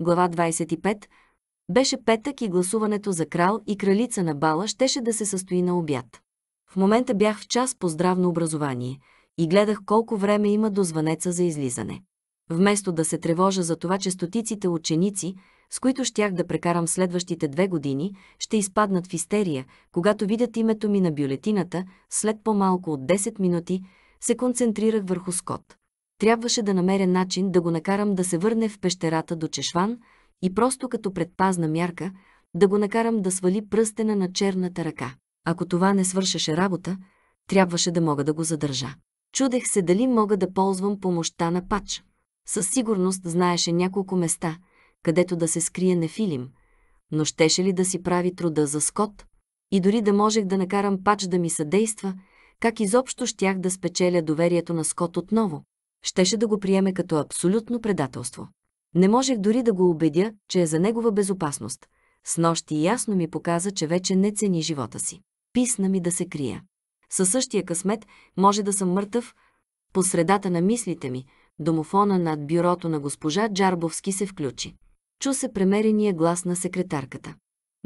глава 25, беше петък и гласуването за крал и кралица на бала щеше да се състои на обяд. В момента бях в час по здравно образование и гледах колко време има до звънеца за излизане. Вместо да се тревожа за това, че стотиците ученици, с които щях да прекарам следващите две години, ще изпаднат в истерия, когато видят името ми на бюлетината, след по-малко от 10 минути се концентрирах върху Скот. Трябваше да намеря начин да го накарам да се върне в пещерата до Чешван и просто като предпазна мярка да го накарам да свали пръстена на черната ръка. Ако това не свършеше работа, трябваше да мога да го задържа. Чудех се дали мога да ползвам помощта на пач. Със сигурност знаеше няколко места, където да се скрие Нефилим, но щеше ли да си прави труда за скот? И дори да можех да накарам пач да ми съдейства, как изобщо щях да спечеля доверието на Скот отново щеше да го приеме като абсолютно предателство. Не можех дори да го убедя, че е за негова безопасност. С нощи ясно ми показа, че вече не цени живота си. Писна ми да се крия. Със същия късмет може да съм мъртъв. По средата на мислите ми, домофона над бюрото на госпожа Джарбовски се включи. Чу се премерения глас на секретарката.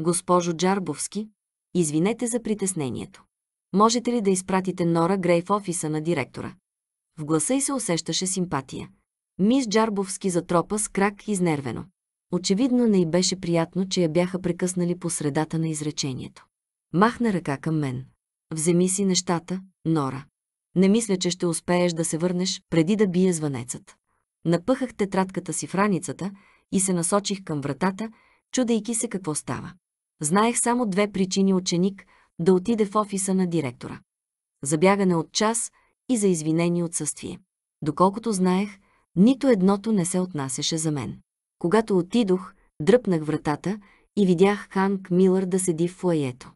Госпожо Джарбовски, извинете за притеснението. Можете ли да изпратите Нора Грей в офиса на директора? В гласа й се усещаше симпатия. Мис Джарбовски затропа с крак изнервено. Очевидно не й беше приятно, че я бяха прекъснали по средата на изречението. Махна ръка към мен. Вземи си нещата, Нора. Не мисля, че ще успееш да се върнеш преди да бие звънецът. Напъхах тетрадката си в раницата и се насочих към вратата, чудейки се какво става. Знаех само две причини ученик да отиде в офиса на директора. Забягане от час и за извинени отсъствие. Доколкото знаех, нито едното не се отнасяше за мен. Когато отидох, дръпнах вратата и видях Ханк Милър да седи в флаето.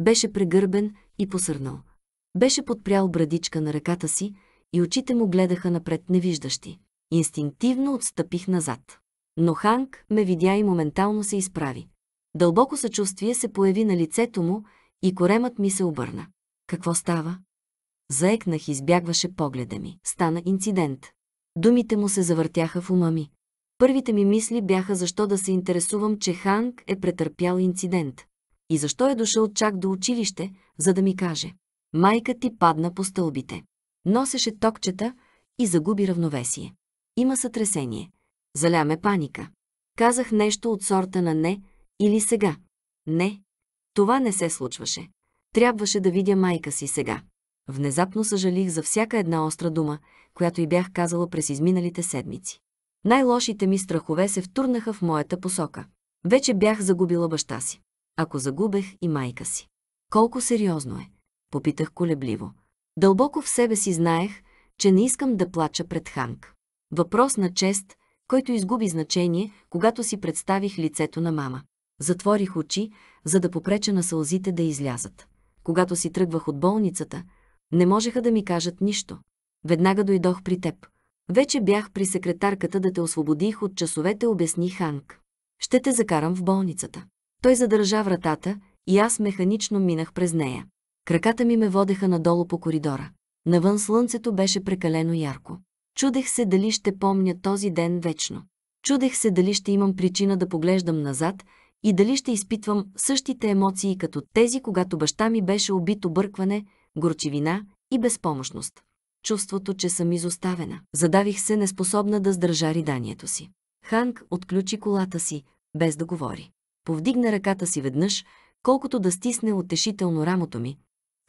Беше прегърбен и посърнал. Беше подпрял брадичка на ръката си и очите му гледаха напред невиждащи. Инстинктивно отстъпих назад. Но Ханк ме видя и моментално се изправи. Дълбоко съчувствие се появи на лицето му и коремът ми се обърна. Какво става? Заекнах и избягваше погледа ми. Стана инцидент. Думите му се завъртяха в ума ми. Първите ми мисли бяха защо да се интересувам, че Ханг е претърпял инцидент. И защо е дошъл чак до училище, за да ми каже. Майка ти падна по стълбите. Носеше токчета и загуби равновесие. Има сътресение. Заляме паника. Казах нещо от сорта на не или сега. Не. Това не се случваше. Трябваше да видя майка си сега. Внезапно съжалих за всяка една остра дума, която и бях казала през изминалите седмици. Най-лошите ми страхове се втурнаха в моята посока. Вече бях загубила баща си. Ако загубех и майка си. Колко сериозно е? Попитах колебливо. Дълбоко в себе си знаех, че не искам да плача пред Ханк. Въпрос на чест, който изгуби значение, когато си представих лицето на мама. Затворих очи, за да попреча на сълзите да излязат. Когато си тръгвах от болницата, не можеха да ми кажат нищо. Веднага дойдох при теб. Вече бях при секретарката да те освободих от часовете, обясни Ханк. Ще те закарам в болницата. Той задържа вратата и аз механично минах през нея. Краката ми ме водеха надолу по коридора. Навън слънцето беше прекалено ярко. Чудех се дали ще помня този ден вечно. Чудех се дали ще имам причина да поглеждам назад и дали ще изпитвам същите емоции като тези, когато баща ми беше убит объркване – горчивина и безпомощност. Чувството, че съм изоставена. Задавих се неспособна да сдържа риданието си. Ханг отключи колата си, без да говори. Повдигна ръката си веднъж, колкото да стисне утешително рамото ми.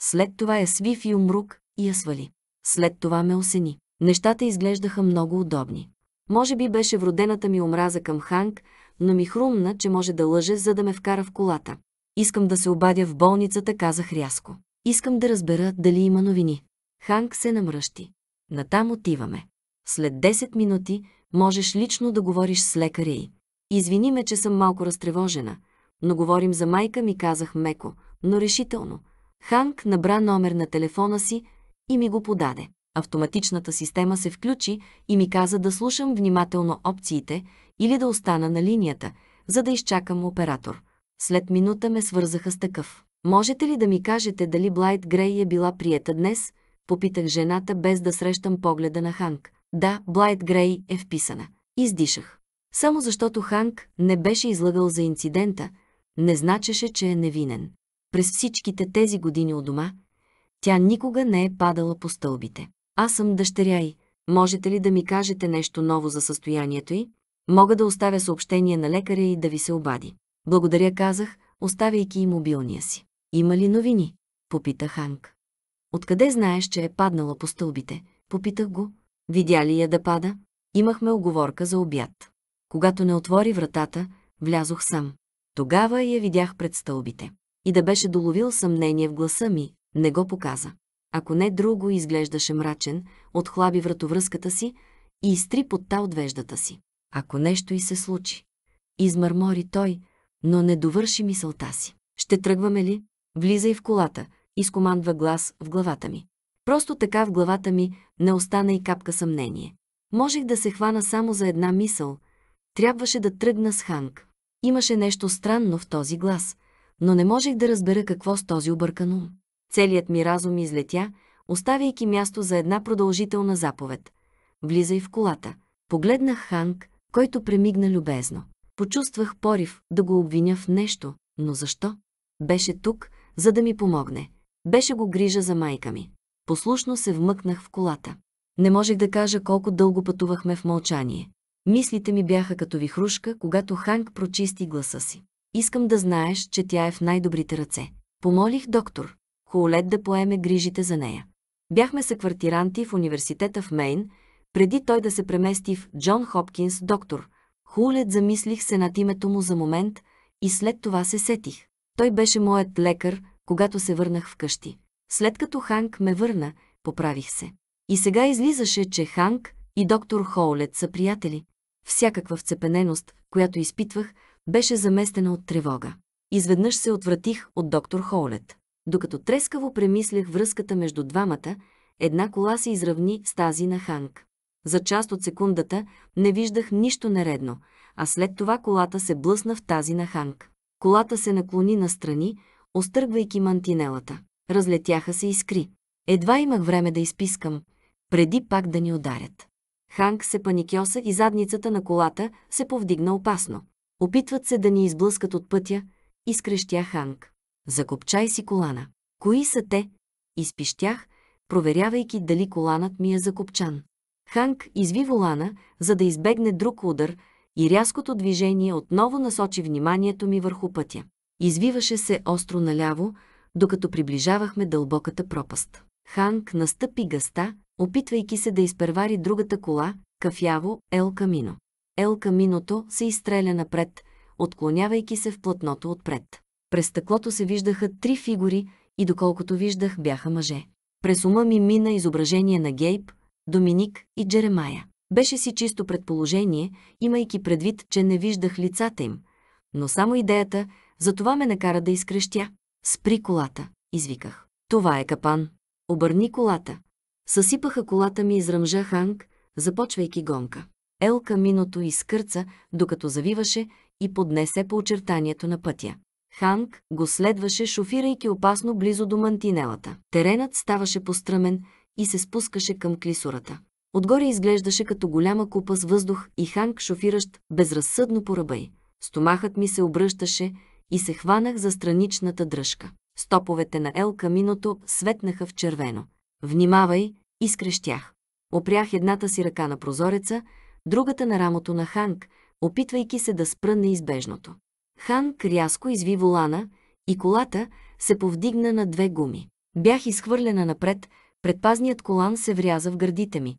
След това я свив и умрук и я свали. След това ме осени. Нещата изглеждаха много удобни. Може би беше вродената ми омраза към Ханг, но ми хрумна, че може да лъже, за да ме вкара в колата. Искам да се обадя в болницата, казах рязко. Искам да разбера дали има новини. Ханк се намръщи. Натам отиваме. След 10 минути можеш лично да говориш с лекаря й. Извини ме, че съм малко разтревожена, но говорим за майка ми, казах меко, но решително. Ханк набра номер на телефона си и ми го подаде. Автоматичната система се включи и ми каза да слушам внимателно опциите или да остана на линията, за да изчакам оператор. След минута ме свързаха с такъв. Можете ли да ми кажете дали Блайт Грей е била приета днес? Попитах жената, без да срещам погледа на Ханк. Да, Блайт Грей е вписана. Издишах. Само защото Ханк не беше излагал за инцидента, не значеше, че е невинен. През всичките тези години у дома, тя никога не е падала по стълбите. Аз съм дъщеря й. Можете ли да ми кажете нещо ново за състоянието й? Мога да оставя съобщение на лекаря и да ви се обади. Благодаря, казах, оставяйки и мобилния си. Има ли новини? Попита Ханк. Откъде знаеш, че е паднала по стълбите? Попитах го. Видя ли я да пада? Имахме оговорка за обяд. Когато не отвори вратата, влязох сам. Тогава я видях пред стълбите. И да беше доловил съмнение в гласа ми, не го показа. Ако не друго, изглеждаше мрачен, отхлаби вратовръзката си и изтри подта от веждата си. Ако нещо и се случи. Измърмори той, но не довърши мисълта си. Ще тръгваме ли? Влизай в колата, изкомандва глас в главата ми. Просто така в главата ми не остана и капка съмнение. Можех да се хвана само за една мисъл. Трябваше да тръгна с Ханг. Имаше нещо странно в този глас, но не можех да разбера какво с този объркан ум. Целият ми разум излетя, оставяйки място за една продължителна заповед. Влизай в колата. Погледнах Ханг, който премигна любезно. Почувствах порив да го обвиня в нещо, но защо? Беше тук, за да ми помогне. Беше го грижа за майка ми. Послушно се вмъкнах в колата. Не можех да кажа колко дълго пътувахме в мълчание. Мислите ми бяха като вихрушка, когато Ханк прочисти гласа си. Искам да знаеш, че тя е в най-добрите ръце. Помолих доктор. Хоолет да поеме грижите за нея. Бяхме съквартиранти в университета в Мейн, преди той да се премести в Джон Хопкинс доктор. Хулет замислих се над името му за момент и след това се сетих. Той беше моят лекар, когато се върнах вкъщи. След като Ханк ме върна, поправих се. И сега излизаше, че Ханк и доктор Хоулет са приятели. Всякаква вцепененост, която изпитвах, беше заместена от тревога. Изведнъж се отвратих от доктор Хоулет. Докато трескаво премислях връзката между двамата, една кола се изравни с тази на Ханк. За част от секундата не виждах нищо нередно, а след това колата се блъсна в тази на Ханк. Колата се наклони настрани, остъргвайки мантинелата. Разлетяха се искри. Едва имах време да изпискам, преди пак да ни ударят. Ханк се паникьоса и задницата на колата се повдигна опасно. Опитват се да ни изблъскат от пътя, изкрещя Ханк. Закопчай си колана. Кои са те? Изпищях, проверявайки дали коланът ми е закопчан. Ханк изви волана, за да избегне друг удар, и рязкото движение отново насочи вниманието ми върху пътя. Извиваше се остро наляво, докато приближавахме дълбоката пропаст. Ханк настъпи гъста, опитвайки се да изпервари другата кола, кафяво Ел Камино. Ел Каминото се изстреля напред, отклонявайки се в платното отпред. През стъклото се виждаха три фигури и доколкото виждах бяха мъже. През ума ми мина изображение на Гейб, Доминик и Джеремая. Беше си чисто предположение, имайки предвид, че не виждах лицата им. Но само идеята за това ме накара да изкрещя. Спри колата, извиках. Това е капан. Обърни колата. Съсипаха колата ми и изръмжа Ханг, започвайки гонка. Елка миното изкърца, докато завиваше и поднесе по очертанието на пътя. Ханг го следваше, шофирайки опасно близо до мантинелата. Теренът ставаше пострамен и се спускаше към клисурата. Отгоре изглеждаше като голяма купа с въздух и ханг, шофиращ безразсъдно по ръбай. Стомахът ми се обръщаше и се хванах за страничната дръжка. Стоповете на Ел Каминото светнаха в червено. Внимавай, изкрещях. Опрях едната си ръка на прозореца, другата на рамото на ханг, опитвайки се да спра неизбежното. Ханг рязко изви волана и колата се повдигна на две гуми. Бях изхвърлена напред, предпазният колан се вряза в гърдите ми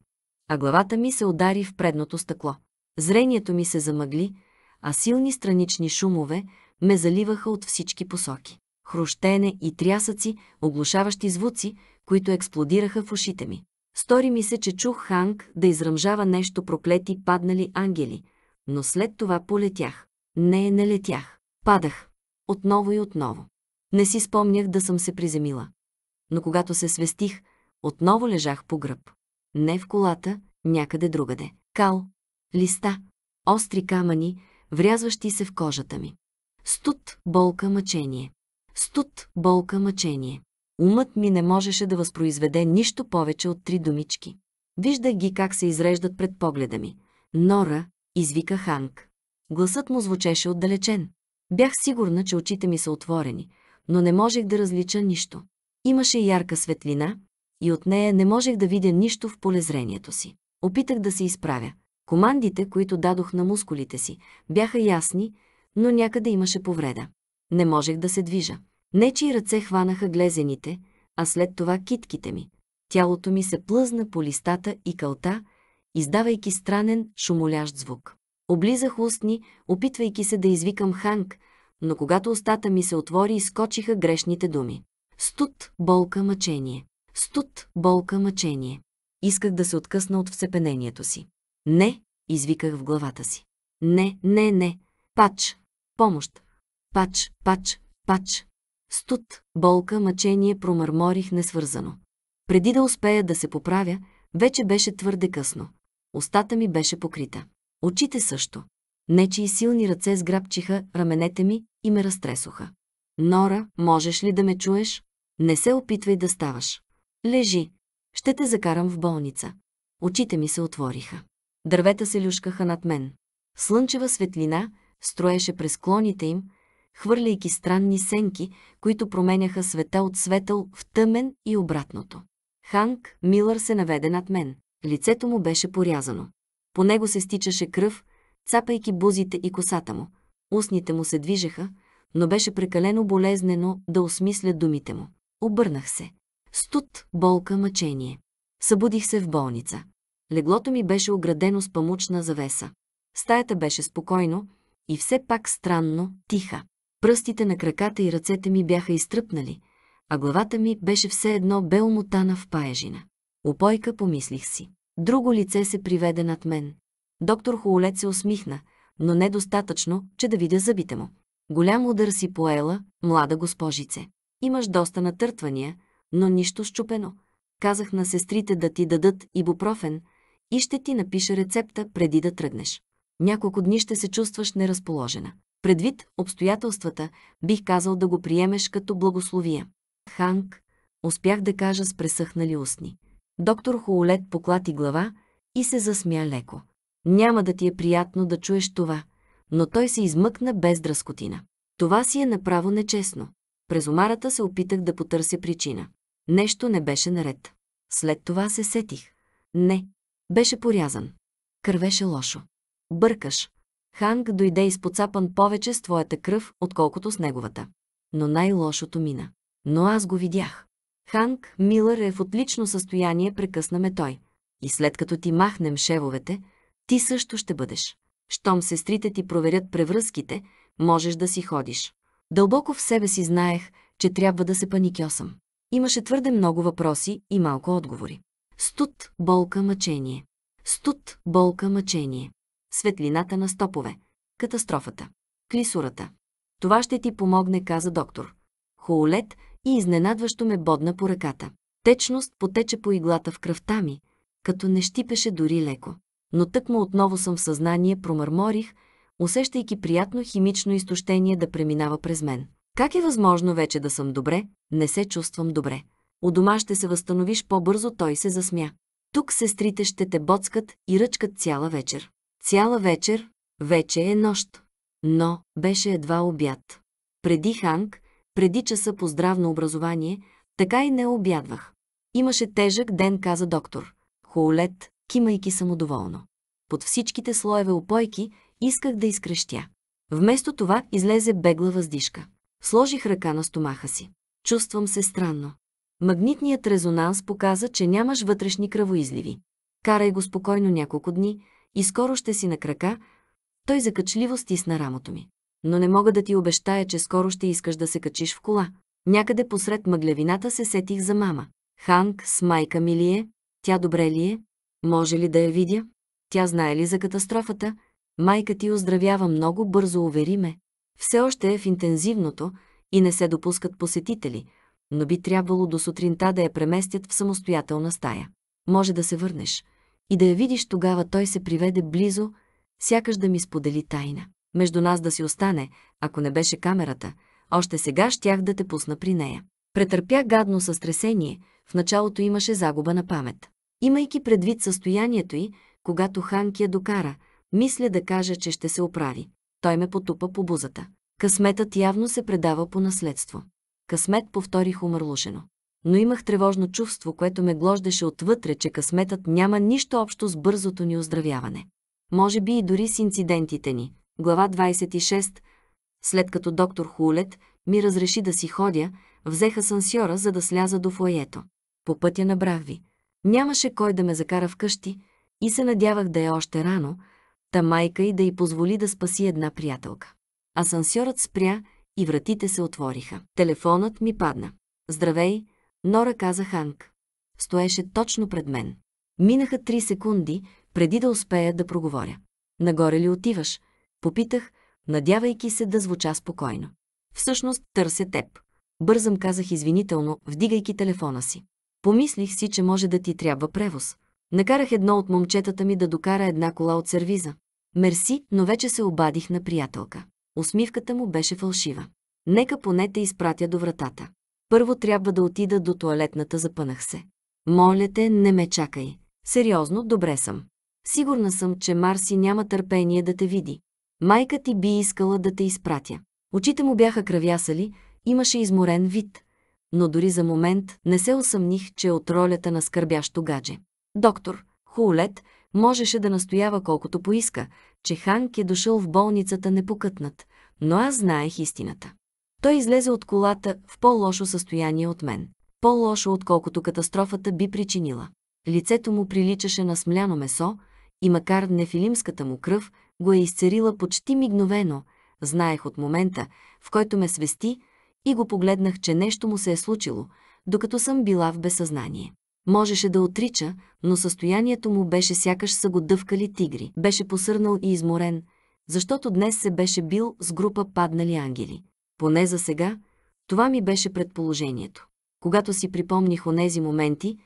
а главата ми се удари в предното стъкло. Зрението ми се замъгли, а силни странични шумове ме заливаха от всички посоки. Хрущене и трясъци, оглушаващи звуци, които експлодираха в ушите ми. Стори ми се, че чух Ханг да изръмжава нещо проклети паднали ангели, но след това полетях. Не, не летях. Падах. Отново и отново. Не си спомнях да съм се приземила. Но когато се свестих, отново лежах по гръб. Не в колата, някъде другаде. Кал, листа, остри камъни, врязващи се в кожата ми. Студ, болка, мъчение. Студ, болка, мъчение. Умът ми не можеше да възпроизведе нищо повече от три думички. Виждах ги как се изреждат пред погледа ми. Нора, извика Ханк. Гласът му звучеше отдалечен. Бях сигурна, че очите ми са отворени, но не можех да различа нищо. Имаше ярка светлина, и от нея не можех да видя нищо в полезрението си. Опитах да се изправя. Командите, които дадох на мускулите си, бяха ясни, но някъде имаше повреда. Не можех да се движа. Нечи ръце хванаха глезените, а след това китките ми. Тялото ми се плъзна по листата и кълта, издавайки странен, шумолящ звук. Облизах устни, опитвайки се да извикам ханг, но когато устата ми се отвори, изкочиха грешните думи. Студ, болка, мъчение. Студ, болка, мъчение. Исках да се откъсна от всепенението си. Не, извиках в главата си. Не, не, не. Пач. Помощ. Пач, пач, пач. Студ, болка, мъчение промърморих несвързано. Преди да успея да се поправя, вече беше твърде късно. Остата ми беше покрита. Очите също. Нечи и силни ръце сграбчиха раменете ми и ме разтресоха. Нора, можеш ли да ме чуеш? Не се опитвай да ставаш. Лежи. Ще те закарам в болница. Очите ми се отвориха. Дървета се люшкаха над мен. Слънчева светлина строеше през клоните им, хвърляйки странни сенки, които променяха света от светъл в тъмен и обратното. Ханк Милър се наведе над мен. Лицето му беше порязано. По него се стичаше кръв, цапайки бузите и косата му. Устните му се движеха, но беше прекалено болезнено да осмисля думите му. Обърнах се. Студ, болка, мъчение. Събудих се в болница. Леглото ми беше оградено с памучна завеса. Стаята беше спокойно и все пак странно, тиха. Пръстите на краката и ръцете ми бяха изтръпнали, а главата ми беше все едно белмотана в паежина. Опойка помислих си. Друго лице се приведе над мен. Доктор Хоолет се усмихна, но недостатъчно, че да видя зъбите му. Голям удар си поела, млада госпожице. Имаш доста натъртвания, но нищо щупено. Казах на сестрите да ти дадат ибупрофен и ще ти напиша рецепта преди да тръгнеш. Няколко дни ще се чувстваш неразположена. Предвид обстоятелствата, бих казал да го приемеш като благословие. Ханк, успях да кажа с пресъхнали устни. Доктор Хоулет поклати глава и се засмя леко. Няма да ти е приятно да чуеш това, но той се измъкна без дръскотина. Това си е направо нечестно. През омарата се опитах да потърся причина. Нещо не беше наред. След това се сетих. Не. Беше порязан. Кървеше лошо. Бъркаш. Ханг дойде изпоцапан повече с твоята кръв, отколкото с неговата. Но най-лошото мина. Но аз го видях. Ханг Милър е в отлично състояние, прекъснаме той. И след като ти махнем шевовете, ти също ще бъдеш. Щом сестрите ти проверят превръзките, можеш да си ходиш. Дълбоко в себе си знаех, че трябва да се паникьосам. Имаше твърде много въпроси и малко отговори. Студ, болка, мъчение. Студ, болка, мъчение. Светлината на стопове. Катастрофата. Клисурата. Това ще ти помогне, каза доктор. Хоулет и изненадващо ме бодна по ръката. Течност потече по иглата в кръвта ми, като не щипеше дори леко. Но тъкмо отново съм в съзнание, промърморих, усещайки приятно химично изтощение да преминава през мен. Как е възможно вече да съм добре? Не се чувствам добре. У дома ще се възстановиш по-бързо, той се засмя. Тук сестрите ще те боцкат и ръчкат цяла вечер. Цяла вечер, вече е нощ. Но беше едва обяд. Преди Ханг, преди часа по здравно образование, така и не обядвах. Имаше тежък ден, каза доктор. Хоулет, кимайки самодоволно. Под всичките слоеве опойки исках да изкрещя. Вместо това излезе бегла въздишка. Сложих ръка на стомаха си. Чувствам се странно. Магнитният резонанс показа, че нямаш вътрешни кръвоизливи. Карай го спокойно няколко дни и скоро ще си на крака. Той закачливо стисна рамото ми. Но не мога да ти обещая, че скоро ще искаш да се качиш в кола. Някъде посред мъглевината се сетих за мама. Ханк с майка ми ли е? Тя добре ли е? Може ли да я видя? Тя знае ли за катастрофата? Майка ти оздравява много бързо, увери ме все още е в интензивното и не се допускат посетители, но би трябвало до сутринта да я преместят в самостоятелна стая. Може да се върнеш и да я видиш тогава той се приведе близо, сякаш да ми сподели тайна. Между нас да си остане, ако не беше камерата, още сега щях да те пусна при нея. Претърпя гадно състресение, в началото имаше загуба на памет. Имайки предвид състоянието й, когато Ханки я докара, мисля да кажа, че ще се оправи. Той ме потупа по бузата. Късметът явно се предава по наследство. Късмет повторих умърлушено. Но имах тревожно чувство, което ме глождаше отвътре, че късметът няма нищо общо с бързото ни оздравяване. Може би и дори с инцидентите ни. Глава 26. След като доктор Хулет ми разреши да си ходя, взех асансьора, за да сляза до фойето. По пътя набрах ви. Нямаше кой да ме закара вкъщи и се надявах да е още рано, та майка й да й позволи да спаси една приятелка. Асансьорът спря и вратите се отвориха. Телефонът ми падна. Здравей, Нора каза Ханк. Стоеше точно пред мен. Минаха три секунди, преди да успея да проговоря. Нагоре ли отиваш? Попитах, надявайки се да звуча спокойно. Всъщност търся теб. Бързам казах извинително, вдигайки телефона си. Помислих си, че може да ти трябва превоз. Накарах едно от момчетата ми да докара една кола от сервиза. Мерси, но вече се обадих на приятелка. Усмивката му беше фалшива. Нека поне те изпратя до вратата. Първо трябва да отида до туалетната, запънах се. Моля те, не ме чакай. Сериозно, добре съм. Сигурна съм, че Марси няма търпение да те види. Майка ти би искала да те изпратя. Очите му бяха кръвясали, имаше изморен вид. Но дори за момент не се усъмних, че е от ролята на скърбящо гадже. Доктор Хулет можеше да настоява колкото поиска, че Ханк е дошъл в болницата непокътнат, но аз знаех истината. Той излезе от колата в по-лошо състояние от мен. По-лошо, отколкото катастрофата би причинила. Лицето му приличаше на смляно месо и макар нефилимската му кръв го е изцерила почти мигновено, знаех от момента, в който ме свести и го погледнах, че нещо му се е случило, докато съм била в безсъзнание. Можеше да отрича, но състоянието му беше сякаш са го дъвкали тигри. Беше посърнал и изморен, защото днес се беше бил с група паднали ангели. Поне за сега, това ми беше предположението. Когато си припомних онези моменти,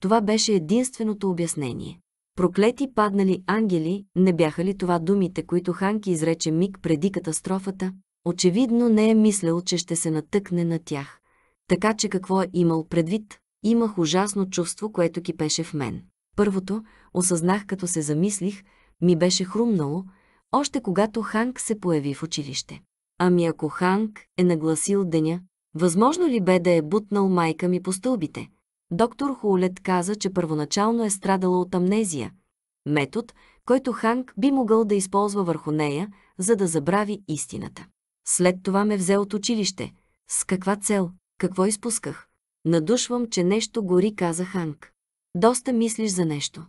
това беше единственото обяснение. Проклети паднали ангели, не бяха ли това думите, които Ханки изрече миг преди катастрофата? Очевидно не е мислял, че ще се натъкне на тях. Така че какво е имал предвид? Имах ужасно чувство, което кипеше в мен. Първото, осъзнах като се замислих, ми беше хрумнало, още когато Ханк се появи в училище. Ами ако Ханк е нагласил деня, възможно ли бе да е бутнал майка ми по стълбите? Доктор Хулет каза, че първоначално е страдала от амнезия. Метод, който Ханк би могъл да използва върху нея, за да забрави истината. След това ме взе от училище. С каква цел? Какво изпусках? Надушвам, че нещо гори, каза Ханк. Доста мислиш за нещо.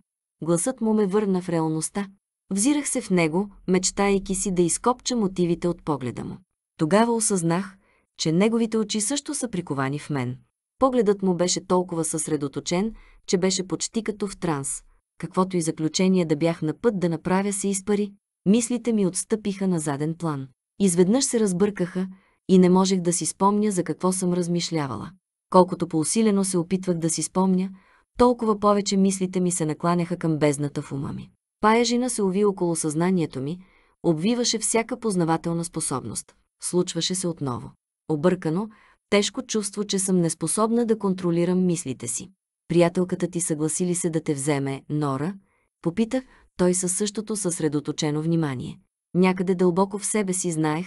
Гласът му ме върна в реалността. Взирах се в него, мечтайки си да изкопча мотивите от погледа му. Тогава осъзнах, че неговите очи също са приковани в мен. Погледът му беше толкова съсредоточен, че беше почти като в транс. Каквото и заключение да бях на път да направя се изпари, мислите ми отстъпиха на заден план. Изведнъж се разбъркаха и не можех да си спомня за какво съм размишлявала. Колкото по-усилено се опитвах да си спомня, толкова повече мислите ми се накланяха към бездната в ума ми. Паяжина се уви около съзнанието ми, обвиваше всяка познавателна способност. Случваше се отново. Объркано, тежко чувство, че съм неспособна да контролирам мислите си. Приятелката ти съгласи ли се да те вземе, Нора? попита, той със същото съсредоточено внимание. Някъде дълбоко в себе си знаех,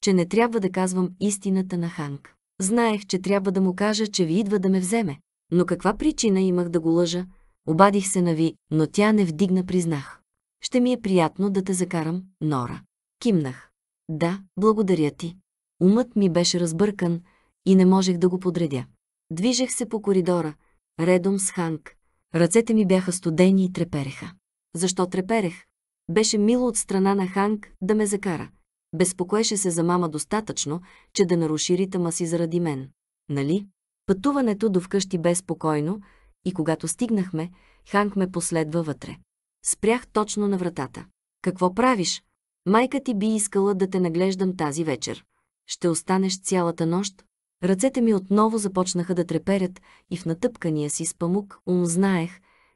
че не трябва да казвам истината на Ханк. Знаех, че трябва да му кажа, че ви идва да ме вземе. Но каква причина имах да го лъжа? Обадих се на Ви, но тя не вдигна, признах. Ще ми е приятно да те закарам, Нора. Кимнах. Да, благодаря ти. Умът ми беше разбъркан и не можех да го подредя. Движех се по коридора, редом с Ханк. Ръцете ми бяха студени и трепереха. Защо треперех? Беше мило от страна на Ханк да ме закара. Безпокоеше се за мама достатъчно, че да наруши ритъма си заради мен. Нали? Пътуването до вкъщи бе спокойно и когато стигнахме, Ханк ме последва вътре. Спрях точно на вратата. Какво правиш? Майка ти би искала да те наглеждам тази вечер. Ще останеш цялата нощ? Ръцете ми отново започнаха да треперят и в натъпкания си с памук ум знаех,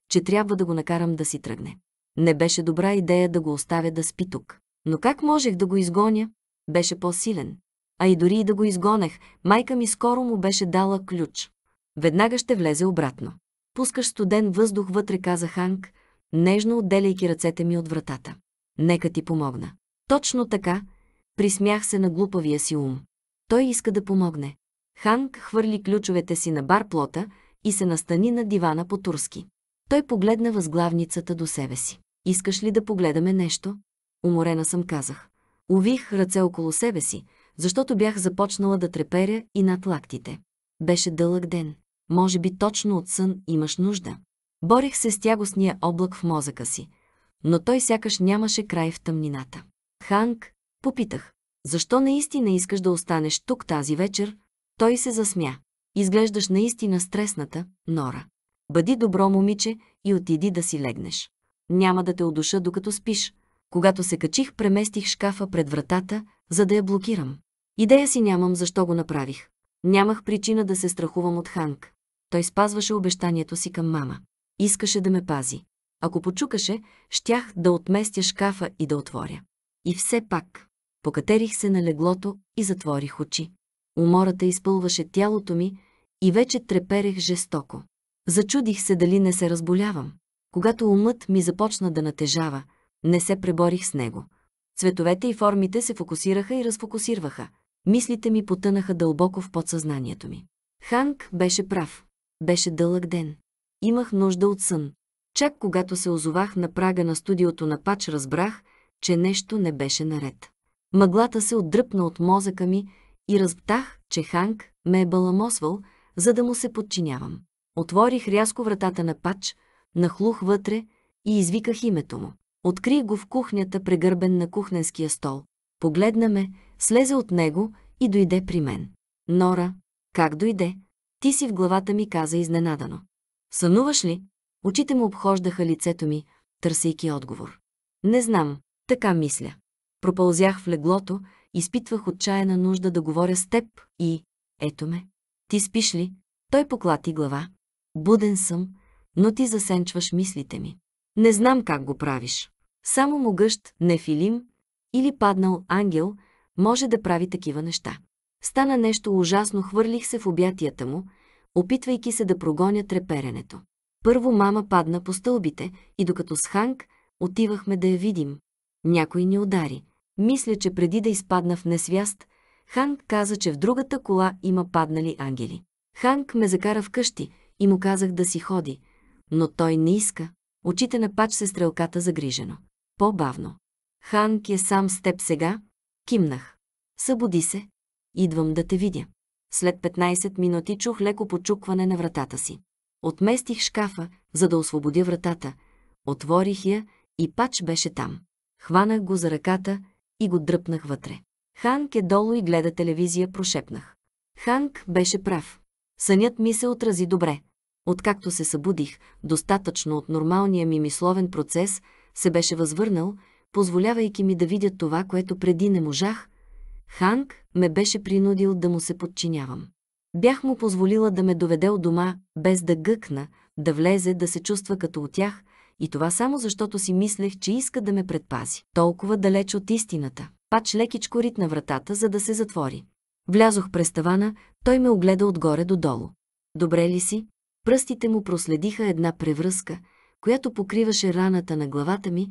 че трябва да го накарам да си тръгне. Не беше добра идея да го оставя да спи тук. Но как можех да го изгоня? Беше по-силен. А и дори и да го изгонех, майка ми скоро му беше дала ключ. Веднага ще влезе обратно. Пускаш студен въздух вътре, каза Ханк, нежно отделяйки ръцете ми от вратата. Нека ти помогна. Точно така, присмях се на глупавия си ум. Той иска да помогне. Ханк хвърли ключовете си на бар плота и се настани на дивана по турски. Той погледна възглавницата до себе си. Искаш ли да погледаме нещо? Уморена съм казах. Увих ръце около себе си, защото бях започнала да треперя и над лактите. Беше дълъг ден. Може би точно от сън имаш нужда. Борих се с тягостния облак в мозъка си, но той сякаш нямаше край в тъмнината. Ханк, попитах, защо наистина искаш да останеш тук тази вечер? Той се засмя. Изглеждаш наистина стресната, Нора. Бъди добро момиче и отиди да си легнеш. Няма да те удуша, докато спиш, когато се качих, преместих шкафа пред вратата, за да я блокирам. Идея си нямам защо го направих. Нямах причина да се страхувам от Ханк. Той спазваше обещанието си към мама. Искаше да ме пази. Ако почукаше, щях да отместя шкафа и да отворя. И все пак. Покатерих се на леглото и затворих очи. Умората изпълваше тялото ми и вече треперех жестоко. Зачудих се дали не се разболявам. Когато умът ми започна да натежава, не се преборих с него. Цветовете и формите се фокусираха и разфокусирваха. Мислите ми потънаха дълбоко в подсъзнанието ми. Ханк беше прав. Беше дълъг ден. Имах нужда от сън. Чак когато се озовах на прага на студиото на Пач, разбрах, че нещо не беше наред. Мъглата се отдръпна от мозъка ми и разбтах, че Ханк ме е баламосвал, за да му се подчинявам. Отворих рязко вратата на Пач, нахлух вътре и извиках името му. Откри го в кухнята, прегърбен на кухненския стол. Погледна ме, слезе от него и дойде при мен. Нора, как дойде? Ти си в главата ми каза изненадано. Сънуваш ли? Очите му обхождаха лицето ми, търсейки отговор. Не знам, така мисля. Пропълзях в леглото, изпитвах отчаяна нужда да говоря с теб и... Ето ме. Ти спиш ли? Той поклати глава. Буден съм, но ти засенчваш мислите ми. Не знам как го правиш. Само могъщ, нефилим или паднал ангел може да прави такива неща. Стана нещо ужасно, хвърлих се в обятията му, опитвайки се да прогоня треперенето. Първо мама падна по стълбите и докато с Ханк отивахме да я видим. Някой ни удари. Мисля, че преди да изпадна в несвяст, Ханк каза, че в другата кола има паднали ангели. Ханк ме закара вкъщи и му казах да си ходи, но той не иска. Очите на пач се стрелката загрижено. По-бавно. Ханк е сам с теб сега. Кимнах. Събуди се. Идвам да те видя. След 15 минути чух леко почукване на вратата си. Отместих шкафа, за да освободя вратата. Отворих я и пач беше там. Хванах го за ръката и го дръпнах вътре. Ханк е долу и гледа телевизия, прошепнах. Ханк беше прав. Сънят ми се отрази добре. Откакто се събудих, достатъчно от нормалния ми мисловен процес се беше възвърнал, позволявайки ми да видя това, което преди не можах, Ханг ме беше принудил да му се подчинявам. Бях му позволила да ме доведе от дома, без да гъкна, да влезе, да се чувства като от тях, и това само защото си мислех, че иска да ме предпази. Толкова далеч от истината. Пач лекичко ритна вратата, за да се затвори. Влязох през тавана, той ме огледа отгоре додолу. Добре ли си? Пръстите му проследиха една превръзка, която покриваше раната на главата ми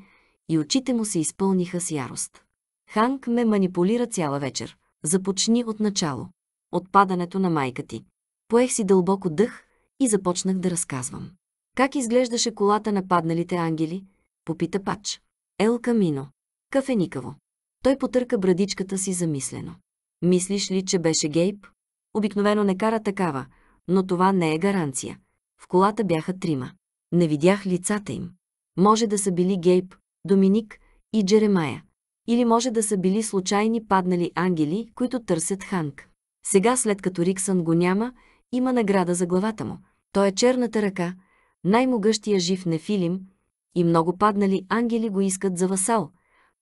и очите му се изпълниха с ярост. Ханк ме манипулира цяла вечер. Започни от начало. От падането на майка ти. Поех си дълбоко дъх и започнах да разказвам. Как изглеждаше колата на падналите ангели? Попита Пач. Ел Камино. Кафеникаво. Той потърка брадичката си замислено. Мислиш ли, че беше Гейб? Обикновено не кара такава, но това не е гаранция. В колата бяха трима. Не видях лицата им. Може да са били Гейб, Доминик и Джеремая. Или може да са били случайни паднали ангели, които търсят Ханк. Сега, след като Риксън го няма, има награда за главата му. Той е черната ръка, най-могъщия жив нефилим, и много паднали ангели го искат за васал,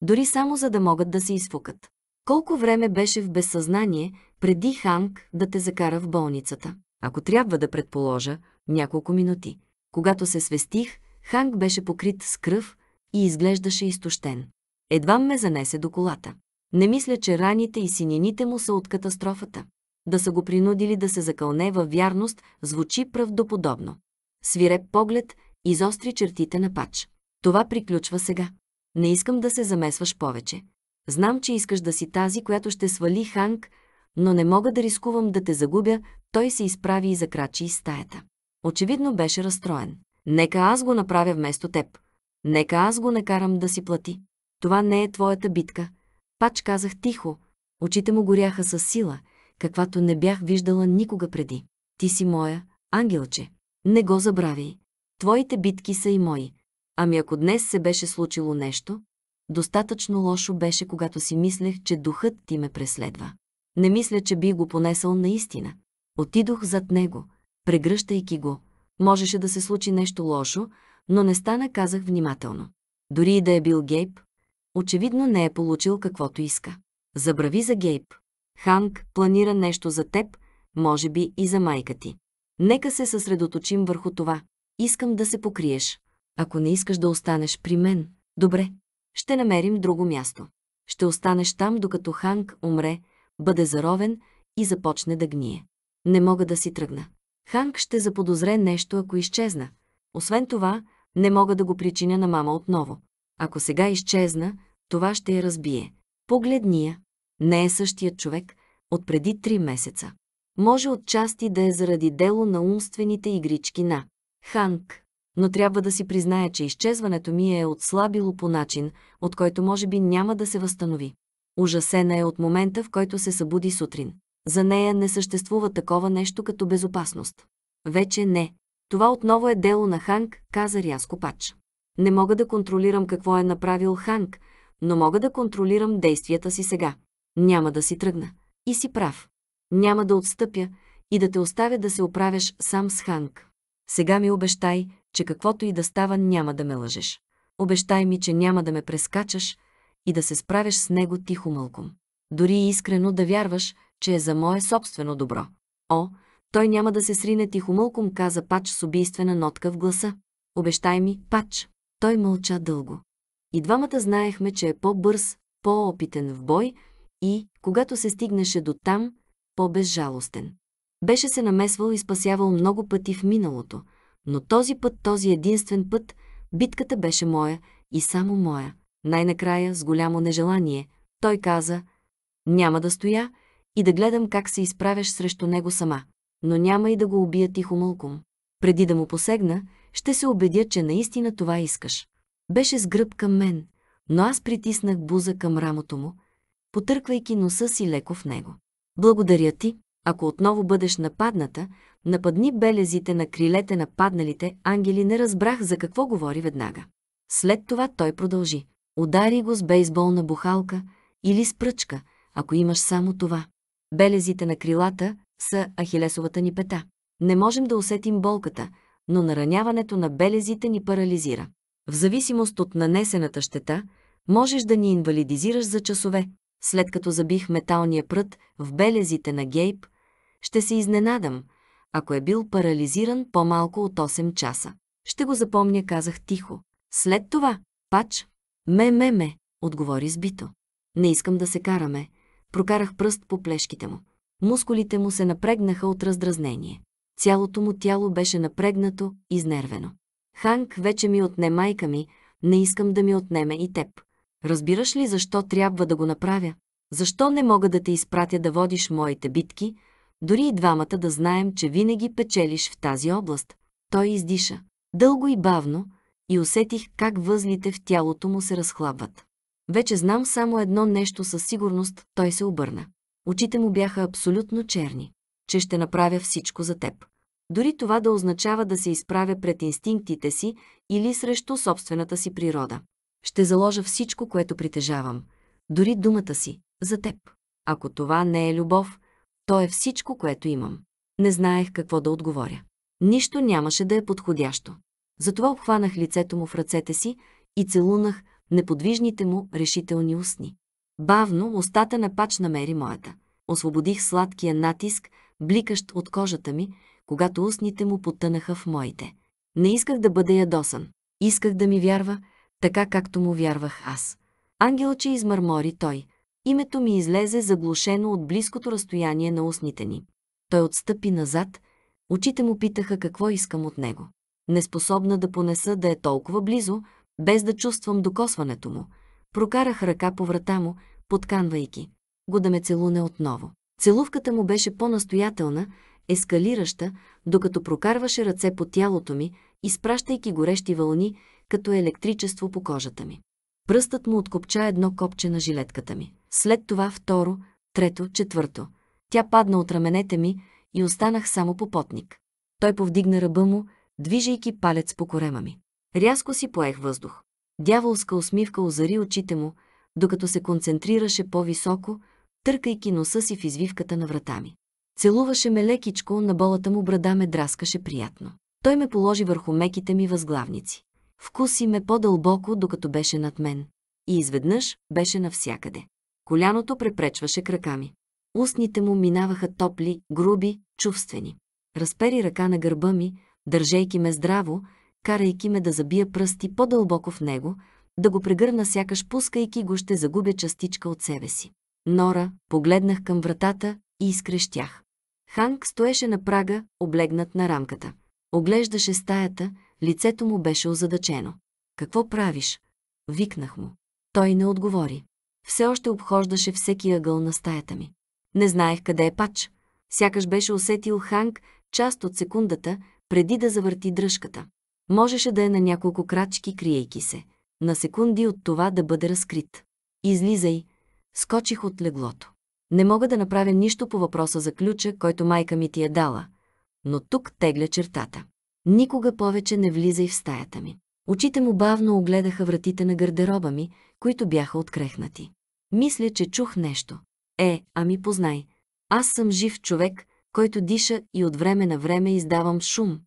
дори само за да могат да се изфукат. Колко време беше в безсъзнание, преди Ханк да те закара в болницата? ако трябва да предположа, няколко минути. Когато се свестих, Ханг беше покрит с кръв и изглеждаше изтощен. Едва ме занесе до колата. Не мисля, че раните и синените му са от катастрофата. Да са го принудили да се закълне във вярност, звучи правдоподобно. Свиреп поглед изостри чертите на пач. Това приключва сега. Не искам да се замесваш повече. Знам, че искаш да си тази, която ще свали Ханг, но не мога да рискувам да те загубя той се изправи и закрачи из стаята. Очевидно беше разстроен. Нека аз го направя вместо теб. Нека аз го накарам да си плати. Това не е твоята битка. Пач казах тихо. Очите му горяха със сила, каквато не бях виждала никога преди. Ти си моя, ангелче. Не го забравяй. Твоите битки са и мои. Ами ако днес се беше случило нещо, достатъчно лошо беше, когато си мислех, че духът ти ме преследва. Не мисля, че би го понесъл наистина. Отидох зад него, прегръщайки го. Можеше да се случи нещо лошо, но не стана, казах внимателно. Дори и да е бил Гейб, очевидно не е получил каквото иска. Забрави за Гейб. Ханг планира нещо за теб, може би и за майка ти. Нека се съсредоточим върху това. Искам да се покриеш. Ако не искаш да останеш при мен, добре, ще намерим друго място. Ще останеш там, докато Ханг умре, бъде заровен и започне да гние. Не мога да си тръгна. Ханк ще заподозре нещо, ако изчезна. Освен това, не мога да го причиня на мама отново. Ако сега изчезна, това ще я разбие. Погледния. Не е същият човек от преди три месеца. Може отчасти да е заради дело на умствените игрички на Ханк, но трябва да си призная, че изчезването ми е отслабило по начин, от който може би няма да се възстанови. Ужасена е от момента, в който се събуди сутрин. За нея не съществува такова нещо като безопасност. Вече не. Това отново е дело на Ханк, каза рязко Пач. Не мога да контролирам какво е направил Ханк, но мога да контролирам действията си сега. Няма да си тръгна. И си прав. Няма да отстъпя и да те оставя да се оправяш сам с Ханк. Сега ми обещай, че каквото и да става, няма да ме лъжеш. Обещай ми, че няма да ме прескачаш и да се справяш с него тихо мълком. Дори искрено да вярваш, че е за мое собствено добро. О, той няма да се срине мълком, каза Пач с убийствена нотка в гласа. Обещай ми, Пач. Той мълча дълго. И двамата знаехме, че е по-бърз, по-опитен в бой и, когато се стигнеше до там, по-безжалостен. Беше се намесвал и спасявал много пъти в миналото, но този път, този единствен път, битката беше моя и само моя. Най-накрая, с голямо нежелание, той каза «Няма да стоя», и да гледам как се изправяш срещу него сама. Но няма и да го убия тихо мълком. Преди да му посегна, ще се убедя, че наистина това искаш. Беше с гръб към мен, но аз притиснах буза към рамото му, потърквайки носа си леко в него. Благодаря ти, ако отново бъдеш нападната, нападни белезите на крилете на падналите ангели, не разбрах за какво говори веднага. След това той продължи. Удари го с бейсболна бухалка или с пръчка, ако имаш само това. Белезите на крилата са ахилесовата ни пета. Не можем да усетим болката, но нараняването на белезите ни парализира. В зависимост от нанесената щета, можеш да ни инвалидизираш за часове. След като забих металния прът в белезите на Гейб, ще се изненадам, ако е бил парализиран по-малко от 8 часа. Ще го запомня, казах тихо. След това, пач, ме-ме-ме, отговори сбито. Не искам да се караме, Прокарах пръст по плешките му. Мускулите му се напрегнаха от раздразнение. Цялото му тяло беше напрегнато, изнервено. Ханк вече ми отне майка ми, не искам да ми отнеме и теб. Разбираш ли защо трябва да го направя? Защо не мога да те изпратя да водиш моите битки, дори и двамата да знаем, че винаги печелиш в тази област? Той издиша. Дълго и бавно, и усетих как възлите в тялото му се разхлабват. Вече знам само едно нещо със сигурност, той се обърна. Очите му бяха абсолютно черни. Че ще направя всичко за теб. Дори това да означава да се изправя пред инстинктите си или срещу собствената си природа. Ще заложа всичко, което притежавам. Дори думата си. За теб. Ако това не е любов, то е всичко, което имам. Не знаех какво да отговоря. Нищо нямаше да е подходящо. Затова обхванах лицето му в ръцете си и целунах неподвижните му решителни устни. Бавно устата на пач намери моята. Освободих сладкия натиск, бликащ от кожата ми, когато устните му потънаха в моите. Не исках да бъда ядосан. Исках да ми вярва, така както му вярвах аз. Ангелче измърмори той. Името ми излезе заглушено от близкото разстояние на устните ни. Той отстъпи назад, очите му питаха какво искам от него. Неспособна да понеса да е толкова близо, без да чувствам докосването му. Прокарах ръка по врата му, подканвайки го да ме целуне отново. Целувката му беше по-настоятелна, ескалираща, докато прокарваше ръце по тялото ми, изпращайки горещи вълни, като електричество по кожата ми. Пръстът му откопча едно копче на жилетката ми. След това второ, трето, четвърто. Тя падна от раменете ми и останах само по потник. Той повдигна ръба му, движейки палец по корема ми. Рязко си поех въздух. Дяволска усмивка озари очите му, докато се концентрираше по-високо, търкайки носа си в извивката на врата ми. Целуваше ме лекичко, на болата му брада ме драскаше приятно. Той ме положи върху меките ми възглавници. Вкуси ме по-дълбоко, докато беше над мен. И изведнъж беше навсякъде. Коляното препречваше крака ми. Устните му минаваха топли, груби, чувствени. Разпери ръка на гърба ми, държейки ме здраво, карайки ме да забия пръсти по-дълбоко в него, да го прегърна сякаш пускайки го ще загубя частичка от себе си. Нора, погледнах към вратата и изкрещях. Ханк стоеше на прага, облегнат на рамката. Оглеждаше стаята, лицето му беше озадачено. «Какво правиш?» Викнах му. Той не отговори. Все още обхождаше всеки ъгъл на стаята ми. Не знаех къде е пач. Сякаш беше усетил Ханк част от секундата, преди да завърти дръжката. Можеше да е на няколко крачки, криейки се, на секунди от това да бъде разкрит. Излизай, скочих от леглото. Не мога да направя нищо по въпроса за ключа, който майка ми ти е дала, но тук тегля чертата. Никога повече не влизай в стаята ми. Очите му бавно огледаха вратите на гардероба ми, които бяха открехнати. Мисля, че чух нещо. Е, ами познай. Аз съм жив човек, който диша и от време на време издавам шум,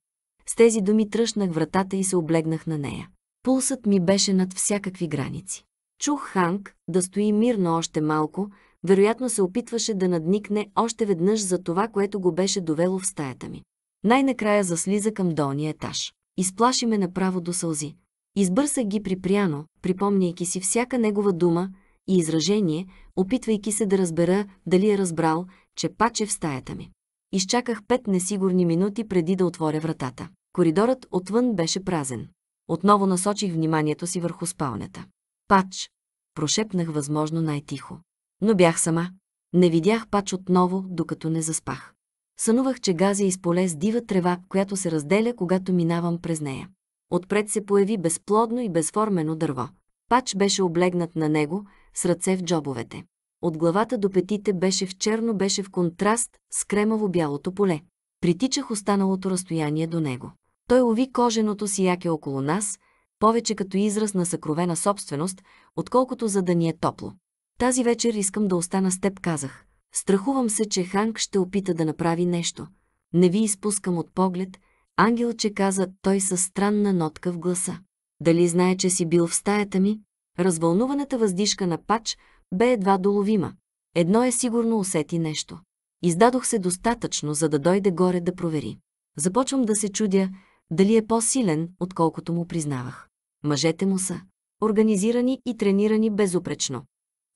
с тези думи тръщнах вратата и се облегнах на нея. Пулсът ми беше над всякакви граници. Чух Ханк да стои мирно още малко, вероятно се опитваше да надникне още веднъж за това, което го беше довело в стаята ми. Най-накрая заслиза към долния етаж. Изплаши ме направо до сълзи. Избърсах ги припряно, припомняйки си всяка негова дума и изражение, опитвайки се да разбера дали е разбрал, че паче в стаята ми. Изчаках пет несигурни минути преди да отворя вратата. Коридорът отвън беше празен. Отново насочих вниманието си върху спалнята. Пач! Прошепнах възможно най-тихо. Но бях сама. Не видях пач отново, докато не заспах. Сънувах, че газя из поле с дива трева, която се разделя, когато минавам през нея. Отпред се появи безплодно и безформено дърво. Пач беше облегнат на него, с ръце в джобовете от главата до петите беше в черно, беше в контраст с кремаво-бялото поле. Притичах останалото разстояние до него. Той лови коженото си яке около нас, повече като израз на съкровена собственост, отколкото за да ни е топло. Тази вечер искам да остана с теб, казах. Страхувам се, че Ханк ще опита да направи нещо. Не ви изпускам от поглед. Ангелче каза той със странна нотка в гласа. Дали знае, че си бил в стаята ми? Развълнуваната въздишка на пач бе едва доловима. Едно е сигурно усети нещо. Издадох се достатъчно, за да дойде горе да провери. Започвам да се чудя, дали е по-силен, отколкото му признавах. Мъжете му са организирани и тренирани безупречно.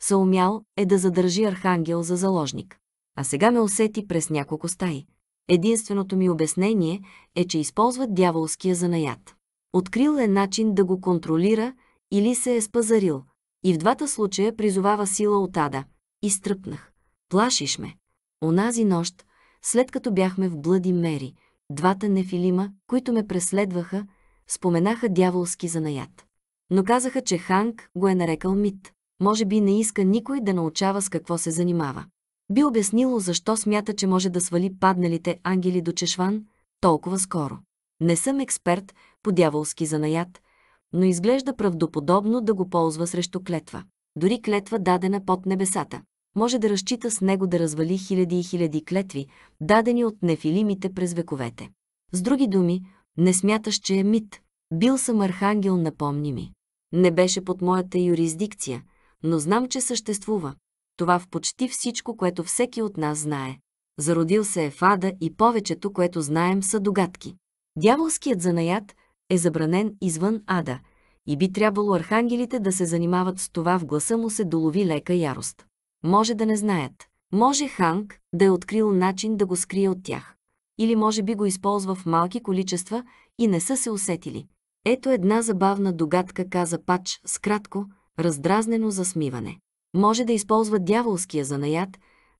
Съумял е да задържи архангел за заложник. А сега ме усети през няколко стаи. Единственото ми обяснение е, че използват дяволския занаят. Открил е начин да го контролира или се е спазарил – и в двата случая призовава сила от ада. Изтръпнах. Плашиш ме. Онази нощ, след като бяхме в Блъди Мери, двата нефилима, които ме преследваха, споменаха дяволски занаят. Но казаха, че Ханг го е нарекал мит. Може би не иска никой да научава с какво се занимава. Би обяснило защо смята, че може да свали падналите ангели до Чешван толкова скоро. Не съм експерт по дяволски занаят, но изглежда правдоподобно да го ползва срещу клетва. Дори клетва дадена под небесата. Може да разчита с него да развали хиляди и хиляди клетви, дадени от нефилимите през вековете. С други думи, не смяташ, че е мит. Бил съм архангел, напомни ми. Не беше под моята юрисдикция, но знам, че съществува. Това в почти всичко, което всеки от нас знае. Зародил се е фада и повечето, което знаем, са догадки. Дяволският занаят – е забранен извън ада и би трябвало архангелите да се занимават с това в гласа му се долови лека ярост. Може да не знаят. Може Ханг да е открил начин да го скрие от тях. Или може би го използва в малки количества и не са се усетили. Ето една забавна догадка, каза Пач с кратко, раздразнено засмиване. Може да използва дяволския занаят,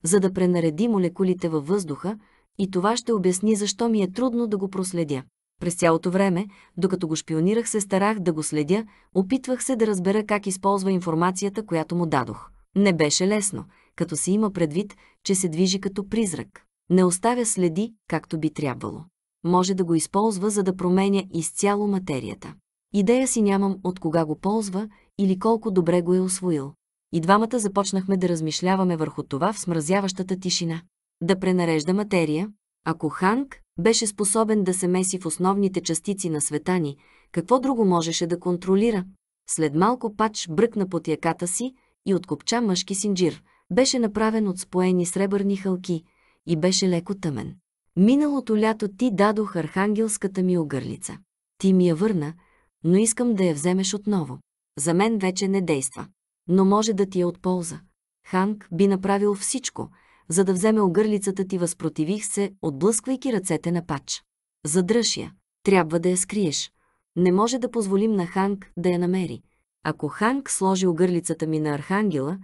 за да пренареди молекулите във въздуха, и това ще обясни защо ми е трудно да го проследя. През цялото време, докато го шпионирах, се старах да го следя, опитвах се да разбера как използва информацията, която му дадох. Не беше лесно, като се има предвид, че се движи като призрак. Не оставя следи, както би трябвало. Може да го използва, за да променя изцяло материята. Идея си нямам от кога го ползва или колко добре го е освоил. И двамата започнахме да размишляваме върху това в смразяващата тишина. Да пренарежда материя, ако Ханг беше способен да се меси в основните частици на света ни, какво друго можеше да контролира? След малко пач бръкна под яката си и откопча мъжки синджир. Беше направен от споени сребърни хълки и беше леко тъмен. Миналото лято ти дадох архангелската ми огърлица. Ти ми я върна, но искам да я вземеш отново. За мен вече не действа, но може да ти е от полза. Ханг би направил всичко – за да вземе огърлицата ти, възпротивих се, отблъсквайки ръцете на пач. Задръж я. Трябва да я скриеш. Не може да позволим на Ханг да я намери. Ако Ханг сложи огърлицата ми на архангела,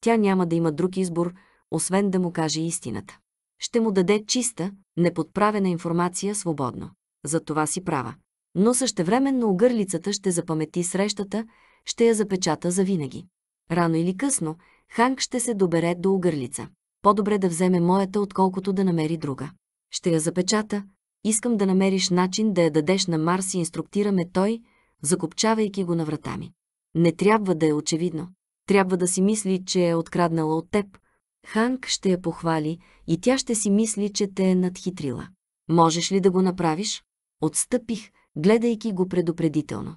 тя няма да има друг избор, освен да му каже истината. Ще му даде чиста, неподправена информация свободно. За това си права. Но същевременно огърлицата ще запамети срещата, ще я запечата завинаги. Рано или късно, Ханг ще се добере до огърлица по-добре да вземе моята, отколкото да намери друга. Ще я запечата. Искам да намериш начин да я дадеш на Марс и инструктираме той, закопчавайки го на врата ми. Не трябва да е очевидно. Трябва да си мисли, че е откраднала от теб. Ханк ще я похвали и тя ще си мисли, че те е надхитрила. Можеш ли да го направиш? Отстъпих, гледайки го предупредително.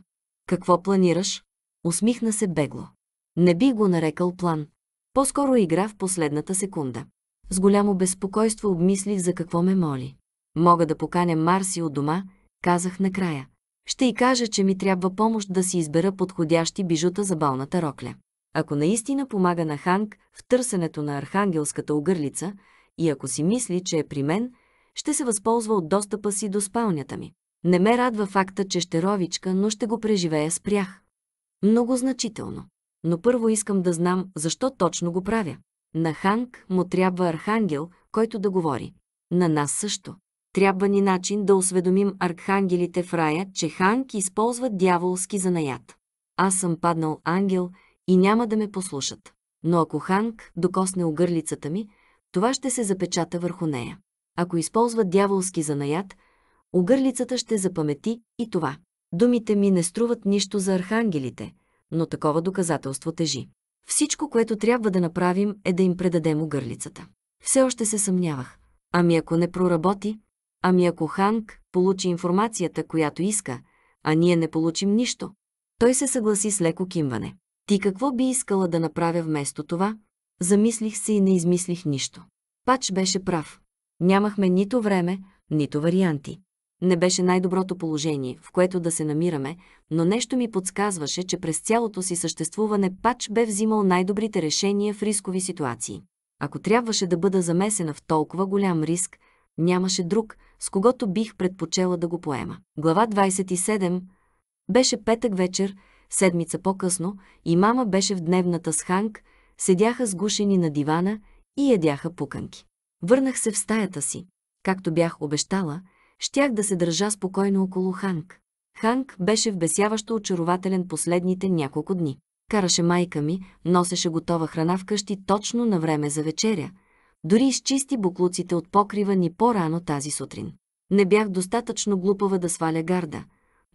Какво планираш? Усмихна се бегло. Не би го нарекал план. По-скоро игра в последната секунда. С голямо безпокойство обмислих за какво ме моли. Мога да поканя Марси от дома, казах накрая. Ще й кажа, че ми трябва помощ да си избера подходящи бижута за балната рокля. Ако наистина помага на Ханг в търсенето на архангелската огърлица и ако си мисли, че е при мен, ще се възползва от достъпа си до спалнята ми. Не ме радва факта, че ще ровичка, но ще го преживея спрях. Много значително но първо искам да знам защо точно го правя. На Ханг му трябва архангел, който да говори. На нас също. Трябва ни начин да осведомим архангелите в рая, че Ханг използва дяволски занаят. Аз съм паднал ангел и няма да ме послушат. Но ако Ханг докосне огърлицата ми, това ще се запечата върху нея. Ако използва дяволски занаят, огърлицата ще запамети и това. Думите ми не струват нищо за архангелите, но такова доказателство тежи. Всичко, което трябва да направим, е да им предадем огърлицата. Все още се съмнявах. Ами ако не проработи? Ами ако Ханг получи информацията, която иска, а ние не получим нищо? Той се съгласи с леко кимване. Ти какво би искала да направя вместо това? Замислих се и не измислих нищо. Пач беше прав. Нямахме нито време, нито варианти не беше най-доброто положение, в което да се намираме, но нещо ми подсказваше, че през цялото си съществуване Пач бе взимал най-добрите решения в рискови ситуации. Ако трябваше да бъда замесена в толкова голям риск, нямаше друг, с когото бих предпочела да го поема. Глава 27 беше петък вечер, седмица по-късно, и мама беше в дневната с Ханг, седяха сгушени на дивана и ядяха пуканки. Върнах се в стаята си. Както бях обещала, щях да се държа спокойно около Ханк. Ханк беше вбесяващо очарователен последните няколко дни. Караше майка ми, носеше готова храна вкъщи точно на време за вечеря. Дори изчисти буклуците от покрива ни по-рано тази сутрин. Не бях достатъчно глупава да сваля гарда,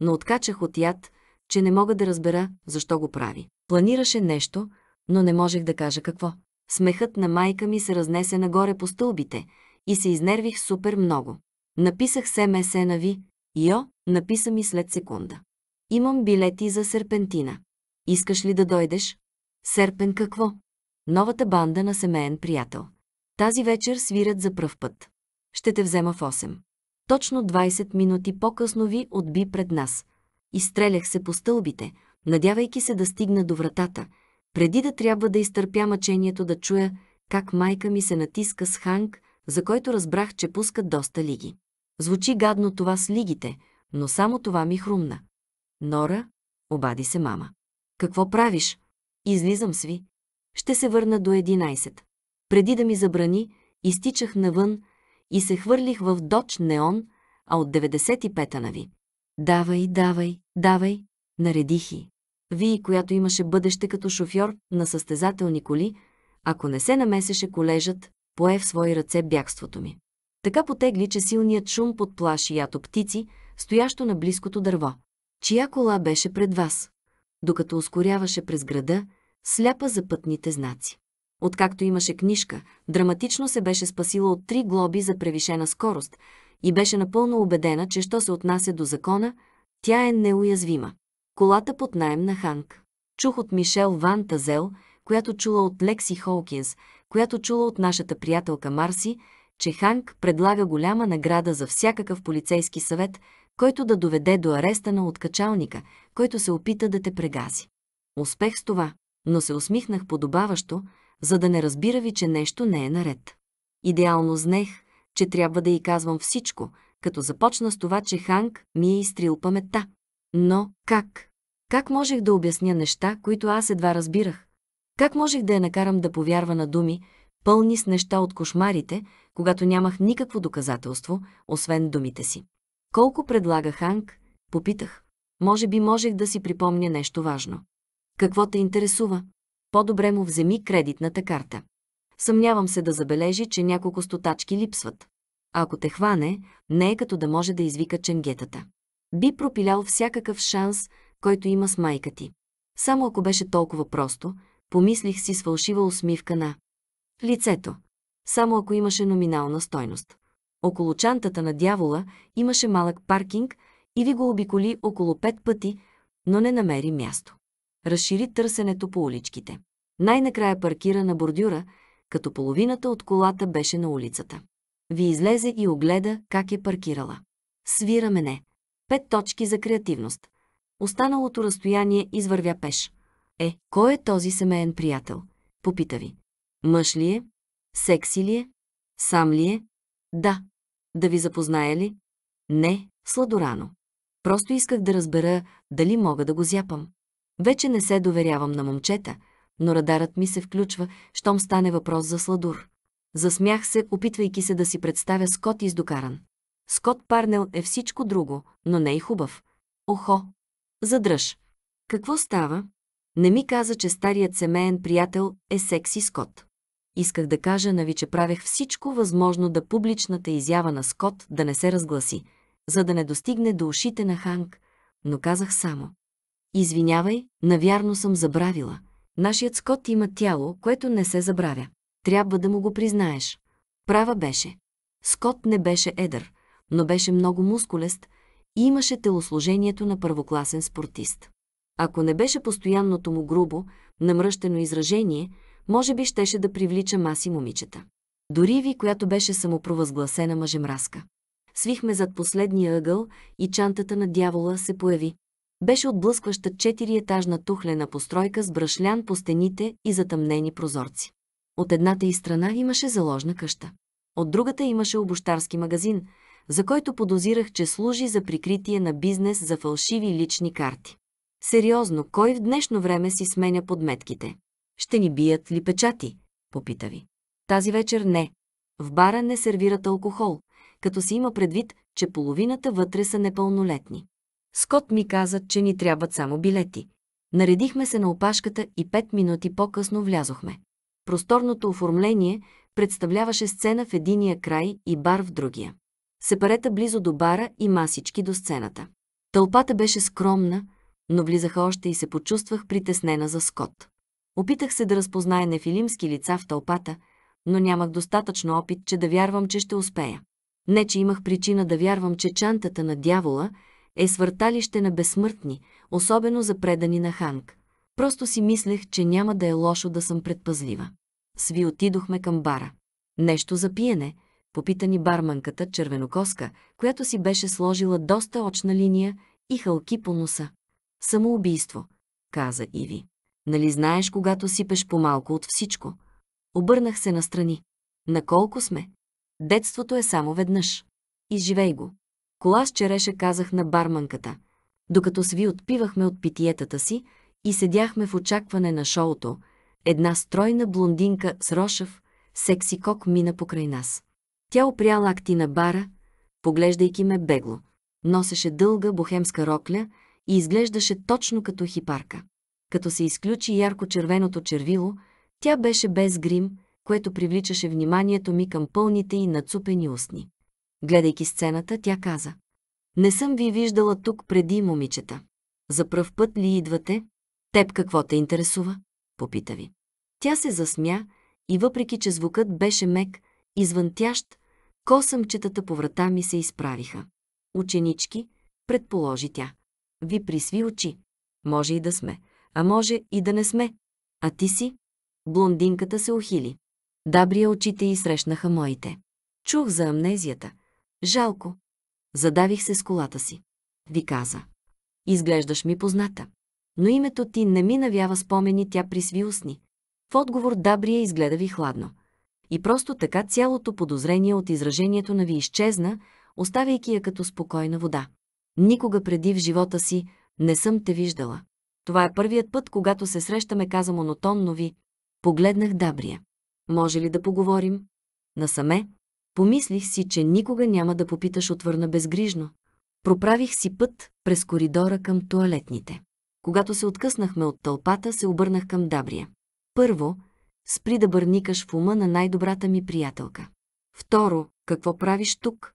но откачах от яд, че не мога да разбера защо го прави. Планираше нещо, но не можех да кажа какво. Смехът на майка ми се разнесе нагоре по стълбите и се изнервих супер много. Написах СМС на Ви, Йо, написа ми след секунда. Имам билети за серпентина. Искаш ли да дойдеш? Серпен какво? Новата банда на семейен приятел. Тази вечер свирят за пръв път. Ще те взема в 8. Точно 20 минути по-късно ви отби пред нас. Изстрелях се по стълбите, надявайки се да стигна до вратата, преди да трябва да изтърпя мъчението да чуя как майка ми се натиска с Ханг, за който разбрах, че пускат доста лиги. Звучи гадно това с лигите, но само това ми хрумна. Нора, обади се мама. Какво правиш? Излизам сви. Ще се върна до 11. Преди да ми забрани, изтичах навън и се хвърлих в доч Неон, а от 95-та нави. Давай, давай, давай, наредих и. Ви, която имаше бъдеще като шофьор на състезателни коли, ако не се намесеше колежът, пое в свои ръце бягството ми. Така потегли, че силният шум подплаши ято птици, стоящо на близкото дърво. Чия кола беше пред вас? Докато ускоряваше през града, сляпа за пътните знаци. Откакто имаше книжка, драматично се беше спасила от три глоби за превишена скорост и беше напълно убедена, че що се отнася до закона, тя е неуязвима. Колата под найем на Ханк. Чух от Мишел Ван Тазел, която чула от Лекси Холкинс, която чула от нашата приятелка Марси, че Ханг предлага голяма награда за всякакъв полицейски съвет, който да доведе до ареста на откачалника, който се опита да те прегази. Успех с това, но се усмихнах подобаващо, за да не разбира ви, че нещо не е наред. Идеално знех, че трябва да й казвам всичко, като започна с това, че Ханг ми е изтрил паметта. Но как? Как можех да обясня неща, които аз едва разбирах? Как можех да я накарам да повярва на думи, пълни с неща от кошмарите, когато нямах никакво доказателство, освен думите си. Колко предлага Ханг, Попитах. Може би можех да си припомня нещо важно. Какво те интересува? По-добре му вземи кредитната карта. Съмнявам се да забележи, че няколко стотачки липсват. А ако те хване, не е като да може да извика ченгетата. Би пропилял всякакъв шанс, който има с майка ти. Само ако беше толкова просто, помислих си с фалшива усмивка на Лицето. Само ако имаше номинална стойност. Около чантата на дявола имаше малък паркинг и ви го обиколи около пет пъти, но не намери място. Разшири търсенето по уличките. Най-накрая паркира на бордюра, като половината от колата беше на улицата. Ви излезе и огледа как е паркирала. Свира мене. Пет точки за креативност. Останалото разстояние извървя пеш. Е, кой е този семейен приятел? Попита ви. Мъж ли е? Секси ли е? Сам ли е? Да. Да ви запозная ли? Не, сладорано. Просто исках да разбера дали мога да го зяпам. Вече не се доверявам на момчета, но радарът ми се включва, щом стане въпрос за сладур. Засмях се, опитвайки се да си представя Скот издокаран. Скот Парнел е всичко друго, но не и хубав. Охо! Задръж! Какво става? Не ми каза, че старият семейен приятел е секси Скот. Исках да кажа на ви, че правех всичко възможно да публичната изява на Скот да не се разгласи, за да не достигне до ушите на Ханг, но казах само. Извинявай, навярно съм забравила. Нашият Скот има тяло, което не се забравя. Трябва да му го признаеш. Права беше. Скот не беше едър, но беше много мускулест и имаше телосложението на първокласен спортист. Ако не беше постоянното му грубо, намръщено изражение – може би щеше да привлича маси момичета. Дори Ви, която беше самопровъзгласена мъжемразка. Свихме зад последния ъгъл и чантата на дявола се появи. Беше отблъскваща четириетажна тухлена постройка с брашлян по стените и затъмнени прозорци. От едната и страна имаше заложна къща. От другата имаше обощарски магазин, за който подозирах, че служи за прикритие на бизнес за фалшиви лични карти. Сериозно, кой в днешно време си сменя подметките? Ще ни бият ли печати? Попита ви. Тази вечер не. В бара не сервират алкохол, като си има предвид, че половината вътре са непълнолетни. Скот ми каза, че ни трябват само билети. Наредихме се на опашката и пет минути по-късно влязохме. Просторното оформление представляваше сцена в единия край и бар в другия. Сепарета близо до бара и масички до сцената. Тълпата беше скромна, но влизаха още и се почувствах притеснена за Скот. Опитах се да разпозная нефилимски лица в тълпата, но нямах достатъчно опит, че да вярвам, че ще успея. Не, че имах причина да вярвам, че чантата на дявола е свърталище на безсмъртни, особено за предани на Ханг. Просто си мислех, че няма да е лошо да съм предпазлива. Сви отидохме към бара. Нещо за пиене, попита ни барманката червенокоска, която си беше сложила доста очна линия и хълки по носа. Самоубийство, каза Иви. Нали знаеш, когато сипеш по-малко от всичко? Обърнах се настрани. колко сме? Детството е само веднъж. Изживей го. Кола с череше казах на барманката, докато сви отпивахме от питиетата си и седяхме в очакване на шоуто, една стройна блондинка с рошев, секси кок мина покрай нас. Тя опря лакти на бара, поглеждайки ме бегло. Носеше дълга бухемска рокля и изглеждаше точно като хипарка. Като се изключи ярко-червеното червило, тя беше без грим, което привличаше вниманието ми към пълните и нацупени устни. Гледайки сцената, тя каза. Не съм ви виждала тук преди, момичета. За пръв път ли идвате? Теб какво те интересува? Попита ви. Тя се засмя и въпреки, че звукът беше мек, извънтящ, косъмчетата по врата ми се изправиха. Ученички, предположи тя. Ви присви очи. Може и да сме. А може и да не сме. А ти си? Блондинката се ухили. Дабрия очите й срещнаха моите. Чух за амнезията. Жалко. Задавих се с колата си. Ви каза. Изглеждаш ми позната. Но името ти не ми навява спомени, тя присви усни. В отговор Дабрия изгледа ви хладно. И просто така цялото подозрение от изражението на ви изчезна, оставяйки я като спокойна вода. Никога преди в живота си не съм те виждала. Това е първият път, когато се срещаме, каза монотонно ви. Погледнах Дабрия. Може ли да поговорим? Насаме, помислих си, че никога няма да попиташ, отвърна безгрижно. Проправих си път през коридора към туалетните. Когато се откъснахме от тълпата, се обърнах към Дабрия. Първо, спри да бърникаш в ума на най-добрата ми приятелка. Второ, какво правиш тук?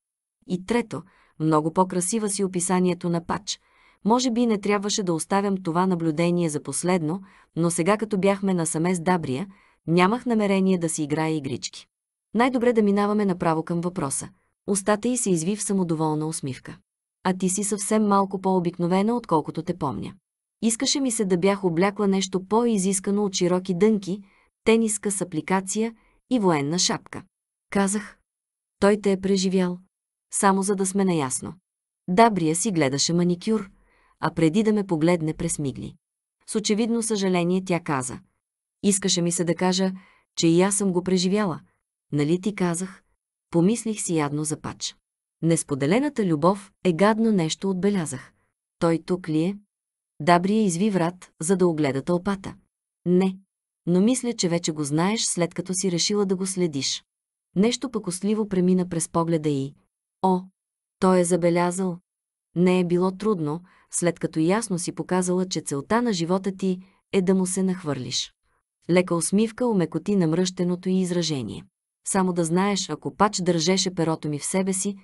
И трето, много по-красива си описанието на пач – може би не трябваше да оставям това наблюдение за последно, но сега като бяхме насаме с Дабрия, нямах намерение да си играя игрички. Най-добре да минаваме направо към въпроса. Остата й се изви в самодоволна усмивка. А ти си съвсем малко по-обикновена, отколкото те помня. Искаше ми се да бях облякла нещо по-изискано от широки дънки, тениска с апликация и военна шапка. Казах. Той те е преживял. Само за да сме наясно. Дабрия си гледаше маникюр – а преди да ме погледне през мигли. С очевидно съжаление тя каза. Искаше ми се да кажа, че и аз съм го преживяла. Нали ти казах? Помислих си ядно за пач. Несподелената любов е гадно нещо, отбелязах. Той тук ли е? Дабрия изви врат, за да огледа тълпата. Не, но мисля, че вече го знаеш, след като си решила да го следиш. Нещо пъкосливо премина през погледа и. О, той е забелязал, не е било трудно, след като ясно си показала, че целта на живота ти е да му се нахвърлиш. Лека усмивка омекоти на мръщеното и изражение. Само да знаеш, ако пач държеше перото ми в себе си,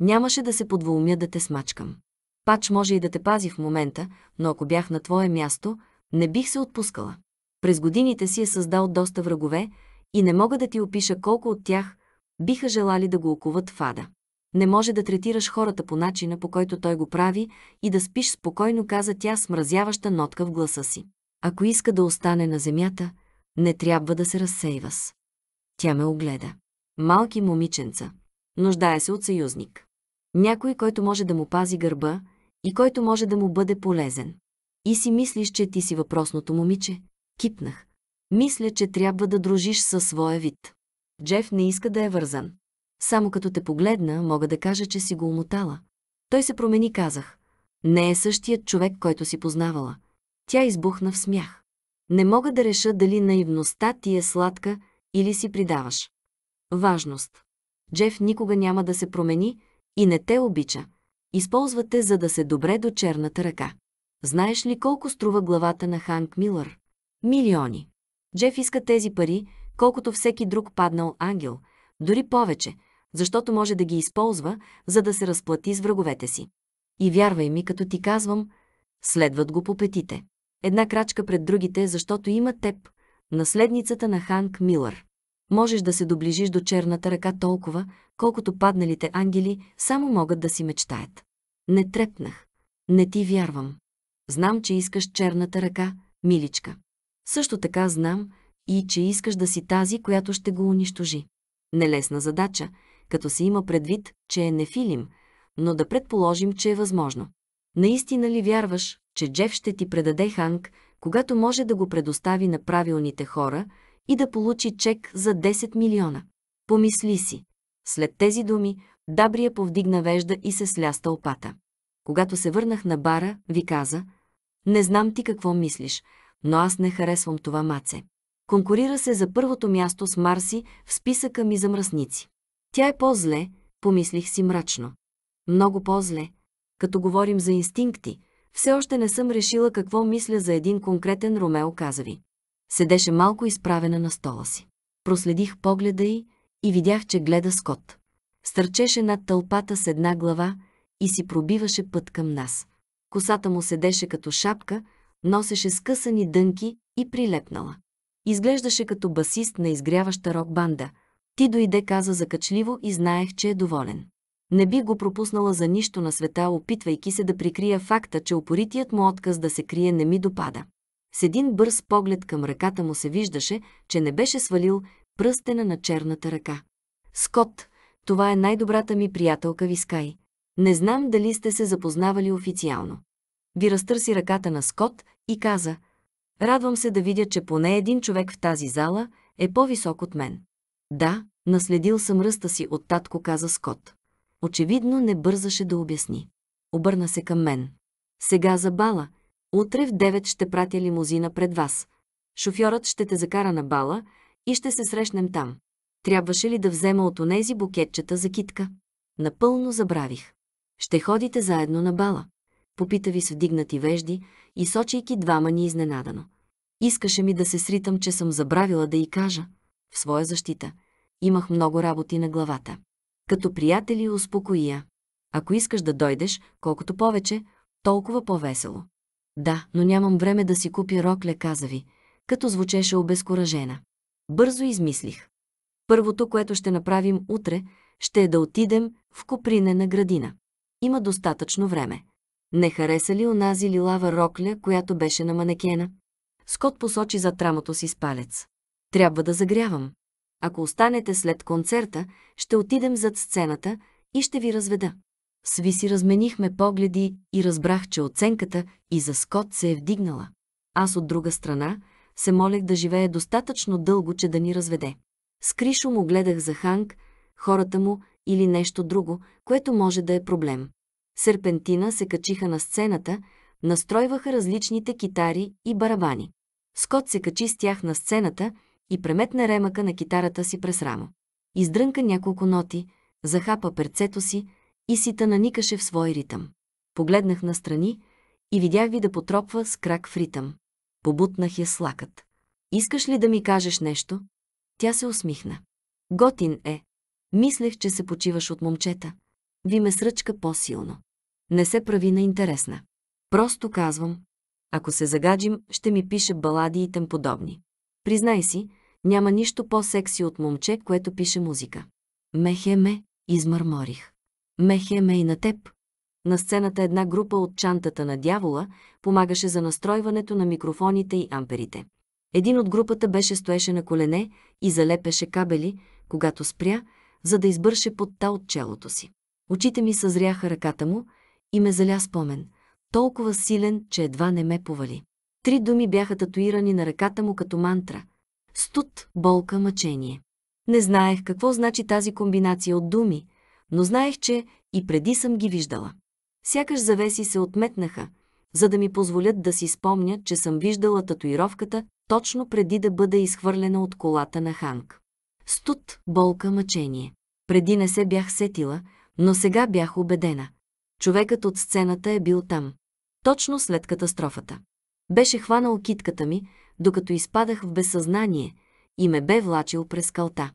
нямаше да се подволмя да те смачкам. Пач може и да те пази в момента, но ако бях на твое място, не бих се отпускала. През годините си е създал доста врагове и не мога да ти опиша колко от тях биха желали да го окуват в ада. Не може да третираш хората по начина, по който той го прави, и да спиш спокойно, каза тя с мразяваща нотка в гласа си. Ако иска да остане на земята, не трябва да се разсейва с. Тя ме огледа. Малки момиченца. Нуждае се от съюзник. Някой, който може да му пази гърба и който може да му бъде полезен. И си мислиш, че ти си въпросното момиче? Кипнах. Мисля, че трябва да дружиш със своя вид. Джеф не иска да е вързан. Само като те погледна, мога да кажа, че си го умотала. Той се промени, казах. Не е същият човек, който си познавала. Тя избухна в смях. Не мога да реша дали наивността ти е сладка или си придаваш. Важност. Джеф никога няма да се промени и не те обича. Използвате, за да се добре до черната ръка. Знаеш ли колко струва главата на Ханк Милър? Милиони. Джеф иска тези пари, колкото всеки друг паднал ангел – дори повече, защото може да ги използва, за да се разплати с враговете си. И вярвай ми, като ти казвам, следват го по петите. Една крачка пред другите, защото има теб, наследницата на Ханк Милър. Можеш да се доближиш до черната ръка толкова, колкото падналите ангели само могат да си мечтаят. Не трепнах. Не ти вярвам. Знам, че искаш черната ръка, миличка. Също така знам и, че искаш да си тази, която ще го унищожи. Нелесна задача, като се има предвид, че е нефилим, но да предположим, че е възможно. Наистина ли вярваш, че Джеф ще ти предаде Ханг, когато може да го предостави на правилните хора и да получи чек за 10 милиона? Помисли си. След тези думи, Дабрия повдигна вежда и се сля стълпата. Когато се върнах на бара, ви каза, «Не знам ти какво мислиш, но аз не харесвам това маце. Конкурира се за първото място с Марси в списъка ми за мръсници. Тя е по-зле, помислих си мрачно. Много по-зле. Като говорим за инстинкти, все още не съм решила какво мисля за един конкретен Ромео Казави. Седеше малко изправена на стола си. Проследих погледа й и видях, че гледа Скот. Стърчеше над тълпата с една глава и си пробиваше път към нас. Косата му седеше като шапка, носеше скъсани дънки и прилепнала. Изглеждаше като басист на изгряваща рок-банда. Ти дойде каза закачливо и знаех, че е доволен. Не би го пропуснала за нищо на света, опитвайки се да прикрия факта, че опоритият му отказ да се крие не ми допада. С един бърз поглед към ръката му се виждаше, че не беше свалил пръстена на черната ръка. Скот, това е най-добрата ми приятелка Вискай. Не знам дали сте се запознавали официално. Ви разтърси ръката на Скот и каза – Радвам се да видя, че поне един човек в тази зала е по-висок от мен. Да, наследил съм ръста си от татко, каза Скот. Очевидно не бързаше да обясни. Обърна се към мен. Сега за бала. Утре в 9 ще пратя лимузина пред вас. Шофьорът ще те закара на бала и ще се срещнем там. Трябваше ли да взема от онези букетчета за китка? Напълно забравих. Ще ходите заедно на бала. Попита ви с вдигнати вежди, и сочейки двама ни изненадано. Искаше ми да се сритам, че съм забравила да й кажа. В своя защита имах много работи на главата. Като приятели успокоя. Ако искаш да дойдеш, колкото повече, толкова по-весело. Да, но нямам време да си купя рокля, каза ви, като звучеше обезкуражена. Бързо измислих. Първото, което ще направим утре, ще е да отидем в Коприне на градина. Има достатъчно време. Не хареса ли онази лилава рокля, която беше на манекена? Скот посочи за трамото си с палец. Трябва да загрявам. Ако останете след концерта, ще отидем зад сцената и ще ви разведа. С си разменихме погледи и разбрах, че оценката и за Скот се е вдигнала. Аз от друга страна се молех да живее достатъчно дълго, че да ни разведе. С Кришо му гледах за Ханг, хората му или нещо друго, което може да е проблем серпентина се качиха на сцената, настройваха различните китари и барабани. Скот се качи с тях на сцената и преметна ремъка на китарата си през рамо. Издрънка няколко ноти, захапа перцето си и си наникаше в свой ритъм. Погледнах настрани и видях ви да потропва с крак в ритъм. Побутнах я слакът. Искаш ли да ми кажеш нещо? Тя се усмихна. Готин е. Мислех, че се почиваш от момчета ви ме сръчка по-силно. Не се прави на интересна. Просто казвам, ако се загаджим, ще ми пише балади и тем подобни. Признай си, няма нищо по-секси от момче, което пише музика. Мехе ме, измърморих. Мехе ме и на теб. На сцената една група от чантата на дявола помагаше за настройването на микрофоните и амперите. Един от групата беше стоеше на колене и залепеше кабели, когато спря, за да избърше подта от челото си. Очите ми съзряха ръката му и ме заля спомен, толкова силен, че едва не ме повали. Три думи бяха татуирани на ръката му като мантра. Студ, болка, мъчение. Не знаех какво значи тази комбинация от думи, но знаех, че и преди съм ги виждала. Сякаш завеси се отметнаха, за да ми позволят да си спомня, че съм виждала татуировката точно преди да бъде изхвърлена от колата на Ханк. Студ, болка, мъчение. Преди не се бях сетила, но сега бях убедена. Човекът от сцената е бил там. Точно след катастрофата. Беше хванал китката ми, докато изпадах в безсъзнание и ме бе влачил през калта.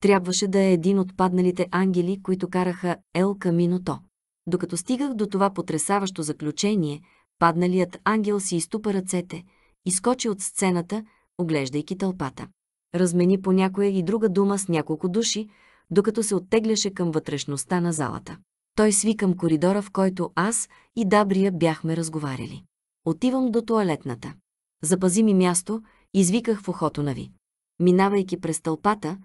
Трябваше да е един от падналите ангели, които караха Ел Каминото. Докато стигах до това потрясаващо заключение, падналият ангел си изтупа ръцете, изкочи от сцената, оглеждайки тълпата. Размени по някоя и друга дума с няколко души, докато се оттегляше към вътрешността на залата. Той сви към коридора, в който аз и Дабрия бяхме разговаряли. Отивам до туалетната. Запази ми място, извиках в ухото на ви. Минавайки през тълпата,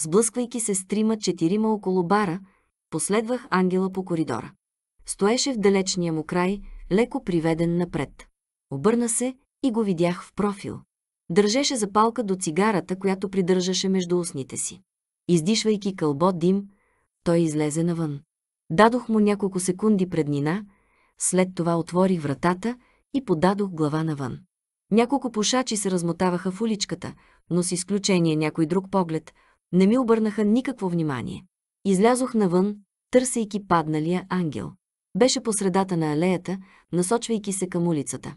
сблъсквайки се с трима-четирима около бара, последвах ангела по коридора. Стоеше в далечния му край, леко приведен напред. Обърна се и го видях в профил. Държеше запалка до цигарата, която придържаше между устните си. Издишвайки кълбо дим, той излезе навън. Дадох му няколко секунди преднина, след това отворих вратата и подадох глава навън. Няколко пушачи се размотаваха в уличката, но с изключение някой друг поглед, не ми обърнаха никакво внимание. Излязох навън, търсейки падналия ангел. Беше по средата на алеята, насочвайки се към улицата.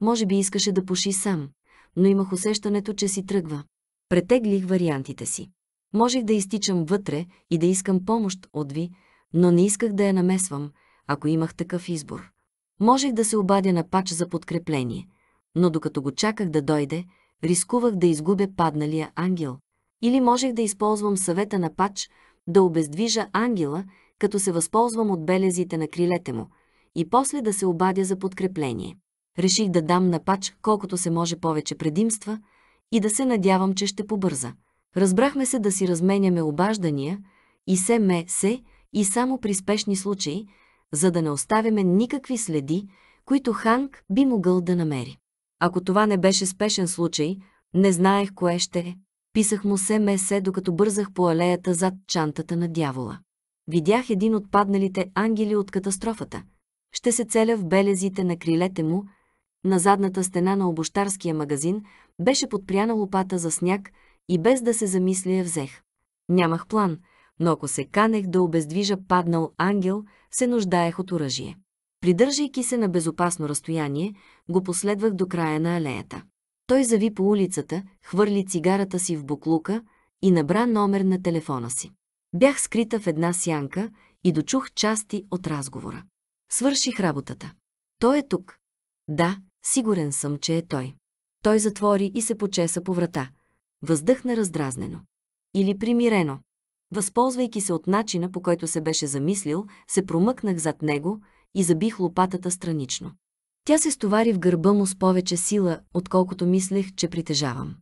Може би искаше да пуши сам, но имах усещането, че си тръгва. Претеглих вариантите си. Можех да изтичам вътре и да искам помощ от ви, но не исках да я намесвам, ако имах такъв избор. Можех да се обадя на пач за подкрепление, но докато го чаках да дойде, рискувах да изгубя падналия ангел. Или можех да използвам съвета на пач, да обездвижа ангела, като се възползвам от белезите на крилете му, и после да се обадя за подкрепление. Реших да дам на пач колкото се може повече предимства и да се надявам, че ще побърза. Разбрахме се да си разменяме обаждания и се ме се и само при спешни случаи, за да не оставяме никакви следи, които Ханг би могъл да намери. Ако това не беше спешен случай, не знаех кое ще е. Писах му се месе, докато бързах по алеята зад чантата на дявола. Видях един от падналите ангели от катастрофата. Ще се целя в белезите на крилете му. На задната стена на обощарския магазин беше подпряна лопата за сняг, и без да се замисля я взех. Нямах план, но ако се канех да обездвижа паднал ангел, се нуждаех от оръжие. Придържайки се на безопасно разстояние, го последвах до края на алеята. Той зави по улицата, хвърли цигарата си в буклука и набра номер на телефона си. Бях скрита в една сянка и дочух части от разговора. Свърших работата. Той е тук. Да, сигурен съм, че е той. Той затвори и се почеса по врата. Въздъхна раздразнено. Или примирено. Възползвайки се от начина, по който се беше замислил, се промъкнах зад него и забих лопатата странично. Тя се стовари в гърба му с повече сила, отколкото мислех, че притежавам.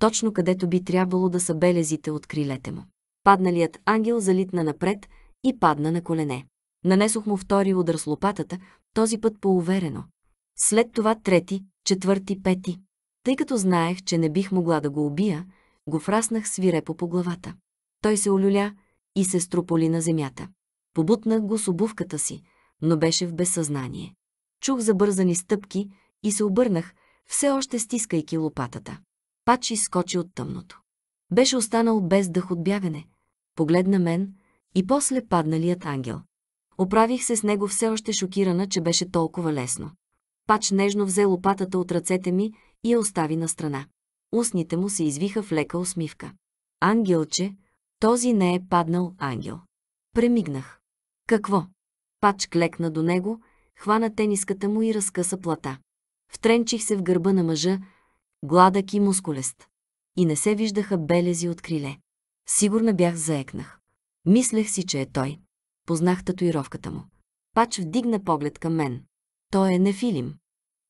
Точно където би трябвало да са белезите от крилете му. Падналият ангел залитна напред и падна на колене. Нанесох му втори удар с лопатата, този път по-уверено. След това трети, четвърти, пети. Тъй като знаех, че не бих могла да го убия, го фраснах свирепо по главата. Той се олюля и се строполи на земята. Побутнах го с обувката си, но беше в безсъзнание. Чух забързани стъпки и се обърнах, все още стискайки лопатата. Пачи скочи от тъмното. Беше останал без дъх от бягане. Погледна мен и после падналият ангел. Оправих се с него все още шокирана, че беше толкова лесно. Пач нежно взе лопатата от ръцете ми и я остави на страна. Устните му се извиха в лека усмивка. Ангелче, този не е паднал ангел. Премигнах. Какво? Пач клекна до него, хвана тениската му и разкъса плата. Втренчих се в гърба на мъжа, гладък и мускулест. И не се виждаха белези от криле. Сигурна бях заекнах. Мислех си, че е той. Познах татуировката му. Пач вдигна поглед към мен. Той е нефилим.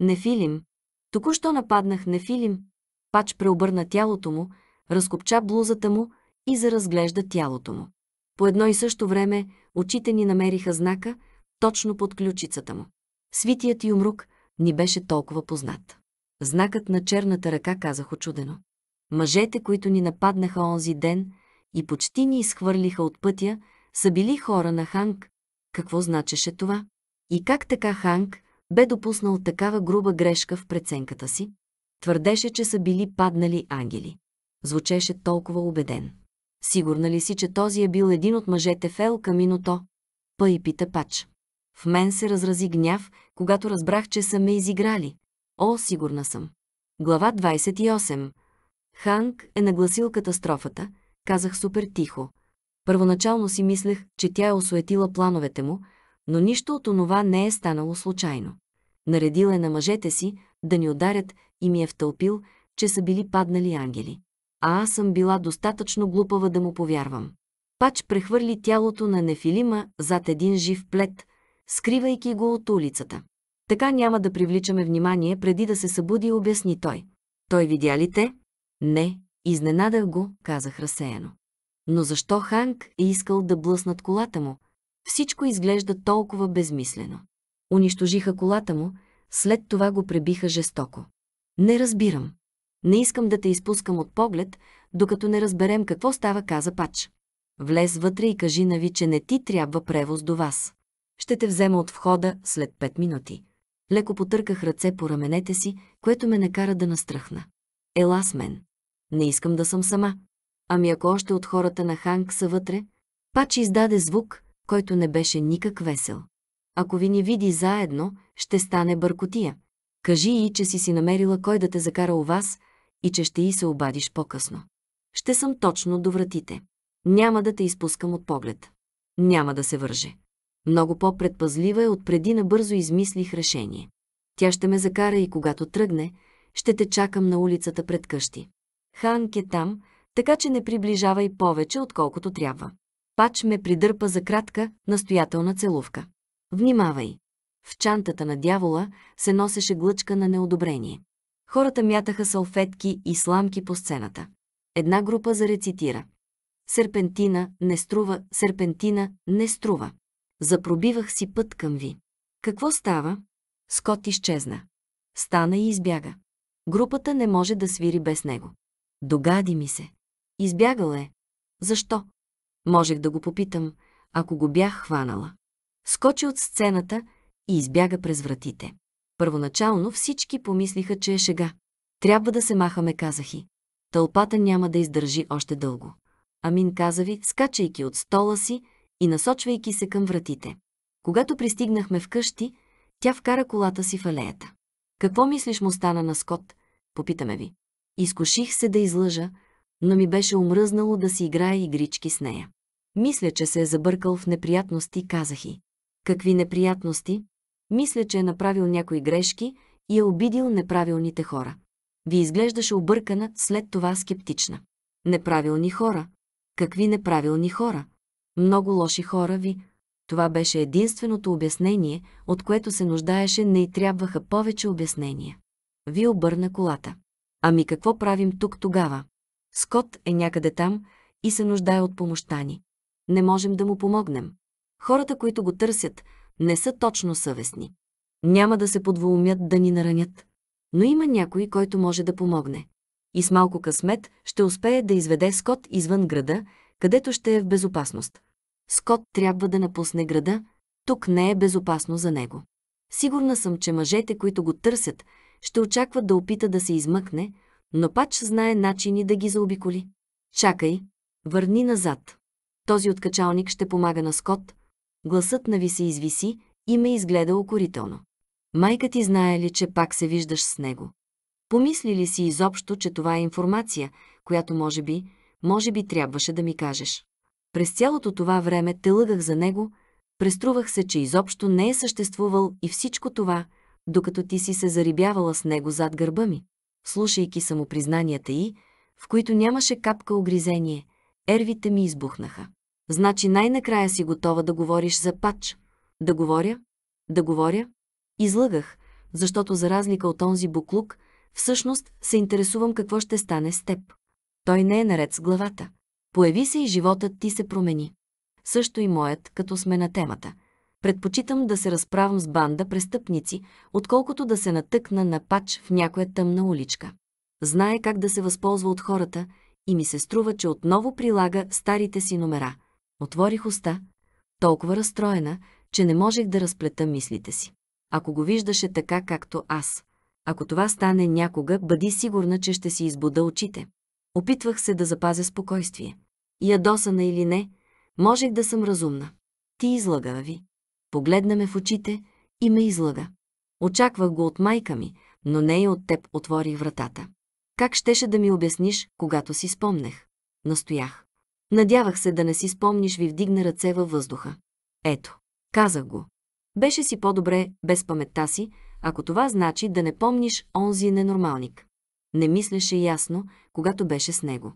Нефилим, Току-що нападнах Нефилим, пач преобърна тялото му, разкопча блузата му и заразглежда тялото му. По едно и също време очите ни намериха знака, точно под ключицата му. Свитият юмрук ни беше толкова познат. Знакът на черната ръка казах очудено. Мъжете, които ни нападнаха онзи ден и почти ни изхвърлиха от пътя, са били хора на Ханг. Какво значеше това? И как така Ханг, бе допуснал такава груба грешка в преценката си, твърдеше, че са били паднали ангели. Звучеше толкова убеден. Сигурна ли си, че този е бил един от мъжете в Каминото? Па и пита пач. В мен се разрази гняв, когато разбрах, че са ме изиграли. О, сигурна съм. Глава 28. Ханг е нагласил катастрофата, казах супер тихо. Първоначално си мислех, че тя е осуетила плановете му, но нищо от онова не е станало случайно. Наредил е на мъжете си да ни ударят и ми е втълпил, че са били паднали ангели. А аз съм била достатъчно глупава да му повярвам. Пач прехвърли тялото на Нефилима зад един жив плед, скривайки го от улицата. Така няма да привличаме внимание преди да се събуди, обясни той. Той видя ли те? Не, изненадах го, казах разсеяно. Но защо Ханк е искал да блъснат колата му? Всичко изглежда толкова безмислено. Унищожиха колата му, след това го пребиха жестоко. Не разбирам. Не искам да те изпускам от поглед, докато не разберем какво става, каза Пач. Влез вътре и кажи нави, че не ти трябва превоз до вас. Ще те взема от входа след пет минути. Леко потърках ръце по раменете си, което ме накара да настръхна. Ела с мен. Не искам да съм сама. Ами ако още от хората на Ханк са вътре? Пач издаде звук, който не беше никак весел. Ако ви ни види заедно, ще стане бъркотия. Кажи и, че си си намерила кой да те закара у вас и че ще й се обадиш по-късно. Ще съм точно до вратите. Няма да те изпускам от поглед. Няма да се върже. Много по-предпазлива е отпреди набързо измислих решение. Тя ще ме закара и когато тръгне, ще те чакам на улицата пред къщи. Ханк е там, така че не приближавай повече, отколкото трябва. Пач ме придърпа за кратка, настоятелна целувка. Внимавай! В чантата на дявола се носеше глъчка на неодобрение. Хората мятаха салфетки и сламки по сцената. Една група зарецитира. Серпентина не струва, серпентина не струва. Запробивах си път към ви. Какво става? Скот изчезна. Стана и избяга. Групата не може да свири без него. Догади ми се. Избягал е. Защо? Можех да го попитам, ако го бях хванала. Скочи от сцената и избяга през вратите. Първоначално всички помислиха, че е шега. Трябва да се махаме, казах и. Тълпата няма да издържи още дълго. Амин каза ви, скачайки от стола си и насочвайки се към вратите. Когато пристигнахме вкъщи, тя вкара колата си в алеята. Какво мислиш му стана на Скот? Попитаме ви. Изкуших се да излъжа, но ми беше омръзнало да си играя игрички с нея. Мисля, че се е забъркал в неприятности, казах и. Какви неприятности? Мисля, че е направил някои грешки и е обидил неправилните хора. Ви изглеждаше объркана, след това скептична. Неправилни хора. Какви неправилни хора? Много лоши хора ви. Това беше единственото обяснение, от което се нуждаеше, не и трябваха повече обяснения. Ви обърна колата. Ами какво правим тук тогава? Скот е някъде там и се нуждае от помощта ни не можем да му помогнем. Хората, които го търсят, не са точно съвестни. Няма да се подвоумят да ни наранят. Но има някой, който може да помогне. И с малко късмет ще успее да изведе Скот извън града, където ще е в безопасност. Скот трябва да напусне града, тук не е безопасно за него. Сигурна съм, че мъжете, които го търсят, ще очакват да опита да се измъкне, но пач знае начини да ги заобиколи. Чакай, върни назад. Този откачалник ще помага на Скот. Гласът на ви се извиси и ме изгледа окорително. Майка ти знае ли, че пак се виждаш с него? Помисли ли си изобщо, че това е информация, която може би, може би трябваше да ми кажеш? През цялото това време те лъгах за него, преструвах се, че изобщо не е съществувал и всичко това, докато ти си се зарибявала с него зад гърба ми. Слушайки самопризнанията и, в които нямаше капка огризение, ервите ми избухнаха. Значи най-накрая си готова да говориш за пач. Да говоря? Да говоря? Излъгах, защото за разлика от онзи буклук, всъщност се интересувам какво ще стане с теб. Той не е наред с главата. Появи се и животът ти се промени. Също и моят, като сме на темата. Предпочитам да се разправям с банда престъпници, отколкото да се натъкна на пач в някоя тъмна уличка. Знае как да се възползва от хората и ми се струва, че отново прилага старите си номера – Отворих уста, толкова разстроена, че не можех да разплета мислите си. Ако го виждаше така, както аз. Ако това стане някога, бъди сигурна, че ще си избуда очите. Опитвах се да запазя спокойствие. Ядосана или не, можех да съм разумна. Ти излага, ви. Погледна ме в очите и ме излага. Очаквах го от майка ми, но не и от теб отворих вратата. Как щеше да ми обясниш, когато си спомнех? Настоях. Надявах се да не си спомниш ви вдигна ръце във въздуха. Ето, казах го. Беше си по-добре без паметта си, ако това значи да не помниш онзи ненормалник. Не мислеше ясно, когато беше с него.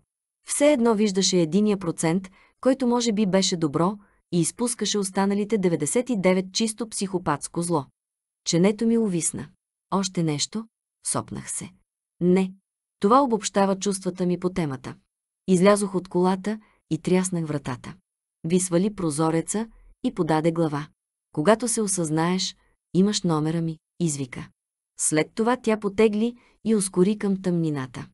Все едно виждаше единия процент, който може би беше добро и изпускаше останалите 99 чисто психопатско зло. Ченето ми увисна. Още нещо? Сопнах се. Не. Това обобщава чувствата ми по темата. Излязох от колата и тряснах вратата. Ви свали прозореца и подаде глава. Когато се осъзнаеш, имаш номера ми, извика. След това тя потегли и ускори към тъмнината.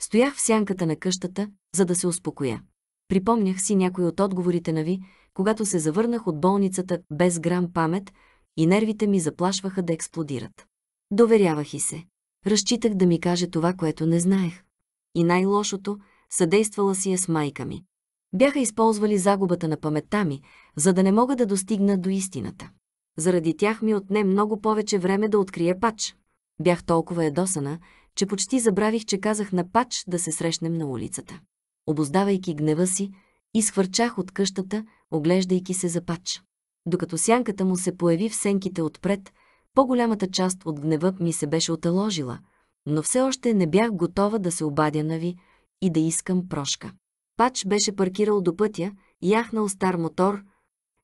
Стоях в сянката на къщата, за да се успокоя. Припомнях си някои от отговорите на ви, когато се завърнах от болницата без грам памет и нервите ми заплашваха да експлодират. Доверявах и се. Разчитах да ми каже това, което не знаех. И най-лошото, съдействала си е с майка ми. Бяха използвали загубата на паметта ми, за да не мога да достигна до истината. Заради тях ми отне много повече време да открия пач. Бях толкова едосана, че почти забравих, че казах на пач да се срещнем на улицата. Обоздавайки гнева си, изхвърчах от къщата, оглеждайки се за пач. Докато сянката му се появи в сенките отпред, по-голямата част от гнева ми се беше оталожила, но все още не бях готова да се обадя на ви и да искам прошка. Пач беше паркирал до пътя, яхнал стар мотор,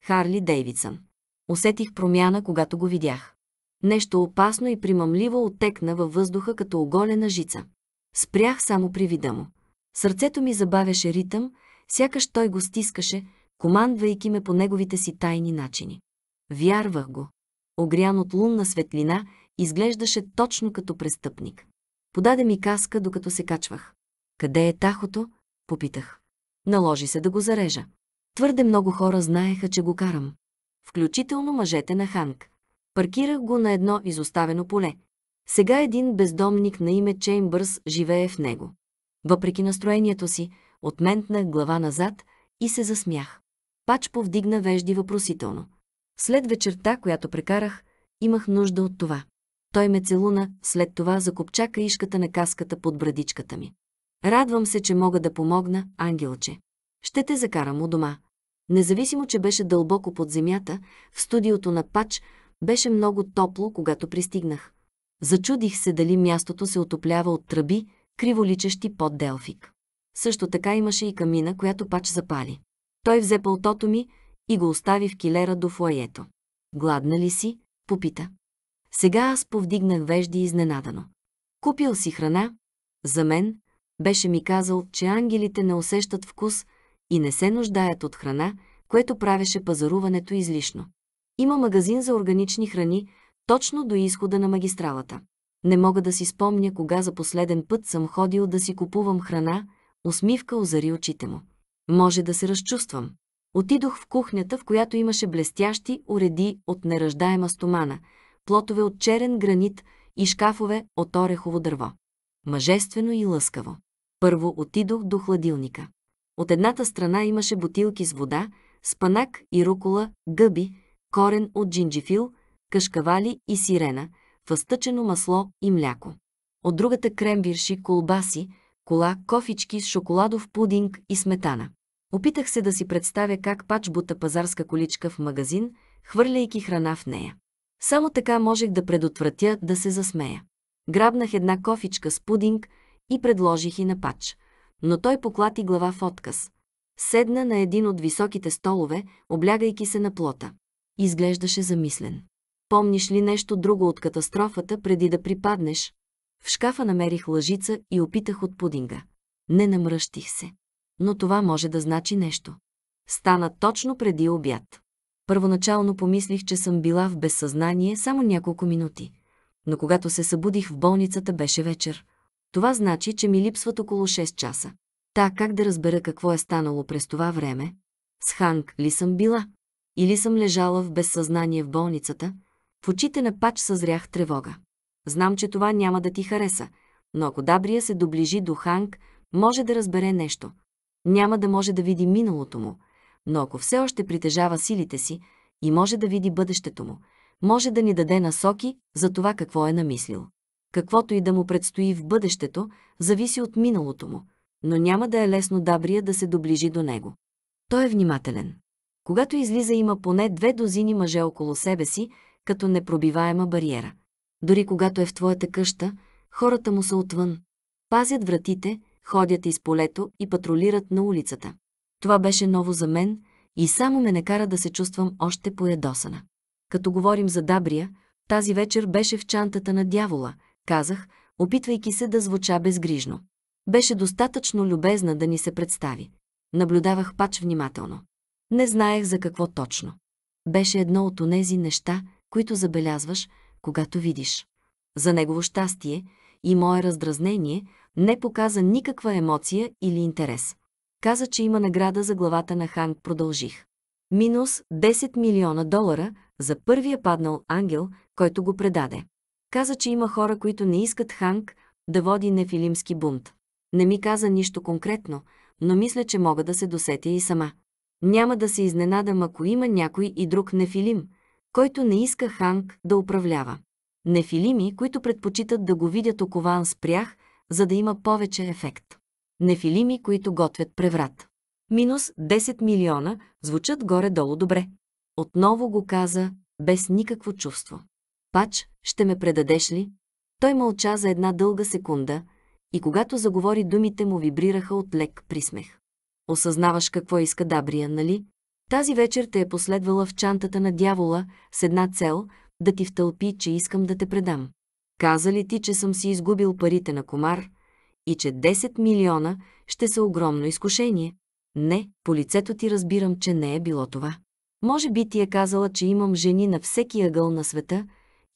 Харли Дейвидсън. Усетих промяна, когато го видях. Нещо опасно и примамливо отекна във въздуха като оголена жица. Спрях само при вида му. Сърцето ми забавяше ритъм, сякаш той го стискаше, командвайки ме по неговите си тайни начини. Вярвах го. Огрян от лунна светлина, изглеждаше точно като престъпник. Подаде ми каска, докато се качвах. Къде е тахото? Попитах. Наложи се да го зарежа. Твърде много хора знаеха, че го карам. Включително мъжете на Ханк. Паркирах го на едно изоставено поле. Сега един бездомник на име Чеймбърс живее в него. Въпреки настроението си, отментнах глава назад и се засмях. Пач повдигна вежди въпросително. След вечерта, която прекарах, имах нужда от това. Той ме целуна, след това закопча каишката на каската под брадичката ми. Радвам се, че мога да помогна, ангелче. Ще те закарам у дома. Независимо, че беше дълбоко под земята, в студиото на Пач беше много топло, когато пристигнах. Зачудих се дали мястото се отоплява от тръби, криволичещи под Делфик. Също така имаше и камина, която Пач запали. Той взе пълтото ми и го остави в килера до фуаето. Гладна ли си? Попита. Сега аз повдигнах вежди изненадано. Купил си храна, за мен, беше ми казал, че ангелите не усещат вкус и не се нуждаят от храна, което правеше пазаруването излишно. Има магазин за органични храни, точно до изхода на магистралата. Не мога да си спомня кога за последен път съм ходил да си купувам храна, усмивка озари очите му. Може да се разчувствам. Отидох в кухнята, в която имаше блестящи уреди от неръждаема стомана, плотове от черен гранит и шкафове от орехово дърво мъжествено и лъскаво. Първо отидох до хладилника. От едната страна имаше бутилки с вода, спанак и рукола, гъби, корен от джинджифил, кашкавали и сирена, възтъчено масло и мляко. От другата кремвирши, колбаси, кола, кофички с шоколадов пудинг и сметана. Опитах се да си представя как пачбута пазарска количка в магазин, хвърляйки храна в нея. Само така можех да предотвратя да се засмея. Грабнах една кофичка с пудинг и предложих и на пач, но той поклати глава в отказ. Седна на един от високите столове, облягайки се на плота. Изглеждаше замислен. Помниш ли нещо друго от катастрофата преди да припаднеш? В шкафа намерих лъжица и опитах от пудинга. Не намръщих се. Но това може да значи нещо. Стана точно преди обяд. Първоначално помислих, че съм била в безсъзнание само няколко минути но когато се събудих в болницата беше вечер. Това значи, че ми липсват около 6 часа. Та как да разбера какво е станало през това време? С Ханг ли съм била? Или съм лежала в безсъзнание в болницата? В очите на пач съзрях тревога. Знам, че това няма да ти хареса, но ако Дабрия се доближи до Ханг, може да разбере нещо. Няма да може да види миналото му, но ако все още притежава силите си и може да види бъдещето му – може да ни даде насоки за това какво е намислил. Каквото и да му предстои в бъдещето, зависи от миналото му, но няма да е лесно Дабрия да се доближи до него. Той е внимателен. Когато излиза, има поне две дозини мъже около себе си, като непробиваема бариера. Дори когато е в твоята къща, хората му са отвън. Пазят вратите, ходят из полето и патрулират на улицата. Това беше ново за мен и само ме накара да се чувствам още поедосана като говорим за Дабрия, тази вечер беше в чантата на дявола, казах, опитвайки се да звуча безгрижно. Беше достатъчно любезна да ни се представи. Наблюдавах пач внимателно. Не знаех за какво точно. Беше едно от онези неща, които забелязваш, когато видиш. За негово щастие и мое раздразнение не показа никаква емоция или интерес. Каза, че има награда за главата на Ханг, продължих. Минус 10 милиона долара, за първия паднал ангел, който го предаде. Каза, че има хора, които не искат Ханг да води нефилимски бунт. Не ми каза нищо конкретно, но мисля, че мога да се досетя и сама. Няма да се изненадам, ако има някой и друг нефилим, който не иска Ханг да управлява. Нефилими, които предпочитат да го видят окован с прях, за да има повече ефект. Нефилими, които готвят преврат. Минус 10 милиона звучат горе-долу добре. Отново го каза, без никакво чувство. Пач, ще ме предадеш ли? Той мълча за една дълга секунда и когато заговори думите му вибрираха от лек присмех. Осъзнаваш какво иска Дабрия, нали? Тази вечер те е последвала в чантата на дявола с една цел да ти втълпи, че искам да те предам. Каза ли ти, че съм си изгубил парите на комар и че 10 милиона ще са огромно изкушение? Не, по лицето ти разбирам, че не е било това. Може би ти е казала, че имам жени на всеки ъгъл на света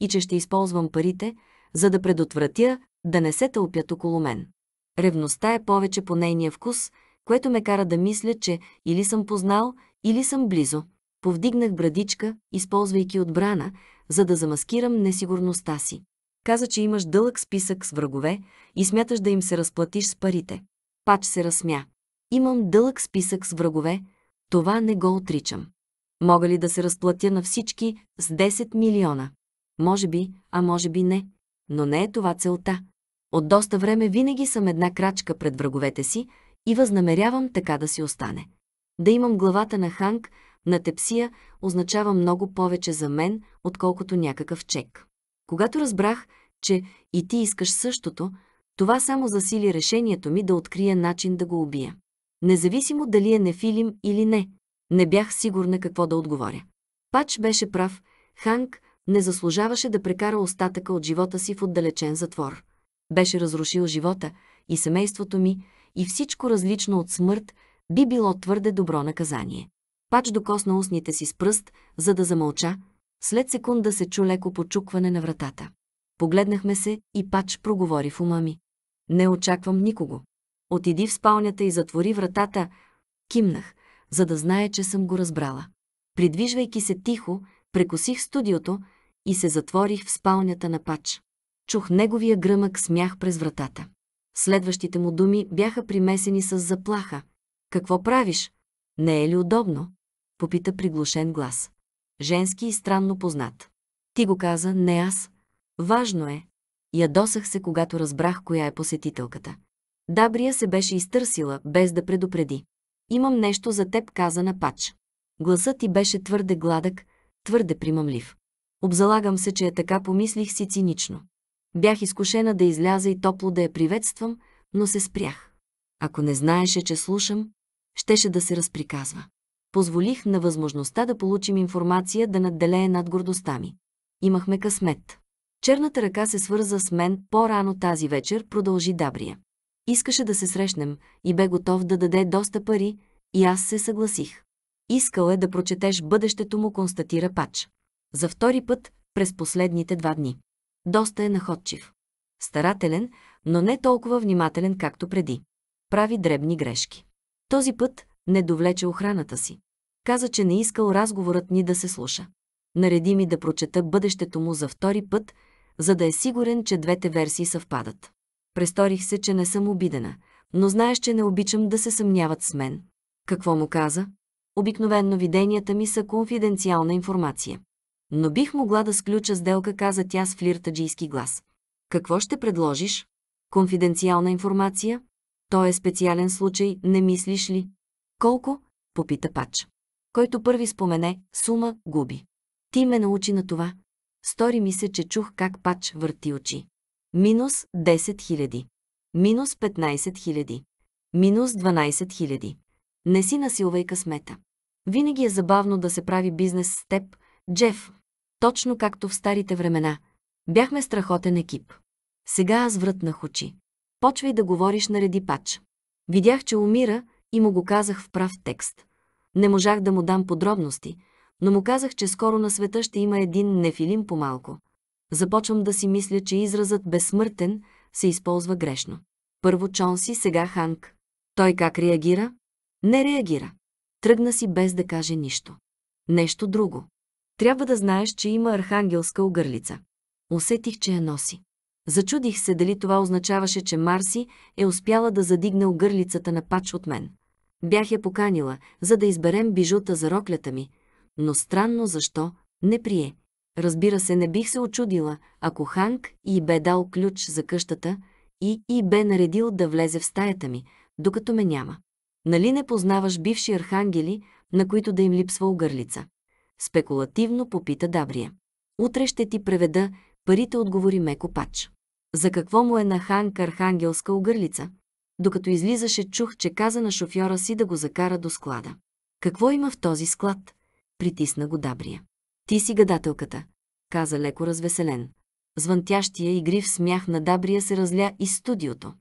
и че ще използвам парите, за да предотвратя да не се тълпят около мен. Ревността е повече по нейния вкус, което ме кара да мисля, че или съм познал, или съм близо. Повдигнах брадичка, използвайки отбрана, за да замаскирам несигурността си. Каза, че имаш дълъг списък с врагове и смяташ да им се разплатиш с парите. Пач се разсмя. Имам дълъг списък с врагове, това не го отричам. Мога ли да се разплатя на всички с 10 милиона? Може би, а може би не. Но не е това целта. От доста време винаги съм една крачка пред враговете си и възнамерявам така да си остане. Да имам главата на Ханг, на тепсия, означава много повече за мен, отколкото някакъв чек. Когато разбрах, че и ти искаш същото, това само засили решението ми да открия начин да го убия. Независимо дали е нефилим или не, не бях сигурна какво да отговоря. Пач беше прав, Ханк не заслужаваше да прекара остатъка от живота си в отдалечен затвор. Беше разрушил живота и семейството ми, и всичко различно от смърт би било твърде добро наказание. Пач докосна устните си с пръст, за да замълча. След секунда се чу леко почукване на вратата. Погледнахме се и Пач проговори в ума ми. Не очаквам никого. Отиди в спалнята и затвори вратата. Кимнах за да знае, че съм го разбрала. Придвижвайки се тихо, прекосих студиото и се затворих в спалнята на Пач. Чух неговия гръмък смях през вратата. Следващите му думи бяха примесени с заплаха. «Какво правиш? Не е ли удобно?» Попита приглушен глас. Женски и странно познат. Ти го каза, не аз. Важно е. Ядосах се, когато разбрах коя е посетителката. Дабрия се беше изтърсила, без да предупреди. Имам нещо за теб, каза на пач. Гласът ти беше твърде гладък, твърде примамлив. Обзалагам се, че е така, помислих си цинично. Бях изкушена да изляза и топло да я приветствам, но се спрях. Ако не знаеше, че слушам, щеше да се разприказва. Позволих на възможността да получим информация да надделее над гордостта ми. Имахме късмет. Черната ръка се свърза с мен по-рано тази вечер, продължи Дабрия. Искаше да се срещнем и бе готов да даде доста пари, и аз се съгласих. Искал е да прочетеш бъдещето му, констатира Пач. За втори път през последните два дни. Доста е находчив. Старателен, но не толкова внимателен, както преди. Прави дребни грешки. Този път не довлече охраната си. Каза, че не искал разговорът ни да се слуша. Нареди ми да прочета бъдещето му за втори път, за да е сигурен, че двете версии съвпадат. Престорих се, че не съм обидена, но знаеш, че не обичам да се съмняват с мен. Какво му каза? Обикновенно виденията ми са конфиденциална информация. Но бих могла да сключа сделка, каза тя с флиртаджийски глас. Какво ще предложиш? Конфиденциална информация? Той е специален случай, не мислиш ли? Колко? Попита Пач. Който първи спомене, сума губи. Ти ме научи на това. Стори ми се, че чух как Пач върти очи минус 10 000, минус 15 000, минус 12 000. Не си насилвай късмета. Винаги е забавно да се прави бизнес с теб, Джеф. Точно както в старите времена. Бяхме страхотен екип. Сега аз вратнах очи. Почвай да говориш нареди пач. Видях, че умира и му го казах в прав текст. Не можах да му дам подробности, но му казах, че скоро на света ще има един нефилим по-малко, започвам да си мисля, че изразът безсмъртен се използва грешно. Първо Чонси, сега Ханк. Той как реагира? Не реагира. Тръгна си без да каже нищо. Нещо друго. Трябва да знаеш, че има архангелска огърлица. Усетих, че я носи. Зачудих се дали това означаваше, че Марси е успяла да задигне огърлицата на пач от мен. Бях я поканила, за да изберем бижута за роклята ми, но странно защо не прие. Разбира се, не бих се очудила, ако Ханк и бе дал ключ за къщата и и бе наредил да влезе в стаята ми, докато ме няма. Нали не познаваш бивши архангели, на които да им липсва огърлица? Спекулативно попита Дабрия. Утре ще ти преведа, парите отговори меко пач. За какво му е на Ханк архангелска огърлица? Докато излизаше, чух, че каза на шофьора си да го закара до склада. Какво има в този склад? Притисна го Дабрия. Ти си гадателката, каза леко развеселен. Звънтящия игрив смях на Дабрия се разля из студиото.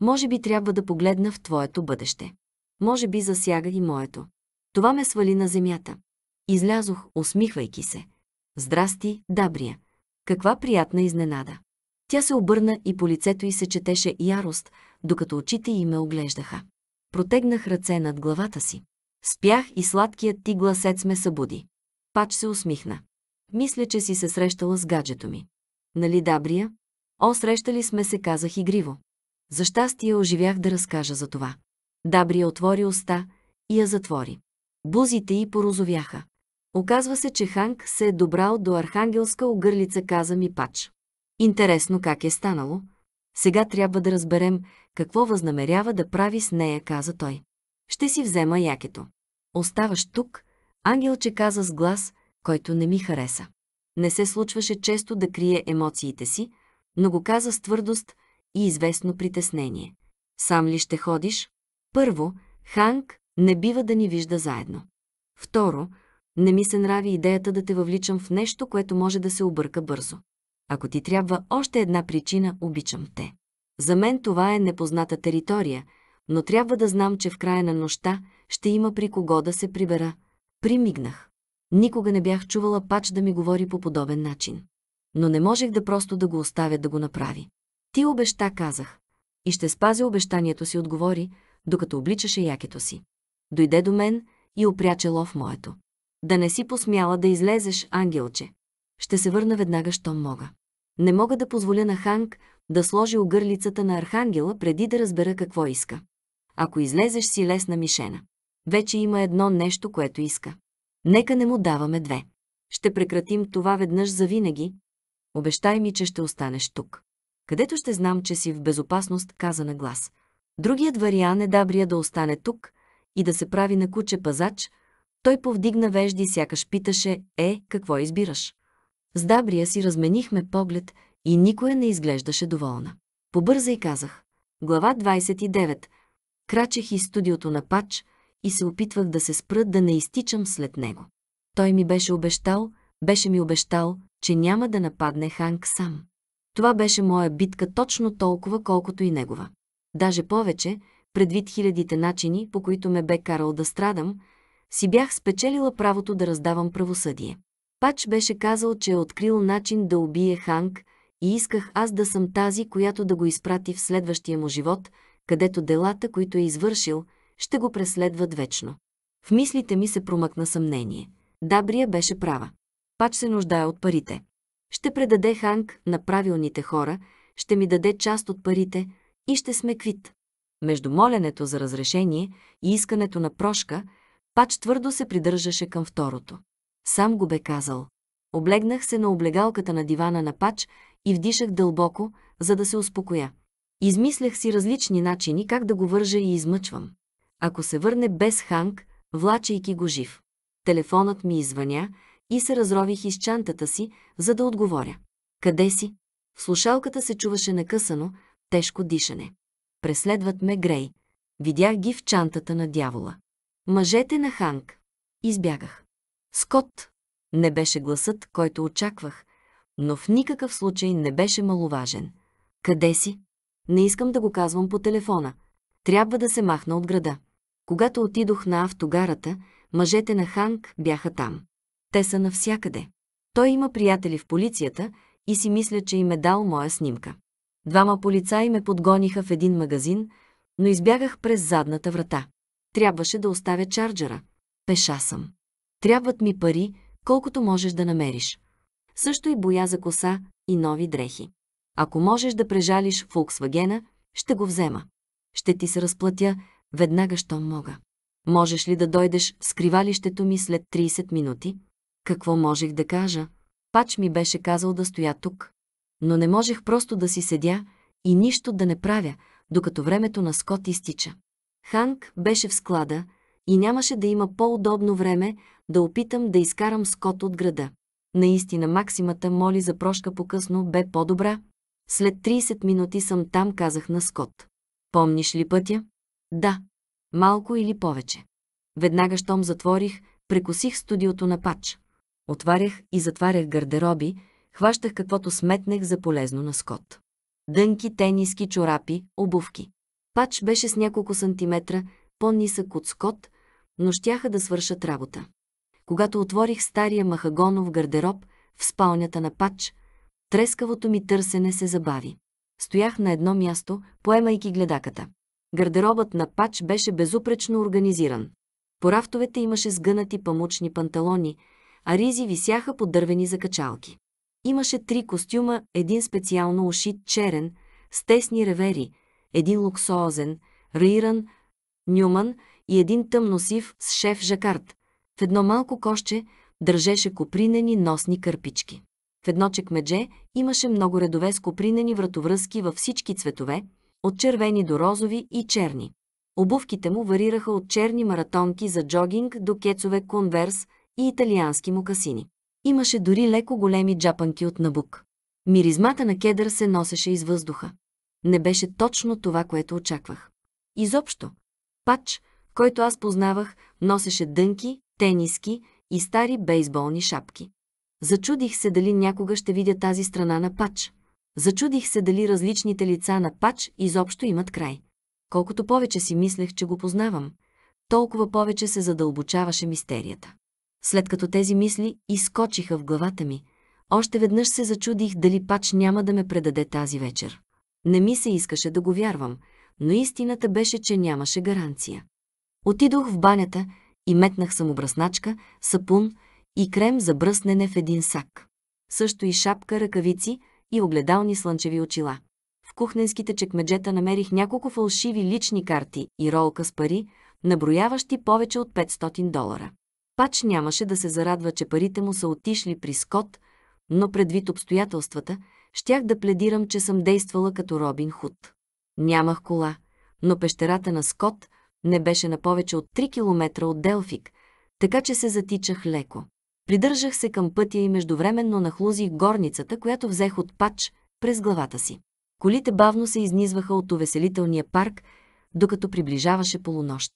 Може би трябва да погледна в твоето бъдеще. Може би засяга и моето. Това ме свали на земята. Излязох, усмихвайки се. Здрасти, Дабрия. Каква приятна изненада. Тя се обърна и по лицето й се четеше ярост, докато очите й ме оглеждаха. Протегнах ръце над главата си. Спях и сладкият ти гласец ме събуди. Пач се усмихна. Мисля, че си се срещала с гаджето ми. Нали, Дабрия? О, срещали сме се, казах игриво. За щастие оживях да разкажа за това. Дабрия отвори уста и я затвори. Бузите й порозовяха. Оказва се, че Ханк се е добрал до архангелска огърлица, каза ми пач. Интересно как е станало. Сега трябва да разберем какво възнамерява да прави с нея, каза той. Ще си взема якето. Оставаш тук, Ангелче каза с глас, който не ми хареса. Не се случваше често да крие емоциите си, но го каза с твърдост и известно притеснение. Сам ли ще ходиш? Първо, Ханк не бива да ни вижда заедно. Второ, не ми се нрави идеята да те въвличам в нещо, което може да се обърка бързо. Ако ти трябва още една причина, обичам те. За мен това е непозната територия, но трябва да знам, че в края на нощта ще има при кого да се прибера, Примигнах. Никога не бях чувала пач да ми говори по подобен начин. Но не можех да просто да го оставя да го направи. Ти обеща, казах. И ще спазя обещанието си, отговори, докато обличаше якето си. Дойде до мен и опря чело в моето. Да не си посмяла да излезеш, ангелче. Ще се върна веднага, щом мога. Не мога да позволя на Ханг да сложи огърлицата на архангела преди да разбера какво иска. Ако излезеш си лесна мишена вече има едно нещо, което иска. Нека не му даваме две. Ще прекратим това веднъж за винаги. Обещай ми, че ще останеш тук. Където ще знам, че си в безопасност, каза на глас. Другият вариант е Дабрия да остане тук и да се прави на куче пазач. Той повдигна вежди и сякаш питаше, е, какво избираш? С Дабрия си разменихме поглед и никоя не изглеждаше доволна. Побърза и казах. Глава 29. Крачех из студиото на Пач, и се опитвах да се спра да не изтичам след него. Той ми беше обещал, беше ми обещал, че няма да нападне Ханк сам. Това беше моя битка точно толкова, колкото и негова. Даже повече, предвид хилядите начини, по които ме бе карал да страдам, си бях спечелила правото да раздавам правосъдие. Пач беше казал, че е открил начин да убие Ханг и исках аз да съм тази, която да го изпрати в следващия му живот, където делата, които е извършил, ще го преследват вечно. В мислите ми се промъкна съмнение. Дабрия беше права. Пач се нуждае от парите. Ще предаде Ханг на правилните хора, ще ми даде част от парите и ще сме квит. Между моленето за разрешение и искането на прошка, Пач твърдо се придържаше към второто. Сам го бе казал. Облегнах се на облегалката на дивана на Пач и вдишах дълбоко, за да се успокоя. Измислях си различни начини как да го вържа и измъчвам ако се върне без Ханг, влачайки го жив. Телефонът ми извъня и се разрових из чантата си, за да отговоря. Къде си? В слушалката се чуваше накъсано, тежко дишане. Преследват ме Грей. Видях ги в чантата на дявола. Мъжете на Ханг. Избягах. Скот. Не беше гласът, който очаквах, но в никакъв случай не беше маловажен. Къде си? Не искам да го казвам по телефона. Трябва да се махна от града. Когато отидох на автогарата, мъжете на Ханг бяха там. Те са навсякъде. Той има приятели в полицията и си мисля, че им е дал моя снимка. Двама полицаи ме подгониха в един магазин, но избягах през задната врата. Трябваше да оставя чарджера. Пеша съм. Трябват ми пари, колкото можеш да намериш. Също и боя за коса и нови дрехи. Ако можеш да прежалиш Фолксвагена, ще го взема. Ще ти се разплатя, Веднага, щом мога. Можеш ли да дойдеш в скривалището ми след 30 минути? Какво можех да кажа? Пач ми беше казал да стоя тук. Но не можех просто да си седя и нищо да не правя, докато времето на Скот изтича. Ханк беше в склада и нямаше да има по-удобно време да опитам да изкарам Скот от града. Наистина Максимата моли за прошка по-късно бе по-добра. След 30 минути съм там, казах на Скот. Помниш ли пътя? Да, малко или повече. Веднага, щом затворих, прекосих студиото на пач. Отварях и затварях гардероби, хващах каквото сметнах за полезно на Скот. Дънки, тениски, чорапи, обувки. Пач беше с няколко сантиметра по-нисък от Скот, но щяха да свършат работа. Когато отворих стария махагонов гардероб в спалнята на Пач, трескавото ми търсене се забави. Стоях на едно място, поемайки гледаката. Гардеробът на Пач беше безупречно организиран. По рафтовете имаше сгънати памучни панталони, а ризи висяха под дървени закачалки. Имаше три костюма, един специално ушит черен, с тесни ревери, един луксоозен, раиран, нюман и един тъмносив с шеф жакард. В едно малко коще държеше копринени носни кърпички. В едно чекмедже имаше много редове с копринени вратовръзки във всички цветове – от червени до розови и черни. Обувките му варираха от черни маратонки за джогинг до кецове конверс и италиански касини. Имаше дори леко големи джапанки от набук. Миризмата на кедър се носеше из въздуха. Не беше точно това, което очаквах. Изобщо. Пач, който аз познавах, носеше дънки, тениски и стари бейсболни шапки. Зачудих се дали някога ще видя тази страна на пач. Зачудих се дали различните лица на пач изобщо имат край. Колкото повече си мислех, че го познавам, толкова повече се задълбочаваше мистерията. След като тези мисли изкочиха в главата ми, още веднъж се зачудих дали пач няма да ме предаде тази вечер. Не ми се искаше да го вярвам, но истината беше, че нямаше гаранция. Отидох в банята и метнах самобръсначка, сапун и крем за бръснене в един сак. Също и шапка, ръкавици – и огледални слънчеви очила. В кухненските чекмеджета намерих няколко фалшиви лични карти и ролка с пари, наброяващи повече от 500 долара. Пач нямаше да се зарадва, че парите му са отишли при Скот, но предвид обстоятелствата, щях да пледирам, че съм действала като Робин Худ. Нямах кола, но пещерата на Скот не беше на повече от 3 км от Делфик, така че се затичах леко. Придържах се към пътя и междувременно нахлузих горницата, която взех от пач през главата си. Колите бавно се изнизваха от увеселителния парк, докато приближаваше полунощ.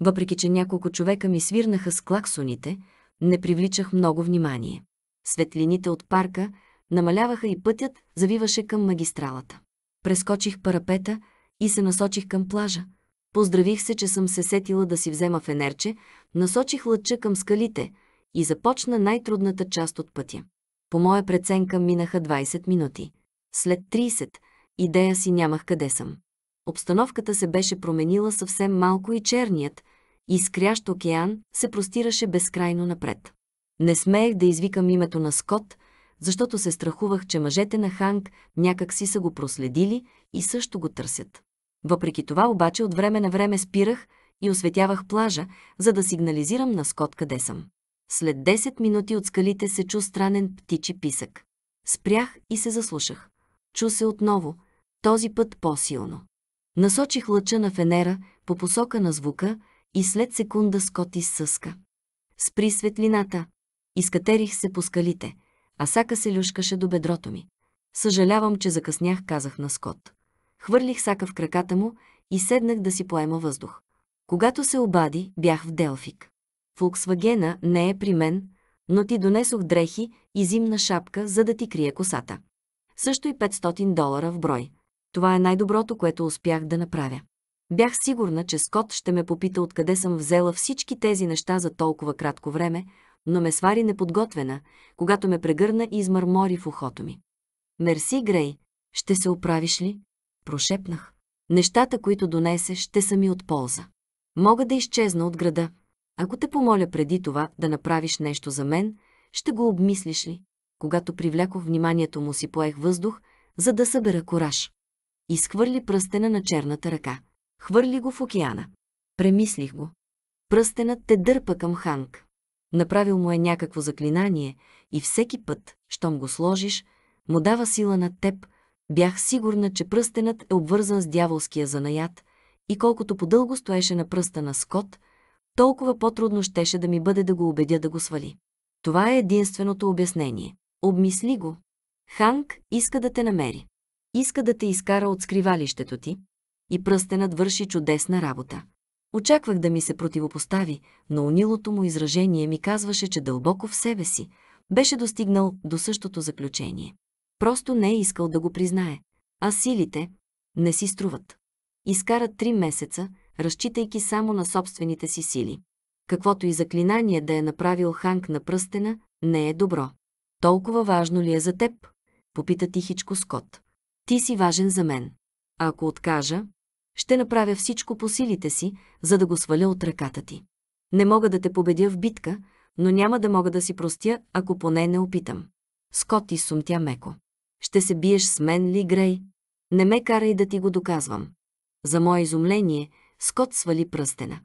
Въпреки, че няколко човека ми свирнаха с клаксоните, не привличах много внимание. Светлините от парка намаляваха и пътят завиваше към магистралата. Прескочих парапета и се насочих към плажа. Поздравих се, че съм се сетила да си взема фенерче, насочих лъча към скалите – и започна най-трудната част от пътя. По моя преценка минаха 20 минути. След 30, идея си нямах къде съм. Обстановката се беше променила съвсем малко и черният, изкрящ океан се простираше безкрайно напред. Не смеех да извикам името на Скот, защото се страхувах, че мъжете на Ханг някак си са го проследили и също го търсят. Въпреки това обаче от време на време спирах и осветявах плажа, за да сигнализирам на Скот къде съм. След 10 минути от скалите се чу странен птичи писък. Спрях и се заслушах. Чу се отново, този път по-силно. Насочих лъча на фенера по посока на звука и след секунда скот изсъска. Спри светлината. Изкатерих се по скалите, а сака се люшкаше до бедрото ми. Съжалявам, че закъснях, казах на Скот. Хвърлих сака в краката му и седнах да си поема въздух. Когато се обади, бях в Делфик. Фолксвагена не е при мен, но ти донесох дрехи и зимна шапка, за да ти крие косата. Също и 500 долара в брой. Това е най-доброто, което успях да направя. Бях сигурна, че Скот ще ме попита откъде съм взела всички тези неща за толкова кратко време, но ме свари неподготвена, когато ме прегърна и измърмори в ухото ми. Мерси, Грей, ще се оправиш ли? Прошепнах. Нещата, които донесе, ще са ми от полза. Мога да изчезна от града, ако те помоля преди това да направиш нещо за мен, ще го обмислиш ли? Когато привлякох вниманието му си поех въздух, за да събера кораж. Изхвърли пръстена на черната ръка. Хвърли го в океана. Премислих го. Пръстенът те дърпа към Ханг. Направил му е някакво заклинание и всеки път, щом го сложиш, му дава сила на теб. Бях сигурна, че пръстенът е обвързан с дяволския занаят и колкото подълго стоеше на пръста на Скот, толкова по-трудно щеше да ми бъде да го убедя да го свали. Това е единственото обяснение. Обмисли го. Ханк иска да те намери. Иска да те изкара от скривалището ти. И пръстенът върши чудесна работа. Очаквах да ми се противопостави, но унилото му изражение ми казваше, че дълбоко в себе си беше достигнал до същото заключение. Просто не е искал да го признае, а силите не си струват. Изкара три месеца, разчитайки само на собствените си сили. Каквото и заклинание да е направил Ханк на пръстена, не е добро. Толкова важно ли е за теб? Попита тихичко Скот. Ти си важен за мен. А ако откажа, ще направя всичко по силите си, за да го сваля от ръката ти. Не мога да те победя в битка, но няма да мога да си простя, ако поне не опитам. Скот изсумтя меко. Ще се биеш с мен ли, Грей? Не ме карай да ти го доказвам. За мое изумление, Скот свали пръстена.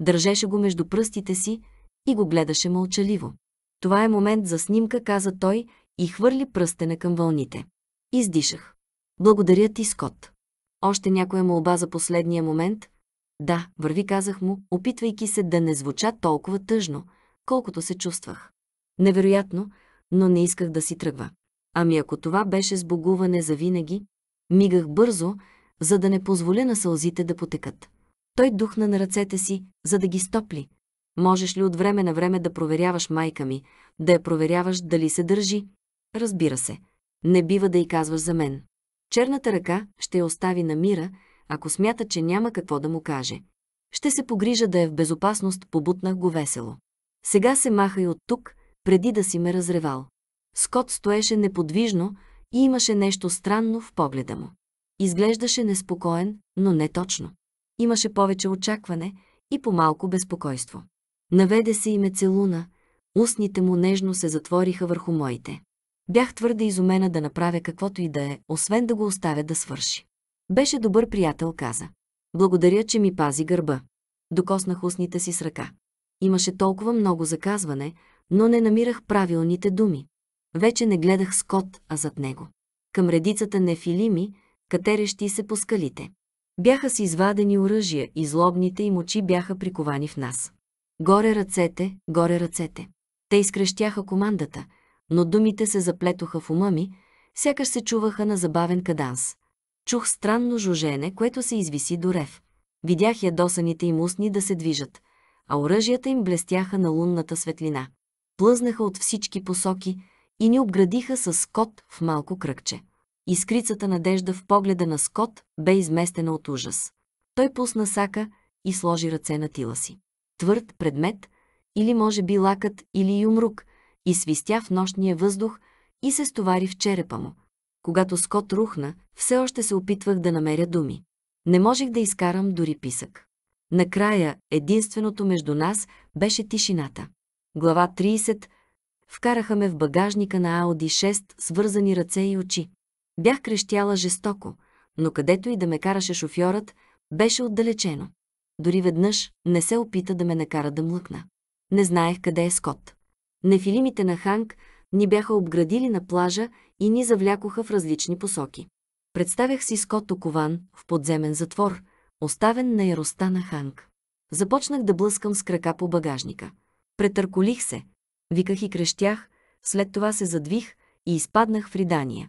Държеше го между пръстите си и го гледаше мълчаливо. Това е момент за снимка, каза той и хвърли пръстена към вълните. Издишах. Благодаря ти, Скот. Още някоя молба за последния момент? Да, върви, казах му, опитвайки се да не звуча толкова тъжно, колкото се чувствах. Невероятно, но не исках да си тръгва. Ами ако това беше сбогуване за винаги, мигах бързо, за да не позволя на сълзите да потекат. Той духна на ръцете си, за да ги стопли. Можеш ли от време на време да проверяваш майка ми, да я проверяваш дали се държи? Разбира се. Не бива да й казваш за мен. Черната ръка ще я остави на мира, ако смята, че няма какво да му каже. Ще се погрижа да е в безопасност, побутнах го весело. Сега се махай от тук, преди да си ме разревал. Скот стоеше неподвижно и имаше нещо странно в погледа му. Изглеждаше неспокоен, но не точно. Имаше повече очакване и по-малко безпокойство. Наведе се и ме целуна, устните му нежно се затвориха върху моите. Бях твърде изумена да направя каквото и да е, освен да го оставя да свърши. Беше добър приятел, каза. Благодаря, че ми пази гърба. Докоснах устните си с ръка. Имаше толкова много заказване, но не намирах правилните думи. Вече не гледах скот, а зад него. Към редицата нефилими, катерещи се по скалите. Бяха си извадени оръжия и злобните им очи бяха приковани в нас. Горе ръцете, горе ръцете. Те изкрещяха командата, но думите се заплетоха в ума ми, сякаш се чуваха на забавен каданс. Чух странно жужене, което се извиси до рев. Видях ядосаните им устни да се движат, а оръжията им блестяха на лунната светлина. Плъзнаха от всички посоки и ни обградиха с скот в малко кръгче. Искрицата надежда в погледа на Скот бе изместена от ужас. Той пусна сака и сложи ръце на тила си. Твърд предмет, или може би лакът или юмрук, и свистя в нощния въздух и се стовари в черепа му. Когато Скот рухна, все още се опитвах да намеря думи. Не можех да изкарам дори писък. Накрая единственото между нас беше тишината. Глава 30 Вкараха ме в багажника на Ауди 6 с вързани ръце и очи. Бях крещяла жестоко, но където и да ме караше шофьорът, беше отдалечено. Дори веднъж не се опита да ме накара да млъкна. Не знаех къде е Скот. Нефилимите на Ханг ни бяха обградили на плажа и ни завлякоха в различни посоки. Представях си Скот окован в подземен затвор, оставен на яроста на Ханг. Започнах да блъскам с крака по багажника. Претърколих се, виках и крещях, след това се задвих и изпаднах в ридания.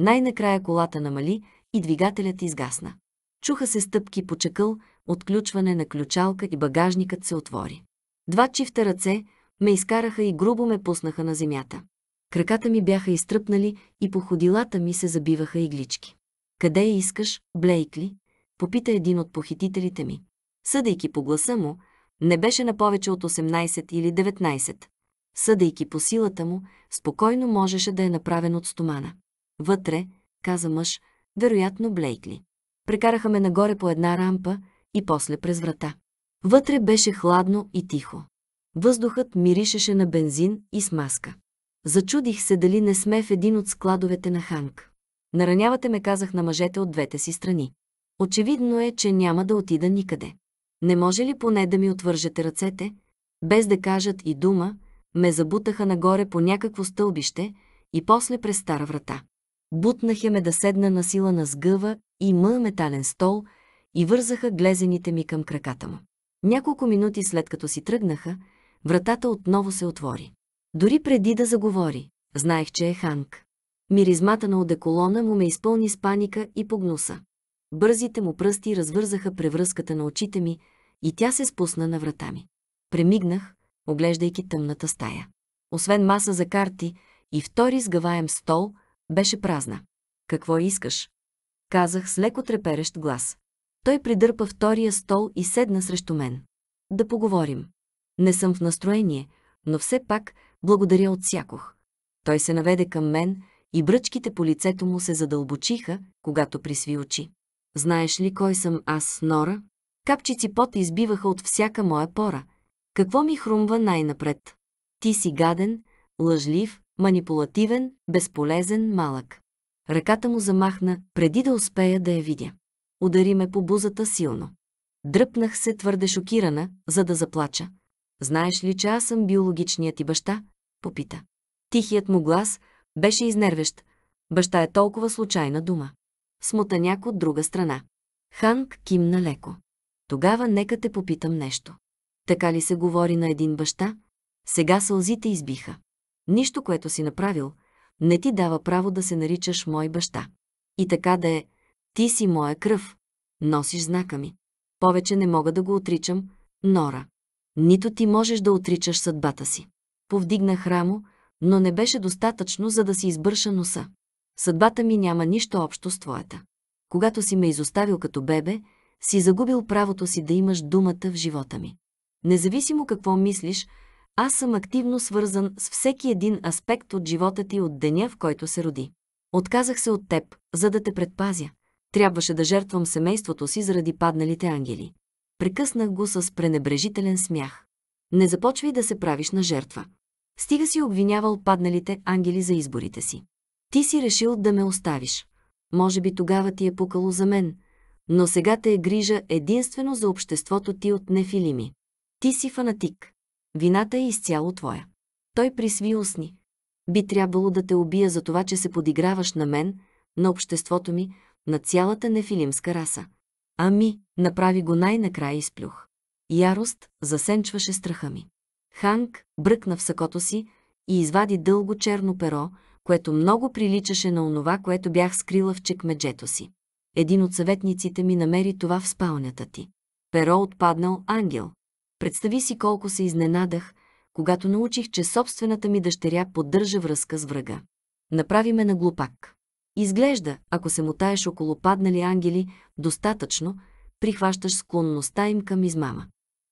Най-накрая колата намали и двигателят изгасна. Чуха се стъпки по чакъл, отключване на ключалка и багажникът се отвори. Два чифта ръце ме изкараха и грубо ме пуснаха на земята. Краката ми бяха изтръпнали и по ходилата ми се забиваха иглички. «Къде я искаш, Блейкли?» попита един от похитителите ми. Съдейки по гласа му, не беше на повече от 18 или 19. Съдейки по силата му, спокойно можеше да е направен от стомана. Вътре, каза мъж, вероятно Блейкли. Прекараха ме нагоре по една рампа и после през врата. Вътре беше хладно и тихо. Въздухът миришеше на бензин и смазка. Зачудих се дали не сме в един от складовете на Ханк. Наранявате ме, казах на мъжете от двете си страни. Очевидно е, че няма да отида никъде. Не може ли поне да ми отвържете ръцете? Без да кажат и дума, ме забутаха нагоре по някакво стълбище и после през стара врата. Бутнаха ме да седна на сила на сгъва и мъ метален стол и вързаха глезените ми към краката му. Няколко минути след като си тръгнаха, вратата отново се отвори. Дори преди да заговори, знаех, че е Ханк. Миризмата на одеколона му ме изпълни с паника и погнуса. Бързите му пръсти развързаха превръзката на очите ми и тя се спусна на врата ми. Премигнах, оглеждайки тъмната стая. Освен маса за карти и втори сгъваем стол, беше празна. Какво искаш? Казах с леко треперещ глас. Той придърпа втория стол и седна срещу мен. Да поговорим. Не съм в настроение, но все пак благодаря от всякох. Той се наведе към мен и бръчките по лицето му се задълбочиха, когато присви очи. Знаеш ли кой съм аз, Нора? Капчици пот избиваха от всяка моя пора. Какво ми хрумва най-напред? Ти си гаден, лъжлив, манипулативен, безполезен малък. Ръката му замахна, преди да успея да я видя. Удари ме по бузата силно. Дръпнах се твърде шокирана, за да заплача. Знаеш ли, че аз съм биологичният ти баща? Попита. Тихият му глас беше изнервещ. Баща е толкова случайна дума. Смотаняк от друга страна. Ханг кимна леко. Тогава нека те попитам нещо. Така ли се говори на един баща? Сега сълзите избиха. Нищо, което си направил, не ти дава право да се наричаш мой баща. И така да е, ти си моя кръв, носиш знака ми. Повече не мога да го отричам, Нора. Нито ти можеш да отричаш съдбата си. Повдигнах рамо, но не беше достатъчно, за да си избърша носа. Съдбата ми няма нищо общо с твоята. Когато си ме изоставил като бебе, си загубил правото си да имаш думата в живота ми. Независимо какво мислиш, аз съм активно свързан с всеки един аспект от живота ти от деня, в който се роди. Отказах се от теб, за да те предпазя. Трябваше да жертвам семейството си заради падналите ангели. Прекъснах го с пренебрежителен смях. Не започвай да се правиш на жертва. Стига си обвинявал падналите ангели за изборите си. Ти си решил да ме оставиш. Може би тогава ти е пукало за мен, но сега те е грижа единствено за обществото ти от нефилими. Ти си фанатик. Вината е изцяло твоя. Той присви усни. Би трябвало да те убия за това, че се подиграваш на мен, на обществото ми, на цялата нефилимска раса. Ами, направи го най-накрая изплюх. Ярост засенчваше страха ми. Ханг бръкна в сакото си и извади дълго черно перо, което много приличаше на онова, което бях скрила в чекмеджето си. Един от съветниците ми намери това в спалнята ти. Перо отпаднал ангел. Представи си колко се изненадах, когато научих, че собствената ми дъщеря поддържа връзка с врага. Направи ме на глупак. Изглежда, ако се мутаеш около паднали ангели, достатъчно, прихващаш склонността им към измама.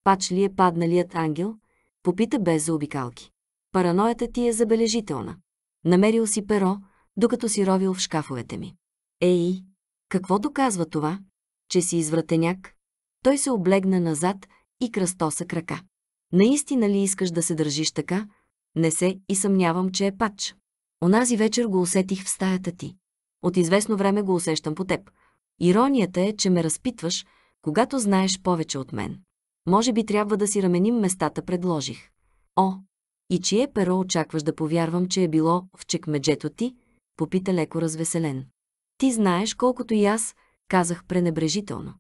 Пач ли е падналият ангел? Попита без заобикалки. Параноята ти е забележителна. Намерил си перо, докато си ровил в шкафовете ми. Ей, какво доказва това? Че си извратеняк? Той се облегна назад, и кръстоса крака. Наистина ли искаш да се държиш така? Не се и съмнявам, че е пач. Онази вечер го усетих в стаята ти. От известно време го усещам по теб. Иронията е, че ме разпитваш, когато знаеш повече от мен. Може би трябва да си раменим местата, предложих. О, и чие перо очакваш да повярвам, че е било в чекмеджето ти? Попита леко развеселен. Ти знаеш колкото и аз, казах пренебрежително.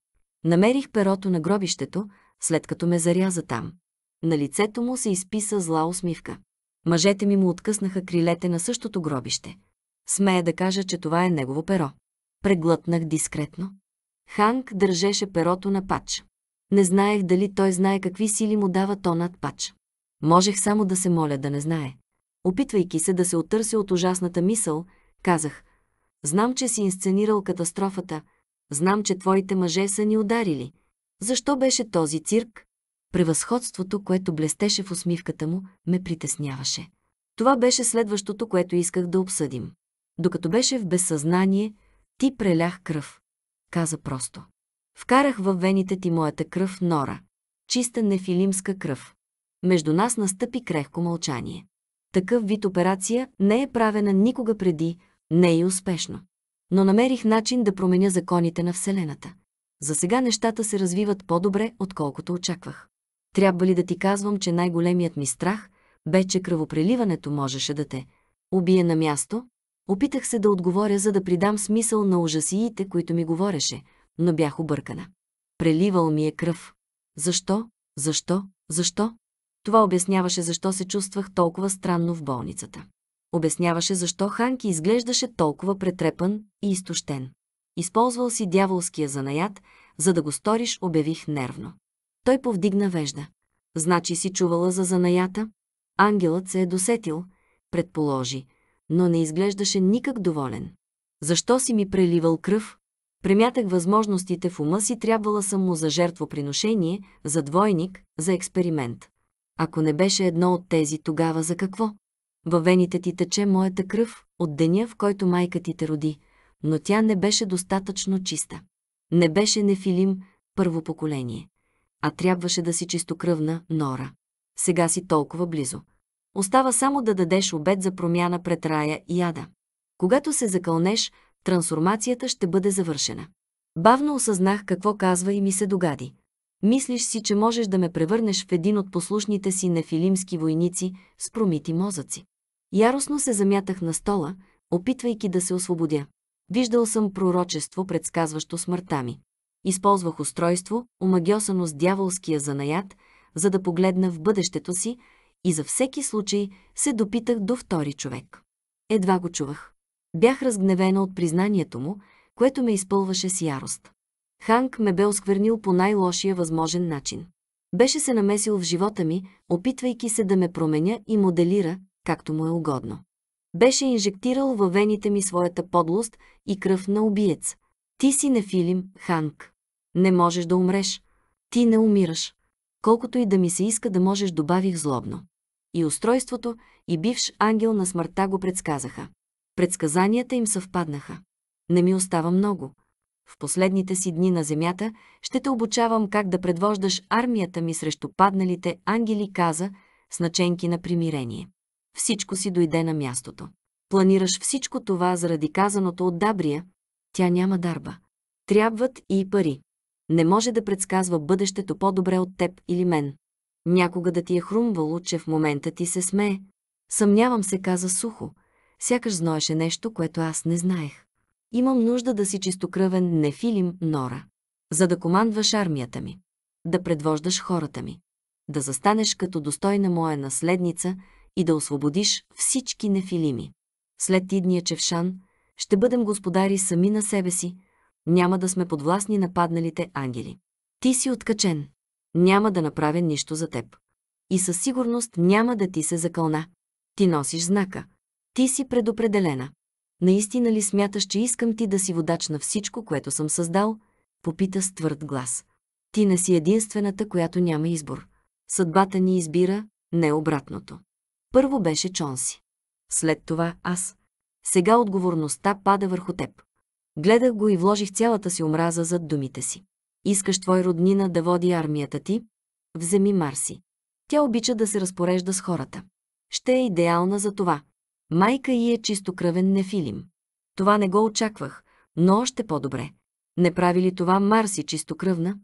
Намерих перото на гробището, след като ме заряза там. На лицето му се изписа зла усмивка. Мъжете ми му откъснаха крилете на същото гробище. Смея да кажа, че това е негово перо. Преглътнах дискретно. Ханк държеше перото на пач. Не знаех дали той знае какви сили му дава тонът пач. Можех само да се моля да не знае. Опитвайки се да се отърся от ужасната мисъл, казах «Знам, че си инсценирал катастрофата, знам, че твоите мъже са ни ударили, защо беше този цирк? Превъзходството, което блестеше в усмивката му, ме притесняваше. Това беше следващото, което исках да обсъдим. Докато беше в безсъзнание, ти прелях кръв. Каза просто. Вкарах във вените ти моята кръв, Нора. Чиста нефилимска кръв. Между нас настъпи крехко мълчание. Такъв вид операция не е правена никога преди, не е и успешно. Но намерих начин да променя законите на Вселената. За сега нещата се развиват по-добре, отколкото очаквах. Трябва ли да ти казвам, че най-големият ми страх бе, че кръвопреливането можеше да те убие на място? Опитах се да отговоря, за да придам смисъл на ужасиите, които ми говореше, но бях объркана. Преливал ми е кръв. Защо? Защо? Защо? Това обясняваше защо се чувствах толкова странно в болницата. Обясняваше защо Ханки изглеждаше толкова претрепан и изтощен. Използвал си дяволския занаят, за да го сториш, обявих нервно. Той повдигна вежда. Значи си чувала за занаята? Ангелът се е досетил, предположи, но не изглеждаше никак доволен. Защо си ми преливал кръв? Премятах възможностите в ума си, трябвала съм му за жертвоприношение, за двойник, за експеримент. Ако не беше едно от тези, тогава за какво? Във вените ти тече моята кръв от деня, в който майка ти те роди но тя не беше достатъчно чиста. Не беше нефилим първо поколение, а трябваше да си чистокръвна Нора. Сега си толкова близо. Остава само да дадеш обед за промяна пред рая и ада. Когато се закълнеш, трансформацията ще бъде завършена. Бавно осъзнах какво казва и ми се догади. Мислиш си, че можеш да ме превърнеш в един от послушните си нефилимски войници с промити мозъци. Яростно се замятах на стола, опитвайки да се освободя. Виждал съм пророчество, предсказващо смъртта ми. Използвах устройство, омагиосано с дяволския занаят, за да погледна в бъдещето си и за всеки случай се допитах до втори човек. Едва го чувах. Бях разгневена от признанието му, което ме изпълваше с ярост. Ханк ме бе осквернил по най-лошия възможен начин. Беше се намесил в живота ми, опитвайки се да ме променя и моделира, както му е угодно. Беше инжектирал във вените ми своята подлост и кръв на убиец. Ти си нефилим, Ханк. Не можеш да умреш. Ти не умираш. Колкото и да ми се иска да можеш, добавих злобно. И устройството, и бивш ангел на смъртта го предсказаха. Предсказанията им съвпаднаха. Не ми остава много. В последните си дни на земята ще те обучавам как да предвождаш армията ми срещу падналите ангели, каза, с наченки на примирение всичко си дойде на мястото. Планираш всичко това заради казаното от Дабрия, тя няма дарба. Трябват и пари. Не може да предсказва бъдещето по-добре от теб или мен. Някога да ти е хрумвало, че в момента ти се смее. Съмнявам се, каза сухо. Сякаш знаеше нещо, което аз не знаех. Имам нужда да си чистокръвен нефилим Нора. За да командваш армията ми. Да предвождаш хората ми. Да застанеш като достойна моя наследница – и да освободиш всички нефилими. След идния Чевшан ще бъдем господари сами на себе си, няма да сме подвластни на падналите ангели. Ти си откачен. Няма да направя нищо за теб. И със сигурност няма да ти се закълна. Ти носиш знака. Ти си предопределена. Наистина ли смяташ, че искам ти да си водач на всичко, което съм създал? Попита с твърд глас. Ти не си единствената, която няма избор. Съдбата ни избира, не обратното. Първо беше Чонси. След това аз. Сега отговорността пада върху теб. Гледах го и вложих цялата си омраза зад думите си. Искаш твой роднина да води армията ти? Вземи Марси. Тя обича да се разпорежда с хората. Ще е идеална за това. Майка й е чистокръвен нефилим. Това не го очаквах, но още по-добре. Не прави ли това Марси чистокръвна?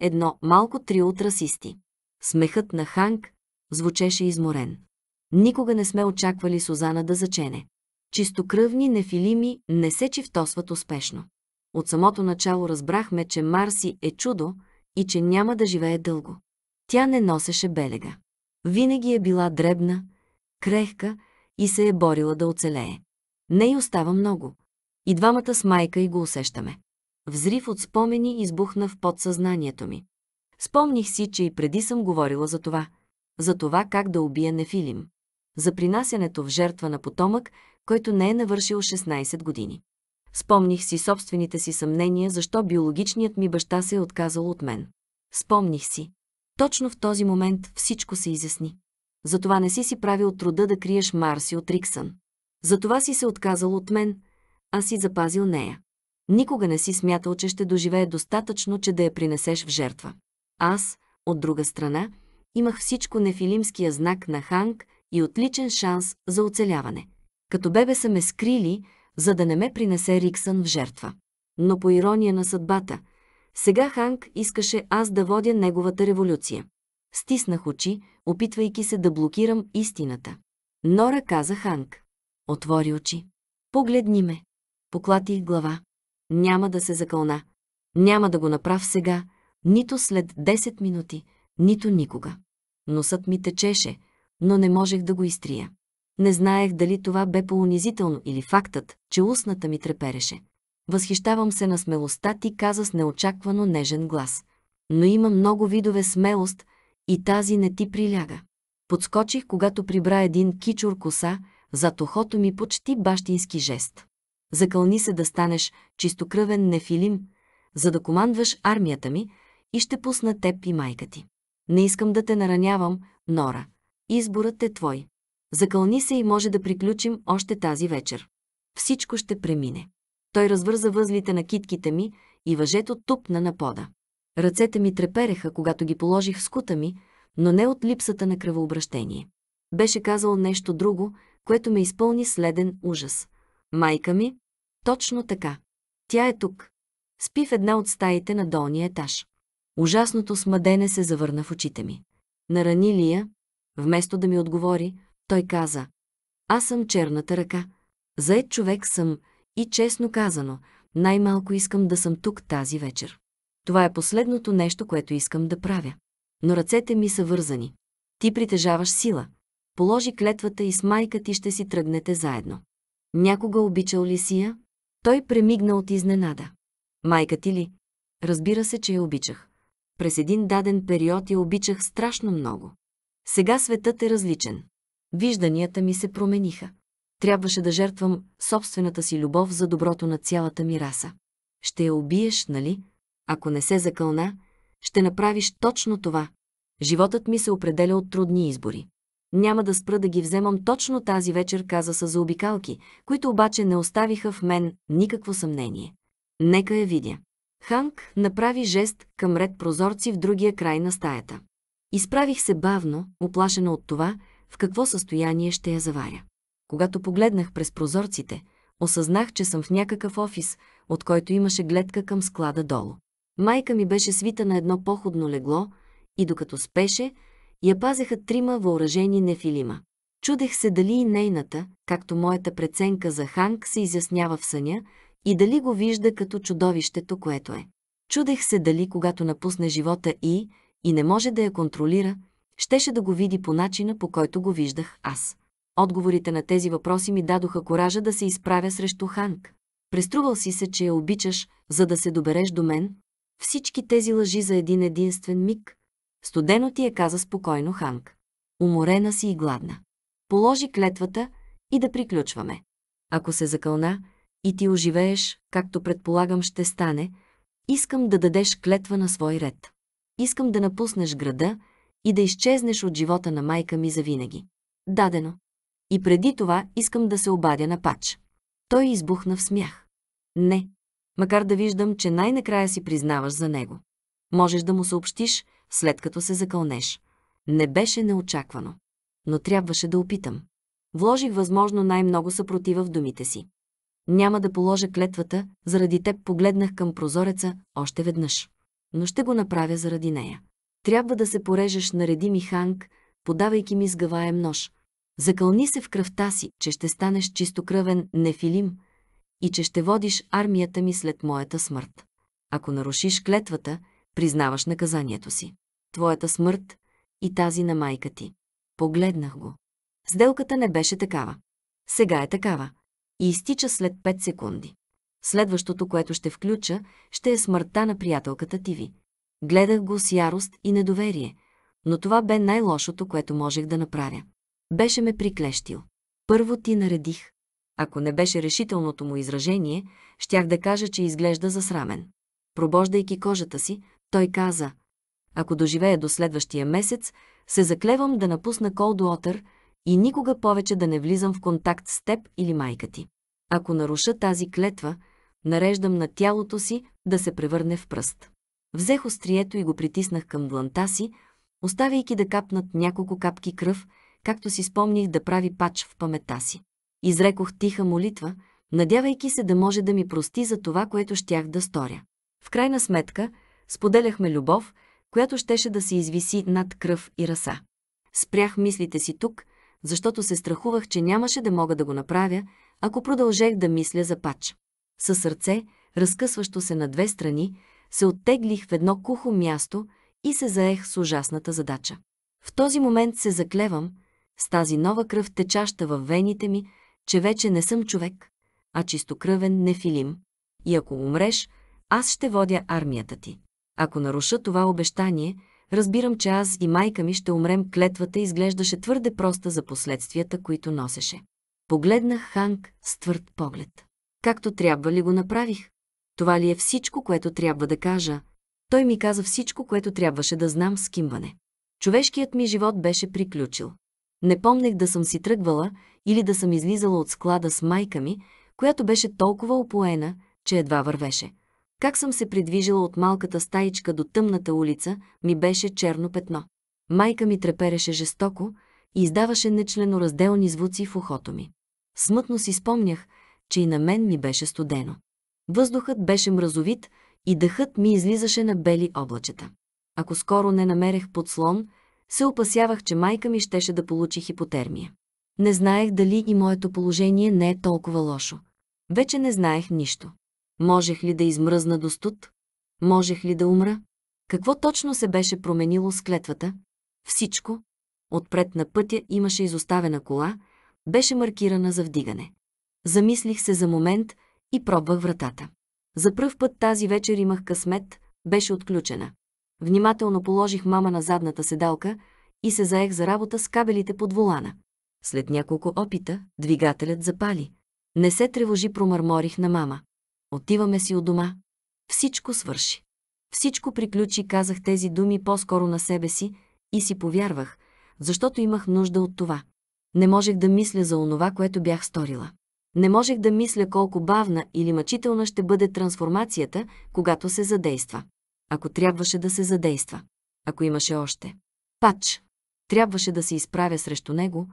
Едно малко три от расисти. Смехът на Ханк звучеше изморен. Никога не сме очаквали Сузана да зачене. Чистокръвни нефилими не се чифтосват успешно. От самото начало разбрахме, че Марси е чудо и че няма да живее дълго. Тя не носеше белега. Винаги е била дребна, крехка и се е борила да оцелее. Не й остава много. И двамата с майка и го усещаме. Взрив от спомени избухна в подсъзнанието ми. Спомних си, че и преди съм говорила за това. За това как да убия Нефилим за принасянето в жертва на потомък, който не е навършил 16 години. Спомних си собствените си съмнения, защо биологичният ми баща се е отказал от мен. Спомних си. Точно в този момент всичко се изясни. Затова не си си правил труда да криеш Марси от Риксън. Затова си се отказал от мен, а си запазил нея. Никога не си смятал, че ще доживее достатъчно, че да я принесеш в жертва. Аз, от друга страна, имах всичко нефилимския знак на Ханг, и отличен шанс за оцеляване. Като бебе са ме скрили, за да не ме принесе Риксън в жертва. Но по ирония на съдбата, сега Ханк искаше аз да водя неговата революция. Стиснах очи, опитвайки се да блокирам истината. Нора каза Ханк. Отвори очи. Погледни ме. Поклати глава. Няма да се закълна. Няма да го направ сега, нито след 10 минути, нито никога. Носът ми течеше, но не можех да го изтрия. Не знаех дали това бе поунизително или фактът, че устната ми трепереше. Възхищавам се на смелостта ти, каза с неочаквано нежен глас. Но има много видове смелост и тази не ти приляга. Подскочих, когато прибра един кичур коса, зад ухото ми почти бащински жест. Закълни се да станеш чистокръвен нефилим, за да командваш армията ми и ще пусна теб и майка ти. Не искам да те наранявам, Нора, Изборът е твой. Закълни се и може да приключим още тази вечер. Всичко ще премине. Той развърза възлите на китките ми и въжето тупна на пода. Ръцете ми трепереха, когато ги положих в скута ми, но не от липсата на кръвообращение. Беше казал нещо друго, което ме изпълни следен ужас. Майка ми? Точно така. Тя е тук. Спи в една от стаите на долния етаж. Ужасното смъдене се завърна в очите ми. Нарани ли я? Вместо да ми отговори, той каза, аз съм черната ръка. Заед човек съм и честно казано, най-малко искам да съм тук тази вечер. Това е последното нещо, което искам да правя. Но ръцете ми са вързани. Ти притежаваш сила. Положи клетвата и с майка ти ще си тръгнете заедно. Някога обичал ли си я? Той премигна от изненада. Майка ти ли? Разбира се, че я обичах. През един даден период я обичах страшно много. Сега светът е различен. Вижданията ми се промениха. Трябваше да жертвам собствената си любов за доброто на цялата ми раса. Ще я убиеш, нали? Ако не се закълна, ще направиш точно това. Животът ми се определя от трудни избори. Няма да спра да ги вземам точно тази вечер, каза са заобикалки, които обаче не оставиха в мен никакво съмнение. Нека я видя. Ханк направи жест към ред прозорци в другия край на стаята. Изправих се бавно, оплашена от това, в какво състояние ще я заваря. Когато погледнах през прозорците, осъзнах, че съм в някакъв офис, от който имаше гледка към склада долу. Майка ми беше свита на едно походно легло и докато спеше, я пазеха трима въоръжени нефилима. Чудех се дали и нейната, както моята преценка за Ханк се изяснява в съня, и дали го вижда като чудовището, което е. Чудех се дали, когато напусне живота и, и не може да я контролира, щеше да го види по начина, по който го виждах аз. Отговорите на тези въпроси ми дадоха коража да се изправя срещу Ханк. Преструвал си се, че я обичаш, за да се добереш до мен. Всички тези лъжи за един единствен миг. Студено ти е каза спокойно Ханк. Уморена си и гладна. Положи клетвата и да приключваме. Ако се закълна и ти оживееш, както предполагам ще стане, искам да дадеш клетва на свой ред. Искам да напуснеш града и да изчезнеш от живота на майка ми завинаги. Дадено. И преди това искам да се обадя на пач. Той избухна в смях. Не. Макар да виждам, че най-накрая си признаваш за него. Можеш да му съобщиш, след като се закълнеш. Не беше неочаквано. Но трябваше да опитам. Вложих възможно най-много съпротива в думите си. Няма да положа клетвата, заради теб погледнах към прозореца още веднъж но ще го направя заради нея. Трябва да се порежеш, нареди ми Ханг, подавайки ми сгъваем нож. Закълни се в кръвта си, че ще станеш чистокръвен нефилим и че ще водиш армията ми след моята смърт. Ако нарушиш клетвата, признаваш наказанието си. Твоята смърт и тази на майка ти. Погледнах го. Сделката не беше такава. Сега е такава. И изтича след 5 секунди. Следващото, което ще включа, ще е смъртта на приятелката Тиви. Гледах го с ярост и недоверие, но това бе най-лошото, което можех да направя. Беше ме приклещил. Първо ти наредих. Ако не беше решителното му изражение, щях да кажа, че изглежда засрамен. Пробождайки кожата си, той каза, ако доживея до следващия месец, се заклевам да напусна Колдуотър и никога повече да не влизам в контакт с теб или майка ти. Ако наруша тази клетва, Нареждам на тялото си да се превърне в пръст. Взех острието и го притиснах към дланта си, оставяйки да капнат няколко капки кръв, както си спомних да прави пач в памета си. Изрекох тиха молитва, надявайки се да може да ми прости за това, което щях да сторя. В крайна сметка, споделяхме любов, която щеше да се извиси над кръв и раса. Спрях мислите си тук, защото се страхувах, че нямаше да мога да го направя, ако продължех да мисля за пач със сърце, разкъсващо се на две страни, се оттеглих в едно кухо място и се заех с ужасната задача. В този момент се заклевам, с тази нова кръв течаща във вените ми, че вече не съм човек, а чистокръвен нефилим. И ако умреш, аз ще водя армията ти. Ако наруша това обещание, разбирам, че аз и майка ми ще умрем. Клетвата изглеждаше твърде проста за последствията, които носеше. Погледнах Ханг с твърд поглед. Както трябва ли го направих? Това ли е всичко, което трябва да кажа? Той ми каза всичко, което трябваше да знам с кимване. Човешкият ми живот беше приключил. Не помнех да съм си тръгвала или да съм излизала от склада с майка ми, която беше толкова опоена, че едва вървеше. Как съм се придвижила от малката стаичка до тъмната улица, ми беше черно петно. Майка ми трепереше жестоко и издаваше нечленоразделни звуци в ухото ми. Смътно си спомнях, че и на мен ми беше студено. Въздухът беше мразовит и дъхът ми излизаше на бели облачета. Ако скоро не намерех подслон, се опасявах, че майка ми щеше да получи хипотермия. Не знаех дали и моето положение не е толкова лошо. Вече не знаех нищо. Можех ли да измръзна до студ? Можех ли да умра? Какво точно се беше променило с клетвата? Всичко. Отпред на пътя имаше изоставена кола, беше маркирана за вдигане. Замислих се за момент и пробвах вратата. За пръв път тази вечер имах късмет, беше отключена. Внимателно положих мама на задната седалка и се заех за работа с кабелите под волана. След няколко опита, двигателят запали. Не се тревожи, промърморих на мама. Отиваме си от дома. Всичко свърши. Всичко приключи, казах тези думи по-скоро на себе си и си повярвах, защото имах нужда от това. Не можех да мисля за онова, което бях сторила. Не можех да мисля колко бавна или мъчителна ще бъде трансформацията, когато се задейства. Ако трябваше да се задейства. Ако имаше още. Пач. Трябваше да се изправя срещу него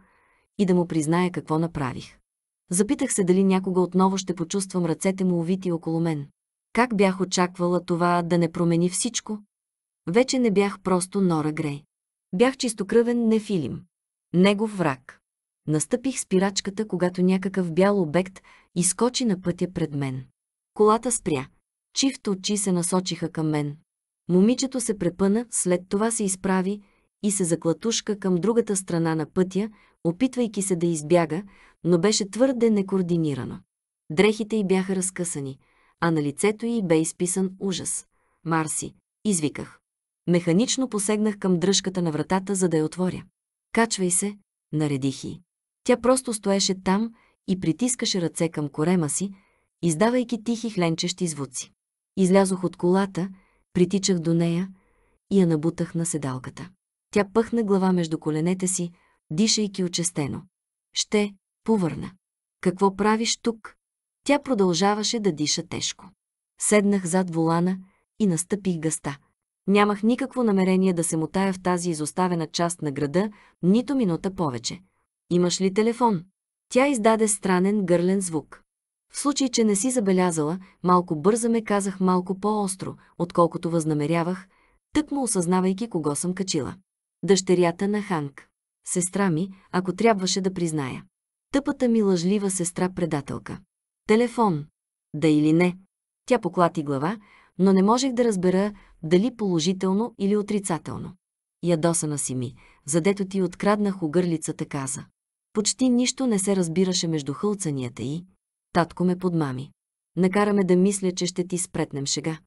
и да му призная какво направих. Запитах се дали някога отново ще почувствам ръцете му увити около мен. Как бях очаквала това да не промени всичко? Вече не бях просто Нора Грей. Бях чистокръвен нефилим. Негов враг. Настъпих спирачката, когато някакъв бял обект изкочи на пътя пред мен. Колата спря. Чифто очи се насочиха към мен. Момичето се препъна, след това се изправи и се заклатушка към другата страна на пътя, опитвайки се да избяга, но беше твърде некоординирано. Дрехите й бяха разкъсани, а на лицето й бе изписан ужас. Марси, извиках. Механично посегнах към дръжката на вратата, за да я отворя. Качвай се, наредих й. Тя просто стоеше там и притискаше ръце към корема си, издавайки тихи хленчещи звуци. Излязох от колата, притичах до нея и я набутах на седалката. Тя пъхна глава между коленете си, дишайки очестено. Ще повърна. Какво правиш тук? Тя продължаваше да диша тежко. Седнах зад волана и настъпих гъста. Нямах никакво намерение да се мутая в тази изоставена част на града, нито минута повече. Имаш ли телефон? Тя издаде странен гърлен звук. В случай, че не си забелязала, малко бърза ме казах малко по-остро, отколкото възнамерявах, тъкмо осъзнавайки кого съм качила. Дъщерята на Ханк. Сестра ми, ако трябваше да призная. Тъпата ми лъжлива сестра-предателка. Телефон. Да или не. Тя поклати глава, но не можех да разбера дали положително или отрицателно. Ядосана си ми, задето ти откраднах огърлицата каза. Почти нищо не се разбираше между хълцанията й. Татко ме подмами. Накараме да мисля, че ще ти спретнем шега.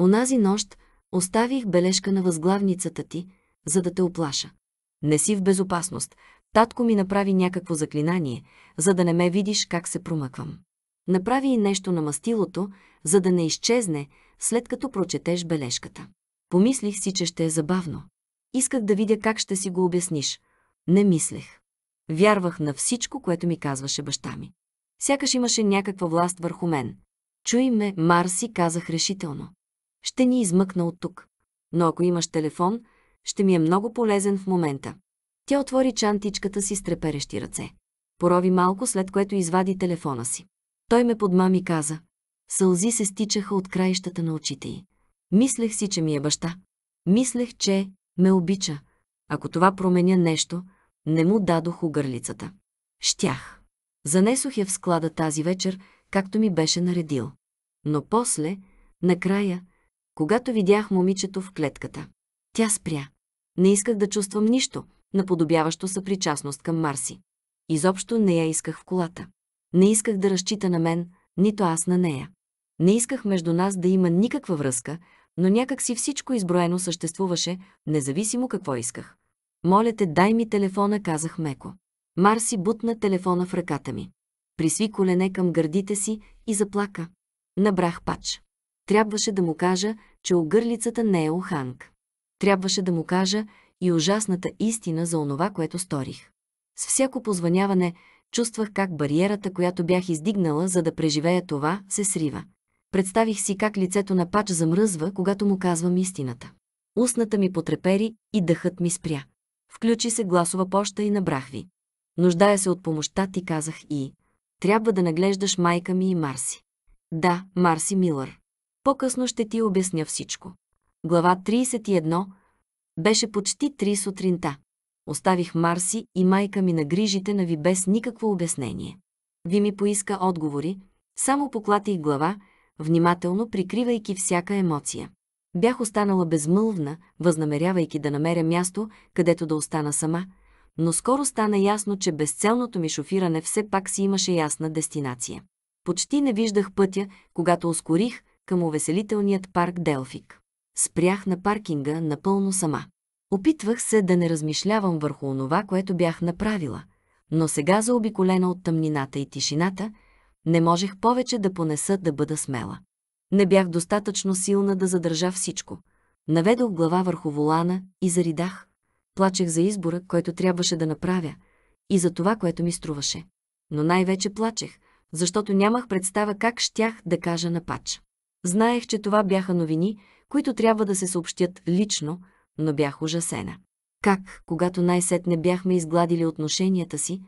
Онази нощ оставих бележка на възглавницата ти, за да те оплаша. Не си в безопасност. Татко ми направи някакво заклинание, за да не ме видиш как се промъквам. Направи и нещо на мастилото, за да не изчезне, след като прочетеш бележката. Помислих си, че ще е забавно. Исках да видя как ще си го обясниш. Не мислех. Вярвах на всичко, което ми казваше баща ми. Сякаш имаше някаква власт върху мен. Чуй ме, Марси, казах решително. Ще ни измъкна от тук. Но ако имаш телефон, ще ми е много полезен в момента. Тя отвори чантичката си с треперещи ръце. Порови малко, след което извади телефона си. Той ме подмами каза. Сълзи се стичаха от краищата на очите й. Мислех си, че ми е баща. Мислех, че ме обича. Ако това променя нещо, не му дадох огърлицата. Щях. Занесох я в склада тази вечер, както ми беше наредил. Но после, накрая, когато видях момичето в клетката, тя спря. Не исках да чувствам нищо, наподобяващо съпричастност към Марси. Изобщо не я исках в колата. Не исках да разчита на мен, нито аз на нея. Не исках между нас да има никаква връзка, но някак си всичко изброено съществуваше, независимо какво исках. Моля те, дай ми телефона, казах меко. Марси бутна телефона в ръката ми. Присви колене към гърдите си и заплака. Набрах пач. Трябваше да му кажа, че огърлицата не е оханг. Трябваше да му кажа и ужасната истина за онова, което сторих. С всяко позваняване чувствах как бариерата, която бях издигнала, за да преживея това, се срива. Представих си как лицето на пач замръзва, когато му казвам истината. Устната ми потрепери и дъхът ми спря. Включи се гласова поща и набрах ви. Нуждая се от помощта ти, казах и. Трябва да наглеждаш майка ми и Марси. Да, Марси Милър. По-късно ще ти обясня всичко. Глава 31 беше почти три сутринта. Оставих Марси и майка ми на грижите на ви без никакво обяснение. Ви ми поиска отговори, само поклатих глава, внимателно прикривайки всяка емоция. Бях останала безмълвна, възнамерявайки да намеря място, където да остана сама, но скоро стана ясно, че безцелното ми шофиране все пак си имаше ясна дестинация. Почти не виждах пътя, когато ускорих към увеселителният парк Делфик. Спрях на паркинга напълно сама. Опитвах се да не размишлявам върху онова, което бях направила, но сега заобиколена от тъмнината и тишината, не можех повече да понеса да бъда смела. Не бях достатъчно силна да задържа всичко. Наведох глава върху волана и заридах. Плачех за избора, който трябваше да направя, и за това, което ми струваше. Но най-вече плачех, защото нямах представа как щях да кажа на пач. Знаех, че това бяха новини, които трябва да се съобщят лично, но бях ужасена. Как, когато най-сетне бяхме изгладили отношенията си,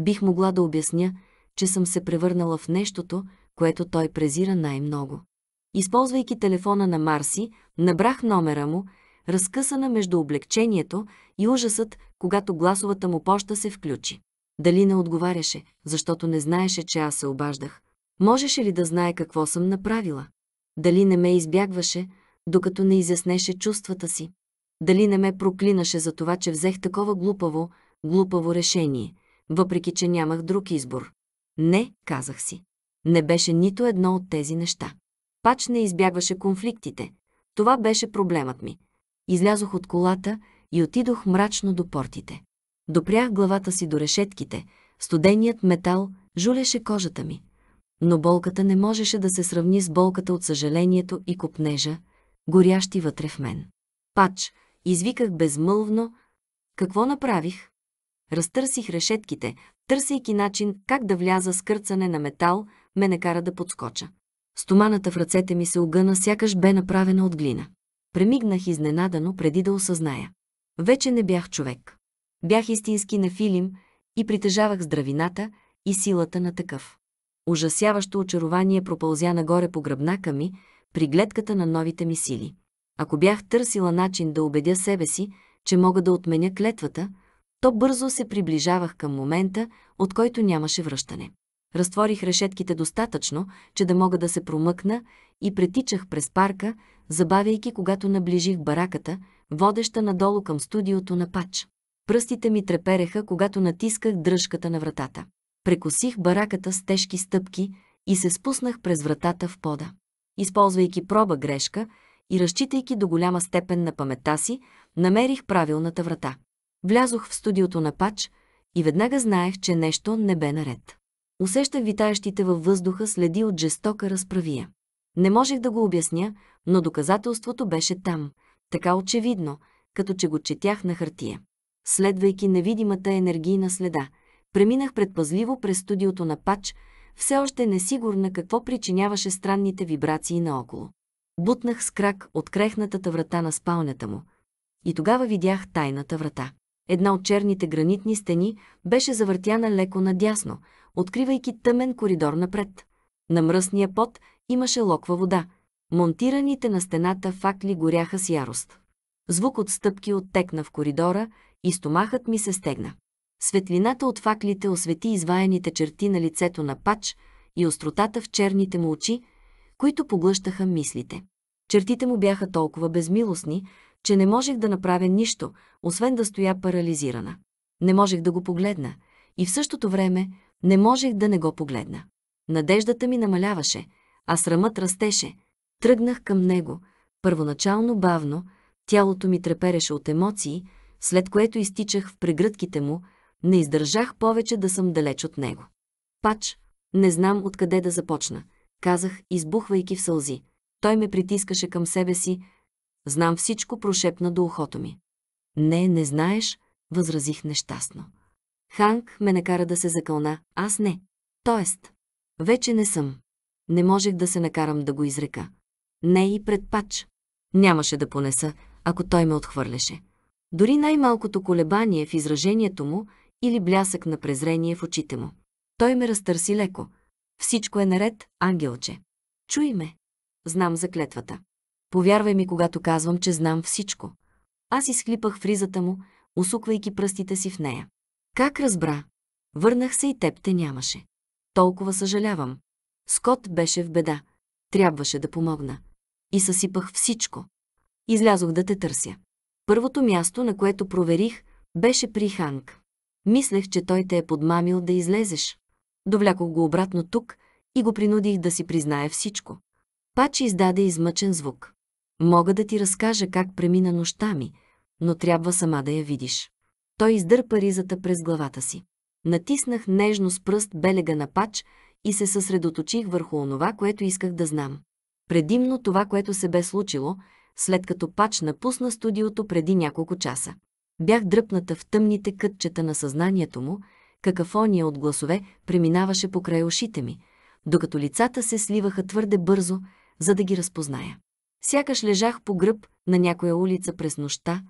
бих могла да обясня, че съм се превърнала в нещото, което той презира най-много. Използвайки телефона на Марси, набрах номера му, разкъсана между облегчението и ужасът, когато гласовата му поща се включи. Дали не отговаряше, защото не знаеше, че аз се обаждах. Можеше ли да знае какво съм направила? Дали не ме избягваше, докато не изяснеше чувствата си? Дали не ме проклинаше за това, че взех такова глупаво, глупаво решение, въпреки че нямах друг избор? Не, казах си. Не беше нито едно от тези неща. Пач не избягваше конфликтите. Това беше проблемът ми. Излязох от колата и отидох мрачно до портите. Допрях главата си до решетките, студеният метал жулеше кожата ми. Но болката не можеше да се сравни с болката от съжалението и копнежа, горящи вътре в мен. Пач, извиках безмълвно. Какво направих? Разтърсих решетките, търсейки начин как да вляза с кърцане на метал, ме накара да подскоча. Стоманата в ръцете ми се огъна, сякаш бе направена от глина. Премигнах изненадано, преди да осъзная. Вече не бях човек. Бях истински на Филим и притежавах здравината и силата на такъв. Ужасяващо очарование пропълзя нагоре по гръбнака ми, при гледката на новите ми сили. Ако бях търсила начин да убедя себе си, че мога да отменя клетвата, то бързо се приближавах към момента, от който нямаше връщане. Разтворих решетките достатъчно, че да мога да се промъкна и претичах през парка, забавяйки, когато наближих бараката, водеща надолу към студиото на Пач. Пръстите ми трепереха, когато натисках дръжката на вратата. Прекосих бараката с тежки стъпки и се спуснах през вратата в пода. Използвайки проба грешка и разчитайки до голяма степен на паметта си, намерих правилната врата. Влязох в студиото на Пач и веднага знаех, че нещо не бе наред. Усеща витаещите във въздуха следи от жестока разправия. Не можех да го обясня, но доказателството беше там, така очевидно, като че го четях на хартия. Следвайки невидимата енергийна следа, преминах предпазливо през студиото на Пач, все още несигурна какво причиняваше странните вибрации наоколо. Бутнах с крак от крехнатата врата на спалнята му. И тогава видях тайната врата. Една от черните гранитни стени беше завъртяна леко надясно, откривайки тъмен коридор напред. На мръсния пот имаше локва вода. Монтираните на стената факли горяха с ярост. Звук от стъпки оттекна в коридора и стомахът ми се стегна. Светлината от факлите освети изваяните черти на лицето на пач и остротата в черните му очи, които поглъщаха мислите. Чертите му бяха толкова безмилостни, че не можех да направя нищо, освен да стоя парализирана. Не можех да го погледна и в същото време не можех да не го погледна. Надеждата ми намаляваше, а срамът растеше. Тръгнах към него, първоначално бавно, тялото ми трепереше от емоции, след което изтичах в прегръдките му, не издържах повече да съм далеч от него. Пач, не знам откъде да започна, казах, избухвайки в сълзи. Той ме притискаше към себе си. Знам всичко, прошепна до ухото ми. Не, не знаеш, възразих нещастно. Ханк ме накара да се закълна, аз не. Тоест, вече не съм. Не можех да се накарам да го изрека. Не и пред пач. Нямаше да понеса, ако той ме отхвърляше. Дори най-малкото колебание в изражението му или блясък на презрение в очите му. Той ме разтърси леко. Всичко е наред, ангелче. Чуй ме. Знам за клетвата. Повярвай ми, когато казвам, че знам всичко. Аз изхлипах фризата му, усуквайки пръстите си в нея. Как разбра? Върнах се и теб те нямаше. Толкова съжалявам. Скот беше в беда. Трябваше да помогна. И съсипах всичко. Излязох да те търся. Първото място, на което проверих, беше при Ханг. Мислех, че той те е подмамил да излезеш. Довлякох го обратно тук и го принудих да си признае всичко. Пачи издаде измъчен звук. Мога да ти разкажа как премина нощта ми, но трябва сама да я видиш. Той издърпа ризата през главата си. Натиснах нежно с пръст белега на пач и се съсредоточих върху онова, което исках да знам. Предимно това, което се бе случило, след като пач напусна студиото преди няколко часа. Бях дръпната в тъмните кътчета на съзнанието му, какафония от гласове преминаваше покрай ушите ми, докато лицата се сливаха твърде бързо, за да ги разпозная. Сякаш лежах по гръб на някоя улица през нощта,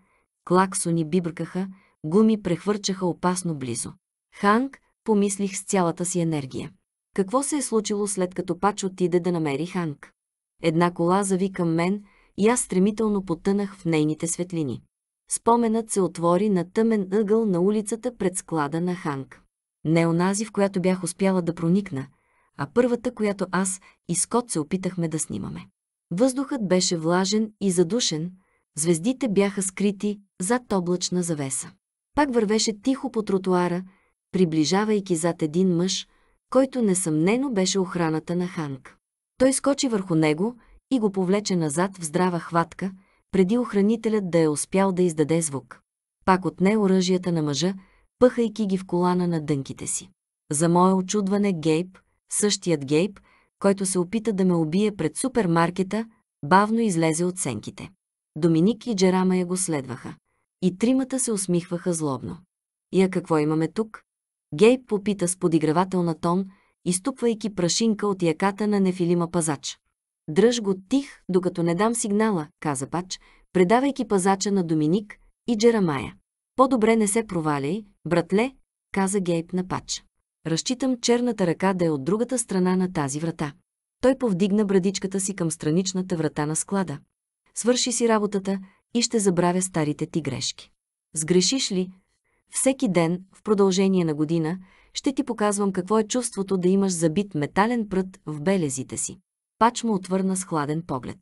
клаксони бибъркаха, Гуми прехвърчаха опасно близо. Ханг, помислих с цялата си енергия. Какво се е случило след като пач отиде да намери Ханг? Една кола зави към мен и аз стремително потънах в нейните светлини. Споменът се отвори на тъмен ъгъл на улицата пред склада на Ханг. Не онази, в която бях успяла да проникна, а първата, която аз и Скот се опитахме да снимаме. Въздухът беше влажен и задушен, звездите бяха скрити зад облачна завеса. Пак вървеше тихо по тротуара, приближавайки зад един мъж, който несъмнено беше охраната на Ханк. Той скочи върху него и го повлече назад в здрава хватка, преди охранителят да е успял да издаде звук. Пак отне оръжията на мъжа, пъхайки ги в колана на дънките си. За мое очудване Гейб, същият Гейб, който се опита да ме убие пред супермаркета, бавно излезе от сенките. Доминик и Джерама я го следваха. И тримата се усмихваха злобно. Я какво имаме тук? Гейб попита с подигравателна тон, изтупвайки прашинка от яката на нефилима пазач. Дръж го тих, докато не дам сигнала, каза Пач, предавайки пазача на Доминик и Джерамая. По-добре не се проваляй, братле, каза Гейб на Пач. Разчитам черната ръка да е от другата страна на тази врата. Той повдигна брадичката си към страничната врата на склада. Свърши си работата и ще забравя старите ти грешки. Сгрешиш ли? Всеки ден, в продължение на година, ще ти показвам какво е чувството да имаш забит метален прът в белезите си. Пач му отвърна с хладен поглед.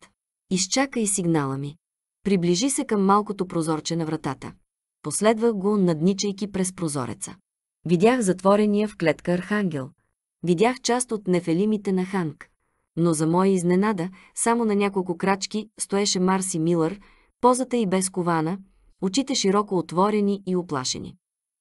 Изчакай сигнала ми. Приближи се към малкото прозорче на вратата. Последвах го, надничайки през прозореца. Видях затворения в клетка архангел. Видях част от нефелимите на Ханк. Но за моя изненада, само на няколко крачки стоеше Марси Милър, позата й без кована, очите широко отворени и оплашени.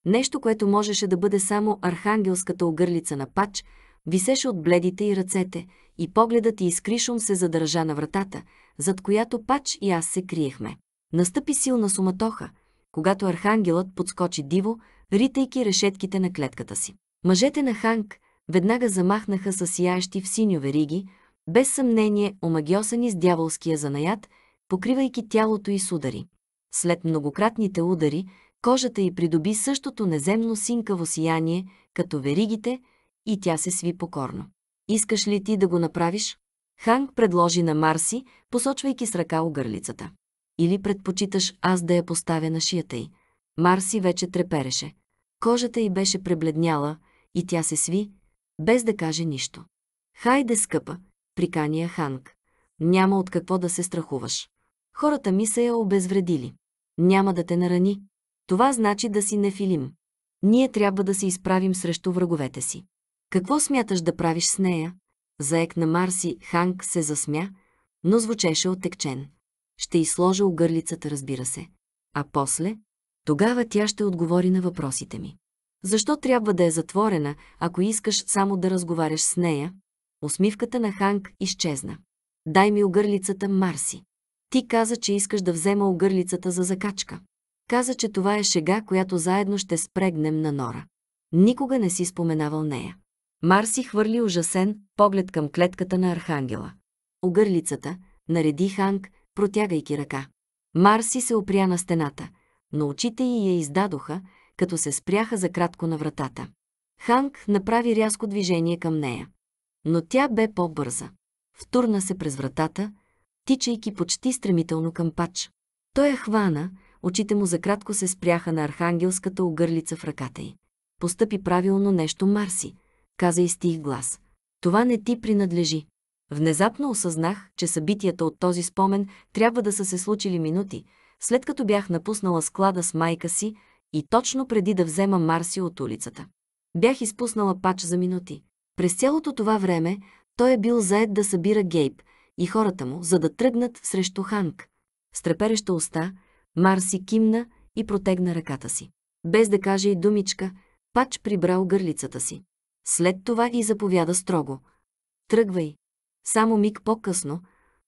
Нещо, което можеше да бъде само архангелската огърлица на пач, висеше от бледите и ръцете, и погледът и изкришум се задържа на вратата, зад която пач и аз се криехме. Настъпи силна суматоха, когато архангелът подскочи диво, ритайки решетките на клетката си. Мъжете на Ханг веднага замахнаха с сияещи в синьо вериги, без съмнение омагиосани с дяволския занаят покривайки тялото й с удари. След многократните удари, кожата й придоби същото неземно синкаво сияние, като веригите, и тя се сви покорно. Искаш ли ти да го направиш? Ханг предложи на Марси, посочвайки с ръка огърлицата. Или предпочиташ аз да я поставя на шията й. Марси вече трепереше. Кожата й беше пребледняла и тя се сви, без да каже нищо. Хайде, скъпа, прикания Ханг. Няма от какво да се страхуваш. Хората ми са я обезвредили. Няма да те нарани. Това значи да си нефилим. Ние трябва да се изправим срещу враговете си. Какво смяташ да правиш с нея? Заек на Марси Ханк се засмя, но звучеше отекчен. Ще изложа огърлицата, разбира се. А после? Тогава тя ще отговори на въпросите ми. Защо трябва да е затворена, ако искаш само да разговаряш с нея? Усмивката на Ханк изчезна. Дай ми огърлицата, Марси. Ти каза, че искаш да взема огърлицата за закачка. Каза, че това е шега, която заедно ще спрегнем на нора. Никога не си споменавал нея. Марси хвърли ужасен поглед към клетката на архангела. Огърлицата, нареди Ханг, протягайки ръка. Марси се опря на стената, но очите й я издадоха, като се спряха за кратко на вратата. Ханг направи рязко движение към нея. Но тя бе по-бърза. Втурна се през вратата, тичайки почти стремително към пач. Той я хвана, очите му за кратко се спряха на архангелската огърлица в ръката й. Постъпи правилно нещо Марси, каза и стих глас. Това не ти принадлежи. Внезапно осъзнах, че събитията от този спомен трябва да са се случили минути, след като бях напуснала склада с майка си и точно преди да взема Марси от улицата. Бях изпуснала пач за минути. През цялото това време той е бил заед да събира Гейб, и хората му, за да тръгнат срещу Ханг. С трепереща уста Марси кимна и протегна ръката си. Без да каже и думичка, Пач прибрал гърлицата си. След това и заповяда строго. Тръгвай. Само миг по-късно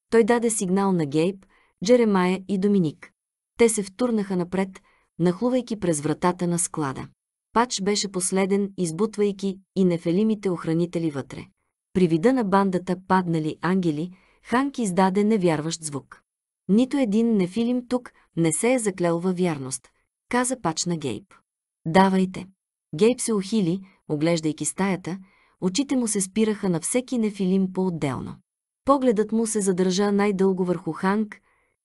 той даде сигнал на Гейб, Джеремая и Доминик. Те се втурнаха напред, нахлувайки през вратата на склада. Пач беше последен, избутвайки и нефелимите охранители вътре. При вида на бандата паднали ангели, Ханк издаде невярващ звук. Нито един нефилим тук не се е заклел във вярност, каза пач на Гейб. Давайте. Гейб се ухили, оглеждайки стаята, очите му се спираха на всеки нефилим по-отделно. Погледът му се задържа най-дълго върху Ханк,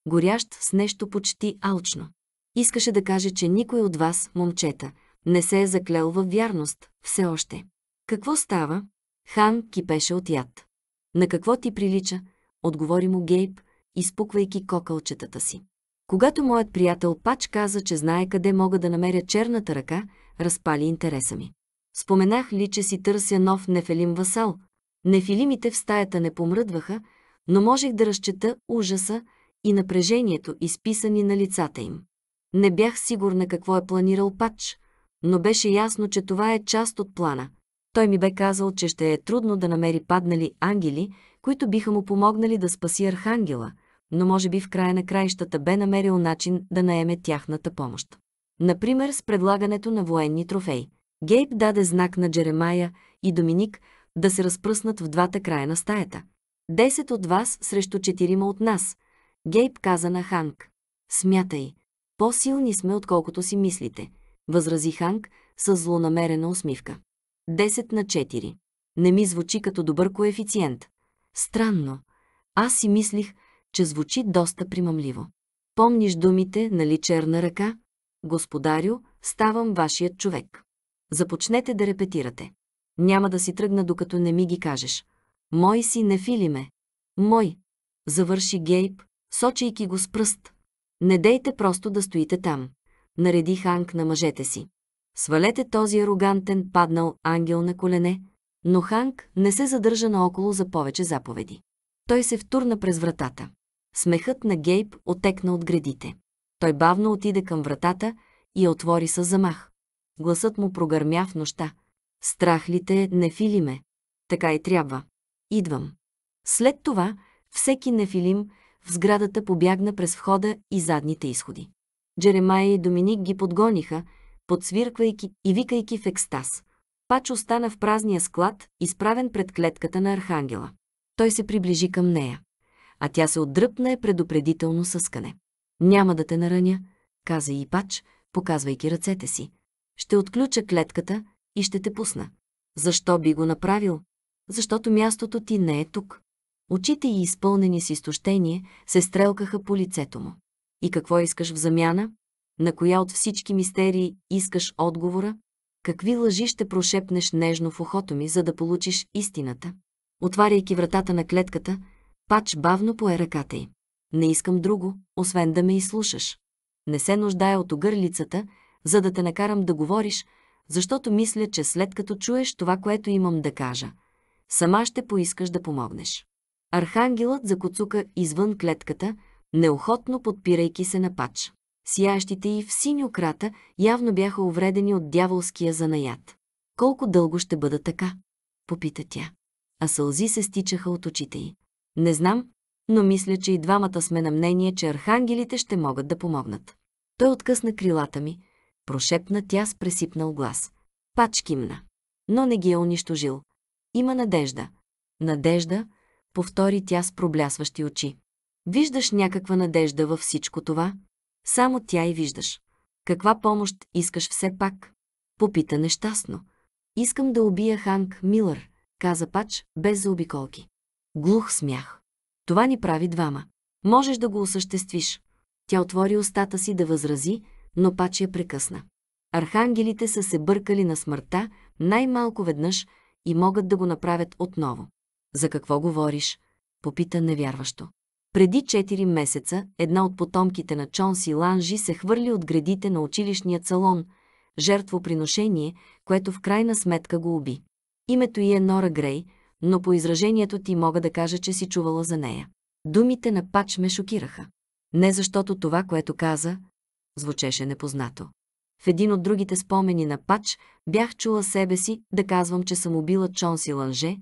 горящ с нещо почти алчно. Искаше да каже, че никой от вас, момчета, не се е заклел във вярност, все още. Какво става? Хан кипеше от яд. На какво ти прилича? отговори му Гейб, изпуквайки кокълчетата си. Когато моят приятел Пач каза, че знае къде мога да намеря черната ръка, разпали интереса ми. Споменах ли, че си търся нов нефелим васал. Нефилимите в стаята не помръдваха, но можех да разчета ужаса и напрежението, изписани на лицата им. Не бях сигурна какво е планирал Пач, но беше ясно, че това е част от плана, той ми бе казал, че ще е трудно да намери паднали ангели, които биха му помогнали да спаси архангела, но може би в края на краищата бе намерил начин да наеме тяхната помощ. Например, с предлагането на военни трофеи. Гейб даде знак на Джеремая и Доминик да се разпръснат в двата края на стаята. Десет от вас срещу четирима от нас, Гейб каза на Ханк. Смятай, по-силни сме, отколкото си мислите, възрази Ханк с злонамерена усмивка. 10 на 4. Не ми звучи като добър коефициент. Странно. Аз си мислих, че звучи доста примамливо. Помниш думите, нали черна ръка? Господарю, ставам вашият човек. Започнете да репетирате. Няма да си тръгна, докато не ми ги кажеш. Мой си не филиме. Мой. Завърши Гейб, сочейки го с пръст. Не дейте просто да стоите там. Нареди Ханк на мъжете си. Свалете този арогантен паднал ангел на колене, но Ханк не се задържа наоколо за повече заповеди. Той се втурна през вратата. Смехът на Гейб отекна от градите. Той бавно отиде към вратата и я отвори с замах. Гласът му прогърмя в нощта. Страх ли те, нефилиме? Така и трябва. Идвам. След това всеки нефилим в сградата побягна през входа и задните изходи. Джеремая и Доминик ги подгониха подсвирквайки и викайки в екстаз. Пач остана в празния склад, изправен пред клетката на архангела. Той се приближи към нея, а тя се отдръпна е предупредително съскане. «Няма да те нараня», каза и Пач, показвайки ръцете си. «Ще отключа клетката и ще те пусна». «Защо би го направил?» «Защото мястото ти не е тук». Очите й, изпълнени с изтощение, се стрелкаха по лицето му. «И какво искаш в замяна?» На коя от всички мистерии искаш отговора? Какви лъжи ще прошепнеш нежно в ухото ми, за да получиш истината? Отваряйки вратата на клетката, Пач бавно пое ръката й. Не искам друго, освен да ме изслушаш. Не се нуждая от огърлицата, за да те накарам да говориш, защото мисля, че след като чуеш това, което имам да кажа, сама ще поискаш да помогнеш. Архангелът закоцука извън клетката, неохотно подпирайки се на пач. Сиящите и в синьо крата явно бяха увредени от дяволския занаят. Колко дълго ще бъда така? Попита тя. А сълзи се стичаха от очите й. Не знам, но мисля, че и двамата сме на мнение, че архангелите ще могат да помогнат. Той откъсна крилата ми, прошепна тя с пресипнал глас. Пач кимна. Но не ги е унищожил. Има надежда. Надежда, повтори тя с проблясващи очи. Виждаш някаква надежда във всичко това? Само тя и виждаш. Каква помощ искаш все пак? Попита нещастно. Искам да убия Ханк Милър, каза Пач, без заобиколки. Глух смях. Това ни прави двама. Можеш да го осъществиш. Тя отвори устата си да възрази, но Пач я прекъсна. Архангелите са се бъркали на смъртта най-малко веднъж и могат да го направят отново. За какво говориш? Попита невярващо. Преди 4 месеца една от потомките на Чонси Ланжи се хвърли от градите на училищния салон, жертвоприношение, което в крайна сметка го уби. Името й е Нора Грей, но по изражението ти мога да кажа, че си чувала за нея. Думите на Пач ме шокираха. Не защото това, което каза, звучеше непознато. В един от другите спомени на Пач бях чула себе си да казвам, че съм убила Чонси Ланже,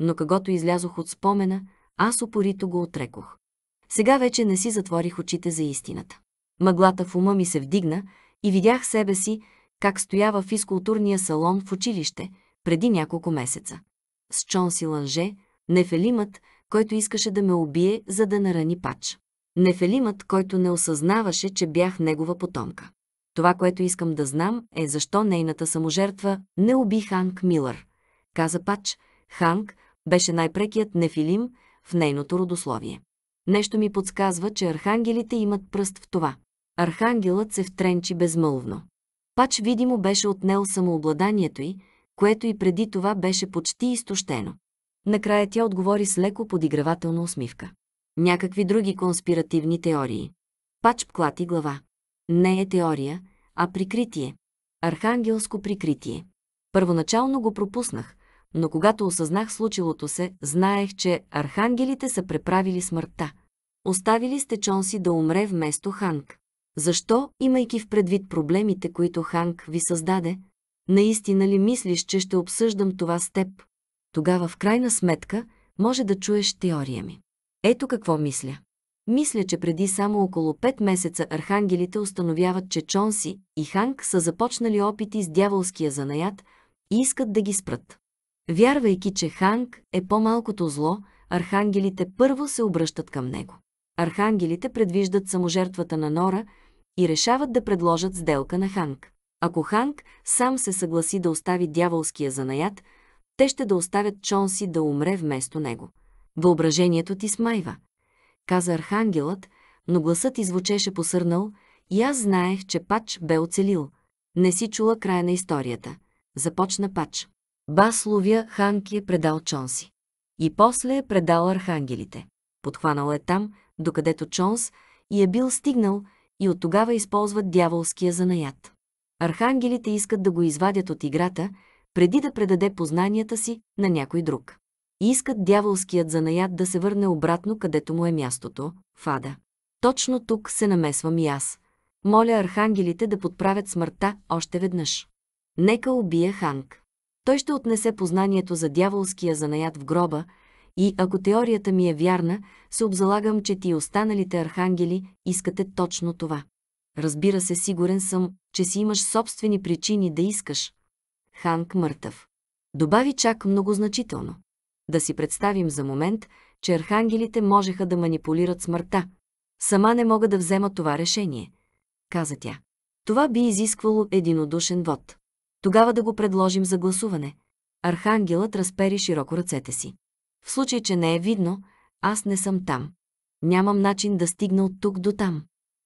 но когато излязох от спомена, аз упорито го отрекох. Сега вече не си затворих очите за истината. Мъглата в ума ми се вдигна и видях себе си, как стоя в физкултурния салон в училище преди няколко месеца. С чон си лънже, нефелимът, който искаше да ме убие, за да нарани пач. Нефелимът, който не осъзнаваше, че бях негова потомка. Това, което искам да знам, е защо нейната саможертва не уби Ханк Милър. Каза пач, Ханк беше най-прекият нефилим в нейното родословие. Нещо ми подсказва, че архангелите имат пръст в това. Архангелът се втренчи безмълвно. Пач видимо беше отнел самообладанието й, което и преди това беше почти изтощено. Накрая тя отговори с леко подигравателна усмивка. Някакви други конспиративни теории. Пач клати глава. Не е теория, а прикритие. Архангелско прикритие. Първоначално го пропуснах, но когато осъзнах случилото се, знаех, че архангелите са преправили смъртта. Оставили сте Чонси да умре вместо Ханг. Защо, имайки в предвид проблемите, които Ханг ви създаде, наистина ли мислиш, че ще обсъждам това с теб? Тогава в крайна сметка може да чуеш теория ми. Ето какво мисля. Мисля, че преди само около 5 месеца архангелите установяват, че Чонси и Ханг са започнали опити с дяволския занаят и искат да ги спрат. Вярвайки, че Ханг е по-малкото зло, архангелите първо се обръщат към него. Архангелите предвиждат саможертвата на Нора и решават да предложат сделка на Ханг. Ако Ханг сам се съгласи да остави дяволския занаят, те ще да оставят Чонси да умре вместо него. Въображението ти смайва, каза архангелът, но гласът извучеше посърнал и аз знаех, че Пач бе оцелил. Не си чула края на историята. Започна Пач. Басловия Ханки е предал Чонси. И после е предал архангелите. Подхванал е там, докъдето Чонс и е бил стигнал и от тогава използват дяволския занаят. Архангелите искат да го извадят от играта, преди да предаде познанията си на някой друг. И искат дяволският занаят да се върне обратно, където му е мястото – в ада. Точно тук се намесвам и аз. Моля архангелите да подправят смъртта още веднъж. Нека убие Ханг той ще отнесе познанието за дяволския занаят в гроба и, ако теорията ми е вярна, се обзалагам, че ти и останалите архангели искате точно това. Разбира се, сигурен съм, че си имаш собствени причини да искаш. Ханк мъртъв. Добави чак много значително. Да си представим за момент, че архангелите можеха да манипулират смъртта. Сама не мога да взема това решение, каза тя. Това би изисквало единодушен вод тогава да го предложим за гласуване. Архангелът разпери широко ръцете си. В случай, че не е видно, аз не съм там. Нямам начин да стигна от тук до там.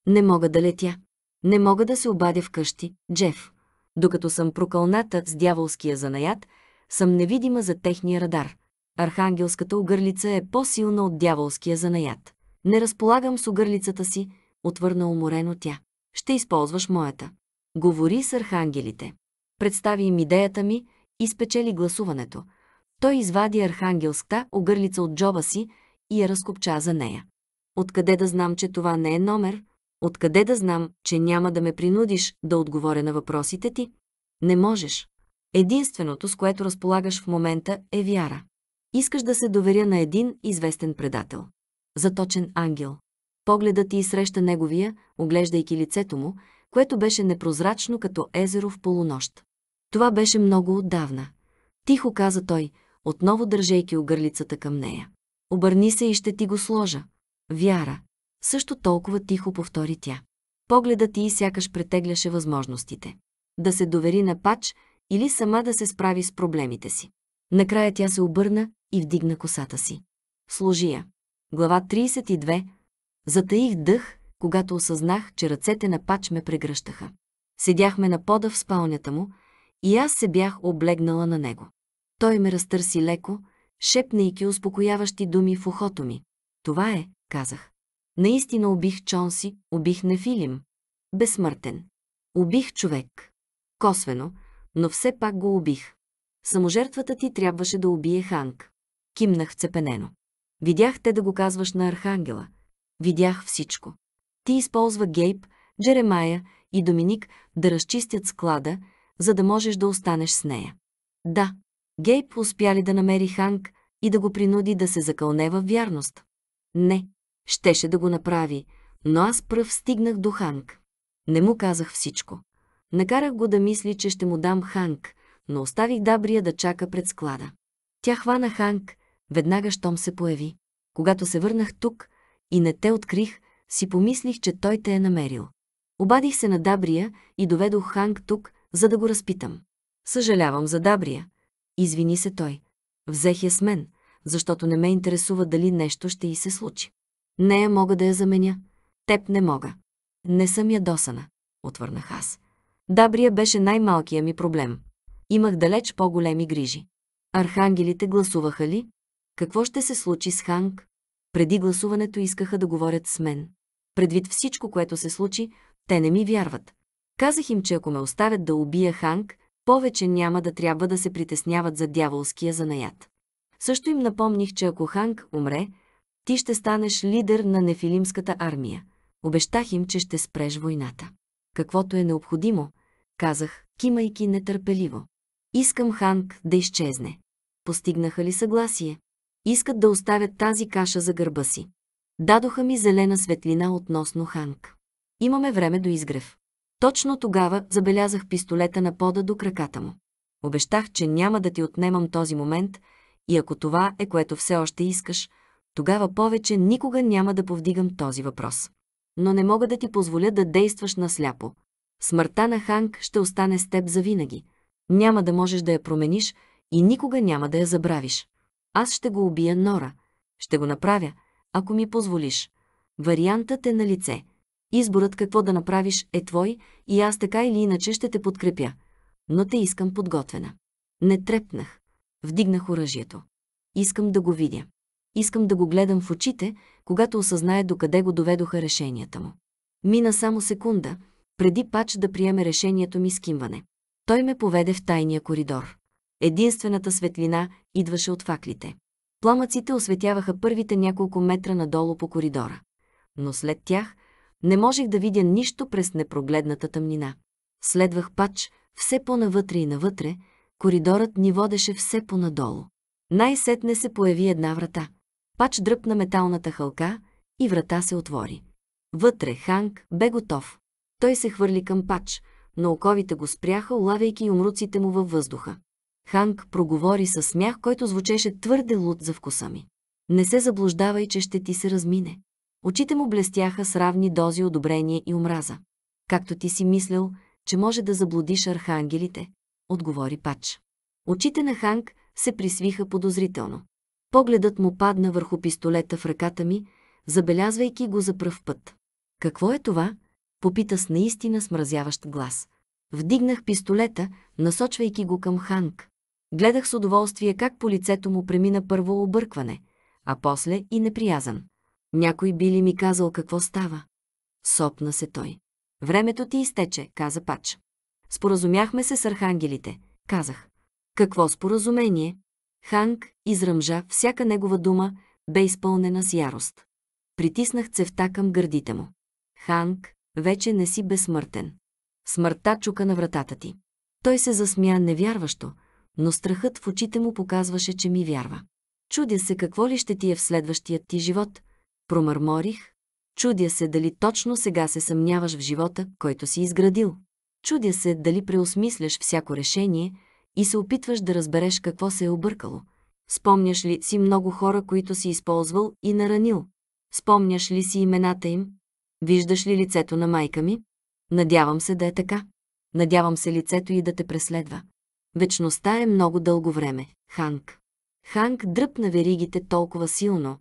Не мога да летя. Не мога да се обадя вкъщи, Джеф. Докато съм прокълната с дяволския занаят, съм невидима за техния радар. Архангелската огърлица е по-силна от дяволския занаят. Не разполагам с огърлицата си, отвърна уморено тя. Ще използваш моята. Говори с архангелите представи им идеята ми и спечели гласуването. Той извади архангелската огърлица от джоба си и я разкопча за нея. Откъде да знам, че това не е номер? Откъде да знам, че няма да ме принудиш да отговоря на въпросите ти? Не можеш. Единственото, с което разполагаш в момента, е вяра. Искаш да се доверя на един известен предател. Заточен ангел. Погледът ти среща неговия, оглеждайки лицето му, което беше непрозрачно като езеро в полунощ. Това беше много отдавна. Тихо каза той, отново държейки огърлицата към нея. Обърни се и ще ти го сложа. Вяра. Също толкова тихо повтори тя. Погледът ти сякаш претегляше възможностите. Да се довери на пач или сама да се справи с проблемите си. Накрая тя се обърна и вдигна косата си. Служи я. Глава 32. Затаих дъх, когато осъзнах, че ръцете на пач ме прегръщаха. Седяхме на пода в спалнята му, и аз се бях облегнала на него. Той ме разтърси леко, шепнейки успокояващи думи в ухото ми. Това е, казах. Наистина убих Чонси, убих Нефилим. Безсмъртен. Убих човек. Косвено, но все пак го убих. Саможертвата ти трябваше да убие Ханг. Кимнах цепенено. Видях те да го казваш на Архангела. Видях всичко. Ти използва Гейб, Джеремая и Доминик да разчистят склада, за да можеш да останеш с нея. Да, Гейб успя ли да намери Ханг и да го принуди да се закълне във вярност? Не, щеше да го направи, но аз пръв стигнах до Ханг. Не му казах всичко. Накарах го да мисли, че ще му дам Ханг, но оставих Дабрия да чака пред склада. Тя хвана Ханг, веднага щом се появи. Когато се върнах тук и не те открих, си помислих, че той те е намерил. Обадих се на Дабрия и доведох Ханг тук, за да го разпитам. Съжалявам за Дабрия. Извини се той. Взех я с мен, защото не ме интересува дали нещо ще й се случи. Нея мога да я заменя. Теб не мога. Не съм ядосана, отвърнах аз. Дабрия беше най-малкия ми проблем. Имах далеч по-големи грижи. Архангелите гласуваха ли? Какво ще се случи с Ханг? Преди гласуването искаха да говорят с мен. Предвид всичко, което се случи, те не ми вярват. Казах им, че ако ме оставят да убия Ханг, повече няма да трябва да се притесняват за дяволския занаят. Също им напомних, че ако Ханг умре, ти ще станеш лидер на нефилимската армия. Обещах им, че ще спреш войната. Каквото е необходимо, казах, кимайки нетърпеливо. Искам Ханг да изчезне. Постигнаха ли съгласие? Искат да оставят тази каша за гърба си. Дадоха ми зелена светлина относно Ханг. Имаме време до изгрев. Точно тогава забелязах пистолета на пода до краката му. Обещах, че няма да ти отнемам този момент и ако това е което все още искаш, тогава повече никога няма да повдигам този въпрос. Но не мога да ти позволя да действаш насляпо. Смъртта на Ханк ще остане с теб завинаги. Няма да можеш да я промениш и никога няма да я забравиш. Аз ще го убия Нора. Ще го направя, ако ми позволиш. Вариантът е на лице – Изборът какво да направиш е твой и аз така или иначе ще те подкрепя. Но те искам подготвена. Не трепнах. Вдигнах оръжието. Искам да го видя. Искам да го гледам в очите, когато осъзнае докъде го доведоха решенията му. Мина само секунда, преди пач да приеме решението ми с кимване. Той ме поведе в тайния коридор. Единствената светлина идваше от факлите. Пламъците осветяваха първите няколко метра надолу по коридора. Но след тях не можех да видя нищо през непрогледната тъмнина. Следвах пач все по-навътре и навътре, коридорът ни водеше все по-надолу. Най-сетне се появи една врата. Пач дръпна металната хълка и врата се отвори. Вътре Ханг бе готов. Той се хвърли към пач, но оковите го спряха, улавяйки умруците му във въздуха. Ханг проговори със смях, който звучеше твърде луд за вкуса ми. Не се заблуждавай, че ще ти се размине. Очите му блестяха с равни дози одобрение и омраза. Както ти си мислил, че може да заблудиш архангелите, отговори Пач. Очите на Ханг се присвиха подозрително. Погледът му падна върху пистолета в ръката ми, забелязвайки го за пръв път. Какво е това? Попита с наистина смразяващ глас. Вдигнах пистолета, насочвайки го към Ханг. Гледах с удоволствие как по лицето му премина първо объркване, а после и неприязан. Някой би ли ми казал какво става? Сопна се той. Времето ти изтече, каза Пач. Споразумяхме се с архангелите, казах. Какво споразумение? Ханг изръмжа, всяка негова дума бе изпълнена с ярост. Притиснах цевта към гърдите му. Ханг, вече не си безсмъртен. Смъртта чука на вратата ти. Той се засмя невярващо, но страхът в очите му показваше, че ми вярва. Чудя се какво ли ще ти е в следващия ти живот, промърморих. Чудя се дали точно сега се съмняваш в живота, който си изградил. Чудя се дали преосмисляш всяко решение и се опитваш да разбереш какво се е объркало. Спомняш ли си много хора, които си използвал и наранил? Спомняш ли си имената им? Виждаш ли лицето на майка ми? Надявам се да е така. Надявам се лицето и да те преследва. Вечността е много дълго време. Ханк. Ханк дръпна веригите толкова силно,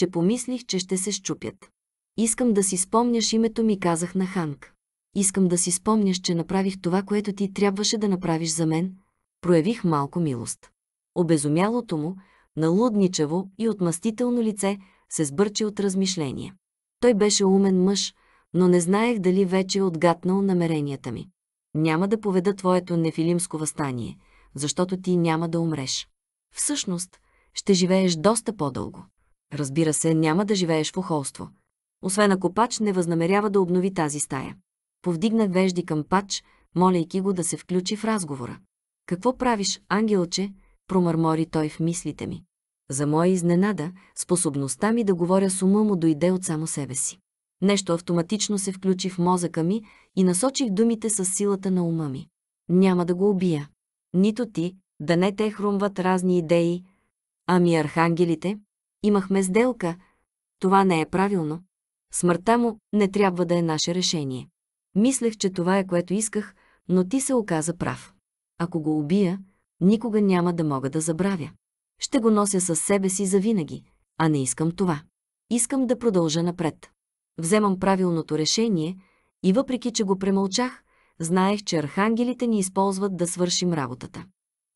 че помислих, че ще се щупят. Искам да си спомняш името ми, казах на Ханк. Искам да си спомняш, че направих това, което ти трябваше да направиш за мен. Проявих малко милост. Обезумялото му, налудничаво и отмъстително лице се сбърчи от размишление. Той беше умен мъж, но не знаех дали вече е отгатнал намеренията ми. Няма да поведа твоето нефилимско възстание, защото ти няма да умреш. Всъщност, ще живееш доста по-дълго. Разбира се, няма да живееш в охолство. Освен ако Пач не възнамерява да обнови тази стая. Повдигнах вежди към Пач, молейки го да се включи в разговора. Какво правиш, ангелче? промърмори той в мислите ми. За моя изненада, способността ми да говоря с ума му дойде от само себе си. Нещо автоматично се включи в мозъка ми и насочих думите с силата на ума ми. Няма да го убия. Нито ти, да не те хрумват разни идеи, ами архангелите, Имахме сделка. Това не е правилно. Смъртта му не трябва да е наше решение. Мислех, че това е което исках, но ти се оказа прав. Ако го убия, никога няма да мога да забравя. Ще го нося със себе си завинаги, а не искам това. Искам да продължа напред. Вземам правилното решение и въпреки, че го премълчах, знаех, че архангелите ни използват да свършим работата.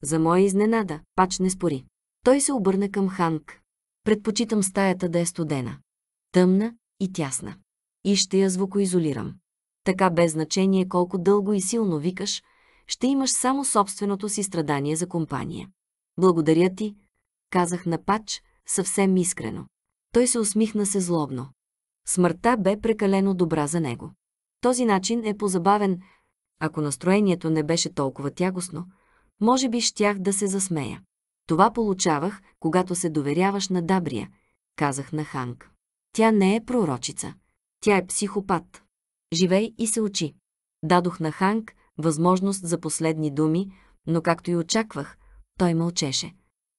За моя изненада, пач не спори. Той се обърна към Ханк. Предпочитам стаята да е студена, тъмна и тясна. И ще я звукоизолирам. Така без значение колко дълго и силно викаш, ще имаш само собственото си страдание за компания. Благодаря ти, казах на Пач, съвсем искрено. Той се усмихна се злобно. Смъртта бе прекалено добра за него. Този начин е позабавен. Ако настроението не беше толкова тягостно, може би щях да се засмея. Това получавах, когато се доверяваш на Дабрия, казах на Ханг. Тя не е пророчица. Тя е психопат. Живей и се учи. Дадох на Ханг възможност за последни думи, но както и очаквах, той мълчеше.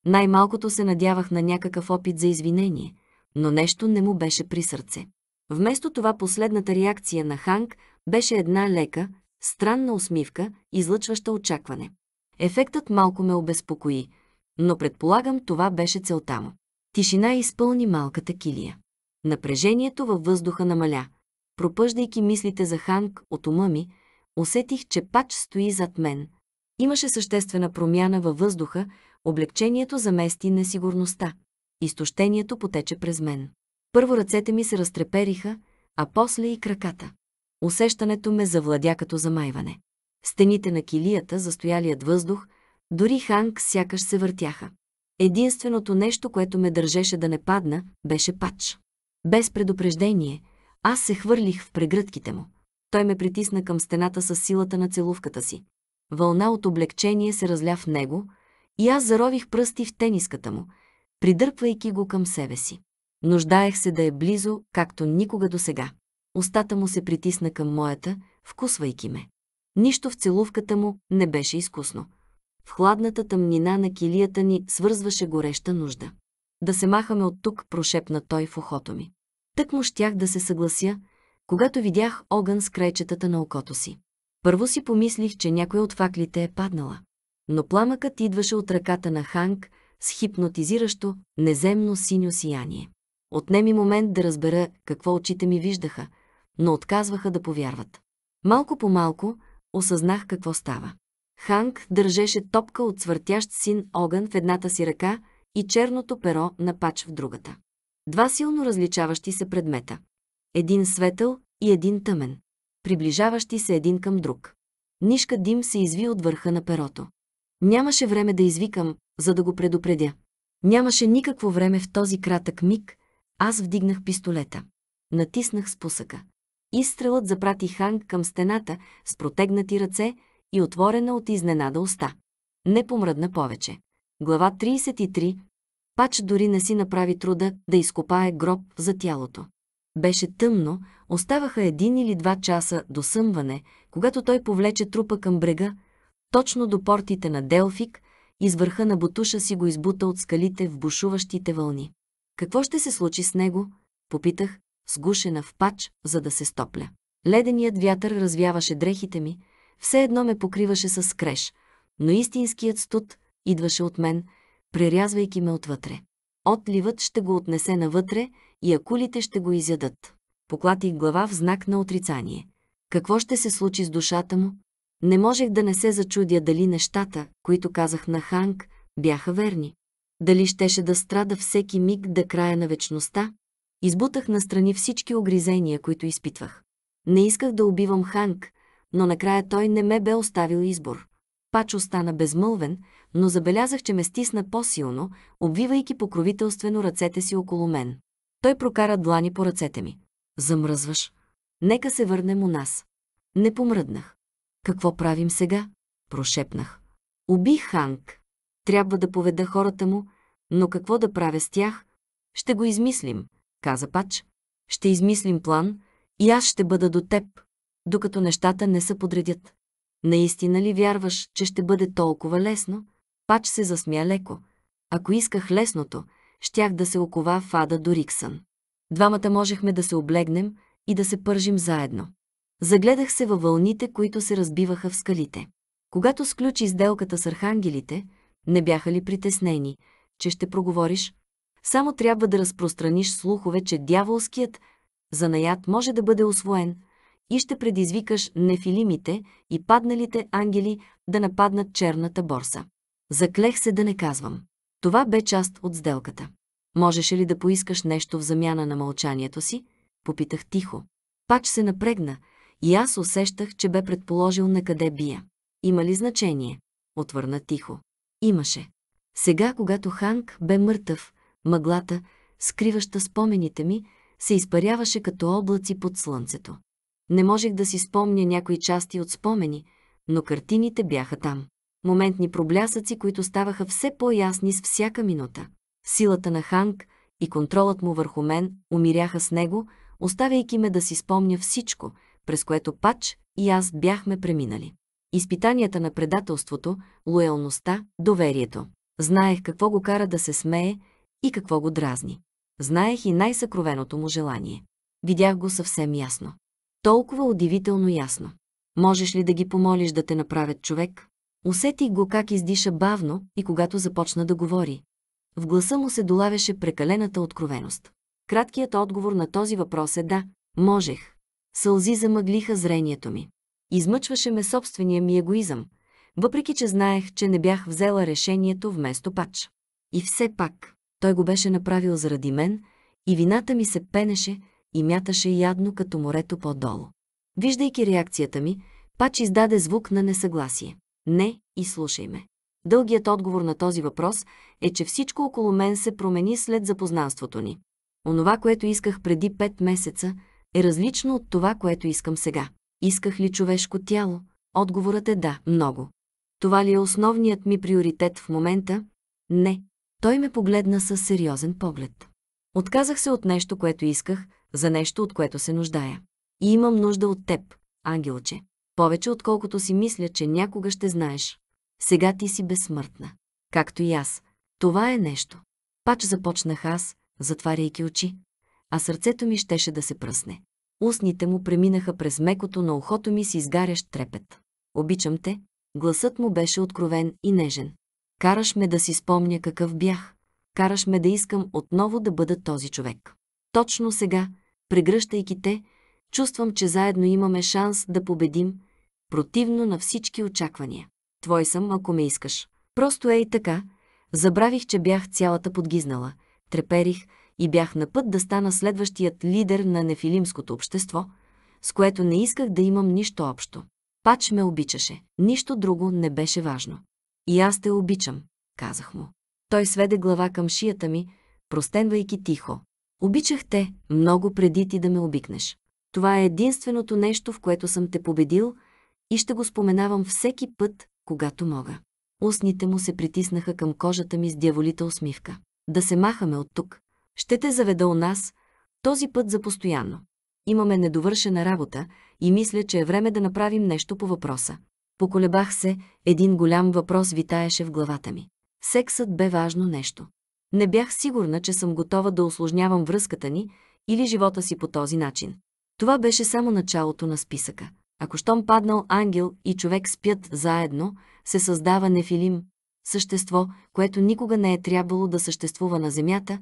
Най-малкото се надявах на някакъв опит за извинение, но нещо не му беше при сърце. Вместо това последната реакция на Ханг беше една лека, странна усмивка, излъчваща очакване. Ефектът малко ме обезпокои – но предполагам това беше целта му. Тишина изпълни малката килия. Напрежението във въздуха намаля. Пропъждайки мислите за Ханг от ума ми, усетих, че пач стои зад мен. Имаше съществена промяна във въздуха, облегчението замести несигурността. Изтощението потече през мен. Първо ръцете ми се разтрепериха, а после и краката. Усещането ме завладя като замайване. Стените на килията, застоялият въздух, дори Ханг сякаш се въртяха. Единственото нещо, което ме държеше да не падна, беше пач. Без предупреждение, аз се хвърлих в прегръдките му. Той ме притисна към стената с силата на целувката си. Вълна от облегчение се разля в него и аз зарових пръсти в тениската му, придърпвайки го към себе си. Нуждаех се да е близо, както никога досега. Остата му се притисна към моята, вкусвайки ме. Нищо в целувката му не беше изкусно. В хладната тъмнина на килията ни свързваше гореща нужда. Да се махаме от тук, прошепна той в ухото ми. Тък му щях да се съглася, когато видях огън с крайчетата на окото си. Първо си помислих, че някой от факлите е паднала. Но пламъкът идваше от ръката на Ханг с хипнотизиращо, неземно синьо сияние. Отнеми момент да разбера какво очите ми виждаха, но отказваха да повярват. Малко по малко осъзнах какво става. Ханг държеше топка от свъртящ син огън в едната си ръка и черното перо на пач в другата. Два силно различаващи се предмета. Един светъл и един тъмен. Приближаващи се един към друг. Нишка дим се изви от върха на перото. Нямаше време да извикам, за да го предупредя. Нямаше никакво време в този кратък миг. Аз вдигнах пистолета. Натиснах спусъка. Изстрелът запрати Ханг към стената с протегнати ръце, и отворена от изненада уста. Не помръдна повече. Глава 33. Пач дори не си направи труда да изкопае гроб за тялото. Беше тъмно, оставаха един или два часа до съмване, когато той повлече трупа към брега, точно до портите на Делфик, из върха на бутуша си го избута от скалите в бушуващите вълни. Какво ще се случи с него? Попитах, сгушена в пач, за да се стопля. Леденият вятър развяваше дрехите ми, все едно ме покриваше с креш, но истинският студ идваше от мен, прерязвайки ме отвътре. Отливът ще го отнесе навътре и акулите ще го изядат. Поклатих глава в знак на отрицание. Какво ще се случи с душата му? Не можех да не се зачудя дали нещата, които казах на Ханг, бяха верни. Дали щеше да страда всеки миг до края на вечността? Избутах настрани всички огризения, които изпитвах. Не исках да убивам Ханг, но накрая той не ме бе оставил избор. Пач остана безмълвен, но забелязах, че ме стисна по-силно, обвивайки покровителствено ръцете си около мен. Той прокара длани по ръцете ми. Замръзваш. Нека се върнем у нас. Не помръднах. Какво правим сега? Прошепнах. Убих Ханк. Трябва да поведа хората му, но какво да правя с тях? Ще го измислим, каза Пач. Ще измислим план и аз ще бъда до теб докато нещата не се подредят. Наистина ли вярваш, че ще бъде толкова лесно? Пач се засмя леко. Ако исках лесното, щях да се окова в Ада до Риксън. Двамата можехме да се облегнем и да се пържим заедно. Загледах се във вълните, които се разбиваха в скалите. Когато сключи сделката с архангелите, не бяха ли притеснени, че ще проговориш? Само трябва да разпространиш слухове, че дяволският занаят може да бъде освоен, и ще предизвикаш нефилимите и падналите ангели да нападнат черната борса. Заклех се да не казвам. Това бе част от сделката. Можеше ли да поискаш нещо в замяна на мълчанието си? Попитах тихо. Пач се напрегна и аз усещах, че бе предположил на къде бия. Има ли значение? Отвърна тихо. Имаше. Сега, когато Ханк бе мъртъв, мъглата, скриваща спомените ми, се изпаряваше като облаци под слънцето. Не можех да си спомня някои части от спомени, но картините бяха там. Моментни проблясъци, които ставаха все по-ясни с всяка минута. Силата на Ханг и контролът му върху мен умиряха с него, оставяйки ме да си спомня всичко, през което Пач и аз бяхме преминали. Изпитанията на предателството, лоялността, доверието. Знаех какво го кара да се смее и какво го дразни. Знаех и най-съкровеното му желание. Видях го съвсем ясно толкова удивително ясно. Можеш ли да ги помолиш да те направят човек? Усетих го как издиша бавно и когато започна да говори. В гласа му се долавяше прекалената откровеност. Краткият отговор на този въпрос е да, можех. Сълзи замъглиха зрението ми. Измъчваше ме собствения ми егоизъм, въпреки че знаех, че не бях взела решението вместо пач. И все пак, той го беше направил заради мен и вината ми се пенеше, и мяташе ядно като морето по-долу. Виждайки реакцията ми, Пач издаде звук на несъгласие. Не и слушай ме. Дългият отговор на този въпрос е, че всичко около мен се промени след запознанството ни. Онова, което исках преди пет месеца, е различно от това, което искам сега. Исках ли човешко тяло? Отговорът е да, много. Това ли е основният ми приоритет в момента? Не. Той ме погледна със сериозен поглед. Отказах се от нещо, което исках, за нещо, от което се нуждая. И имам нужда от теб, ангелче. Повече отколкото си мисля, че някога ще знаеш. Сега ти си безсмъртна. Както и аз. Това е нещо. Пач започнах аз, затваряйки очи, а сърцето ми щеше да се пръсне. Устните му преминаха през мекото на ухото ми с изгарящ трепет. Обичам те, гласът му беше откровен и нежен. Караш ме да си спомня какъв бях. Караш ме да искам отново да бъда този човек. Точно сега, Прегръщайки те, чувствам, че заедно имаме шанс да победим, противно на всички очаквания. Твой съм, ако ме искаш. Просто е и така, забравих, че бях цялата подгизнала, треперих и бях на път да стана следващият лидер на нефилимското общество, с което не исках да имам нищо общо. Пач ме обичаше, нищо друго не беше важно. И аз те обичам, казах му. Той сведе глава към шията ми, простенвайки тихо. Обичах те, много преди ти да ме обикнеш. Това е единственото нещо, в което съм те победил и ще го споменавам всеки път, когато мога. Устните му се притиснаха към кожата ми с дяволита усмивка. Да се махаме от тук. Ще те заведа у нас, този път за постоянно. Имаме недовършена работа и мисля, че е време да направим нещо по въпроса. Поколебах се, един голям въпрос витаеше в главата ми. Сексът бе важно нещо. Не бях сигурна, че съм готова да осложнявам връзката ни или живота си по този начин. Това беше само началото на списъка. Ако щом паднал ангел и човек спят заедно, се създава нефилим, същество, което никога не е трябвало да съществува на земята,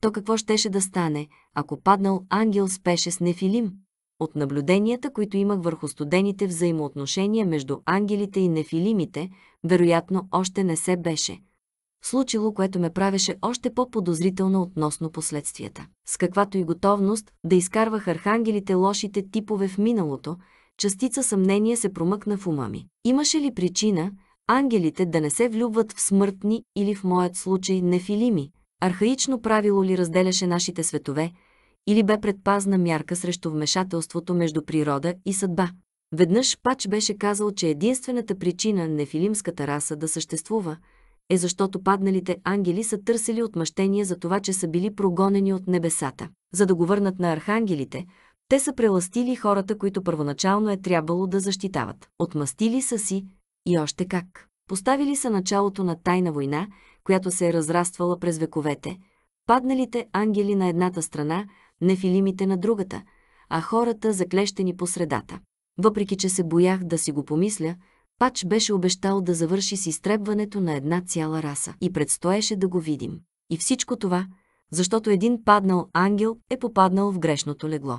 то какво щеше да стане, ако паднал ангел спеше с нефилим? От наблюденията, които имах върху студените взаимоотношения между ангелите и нефилимите, вероятно още не се беше – случило, което ме правеше още по-подозрителна относно последствията. С каквато и готовност да изкарвах архангелите лошите типове в миналото, частица съмнение се промъкна в ума ми. Имаше ли причина ангелите да не се влюбват в смъртни или в моят случай нефилими? Архаично правило ли разделяше нашите светове или бе предпазна мярка срещу вмешателството между природа и съдба? Веднъж Пач беше казал, че единствената причина нефилимската раса да съществува – е защото падналите ангели са търсили отмъщение за това, че са били прогонени от небесата. За да го върнат на архангелите, те са преластили хората, които първоначално е трябвало да защитават. Отмъстили са си и още как. Поставили са началото на тайна война, която се е разраствала през вековете. Падналите ангели на едната страна, нефилимите на другата, а хората заклещени по средата. Въпреки, че се боях да си го помисля, Пач беше обещал да завърши с изтребването на една цяла раса и предстоеше да го видим. И всичко това, защото един паднал ангел е попаднал в грешното легло.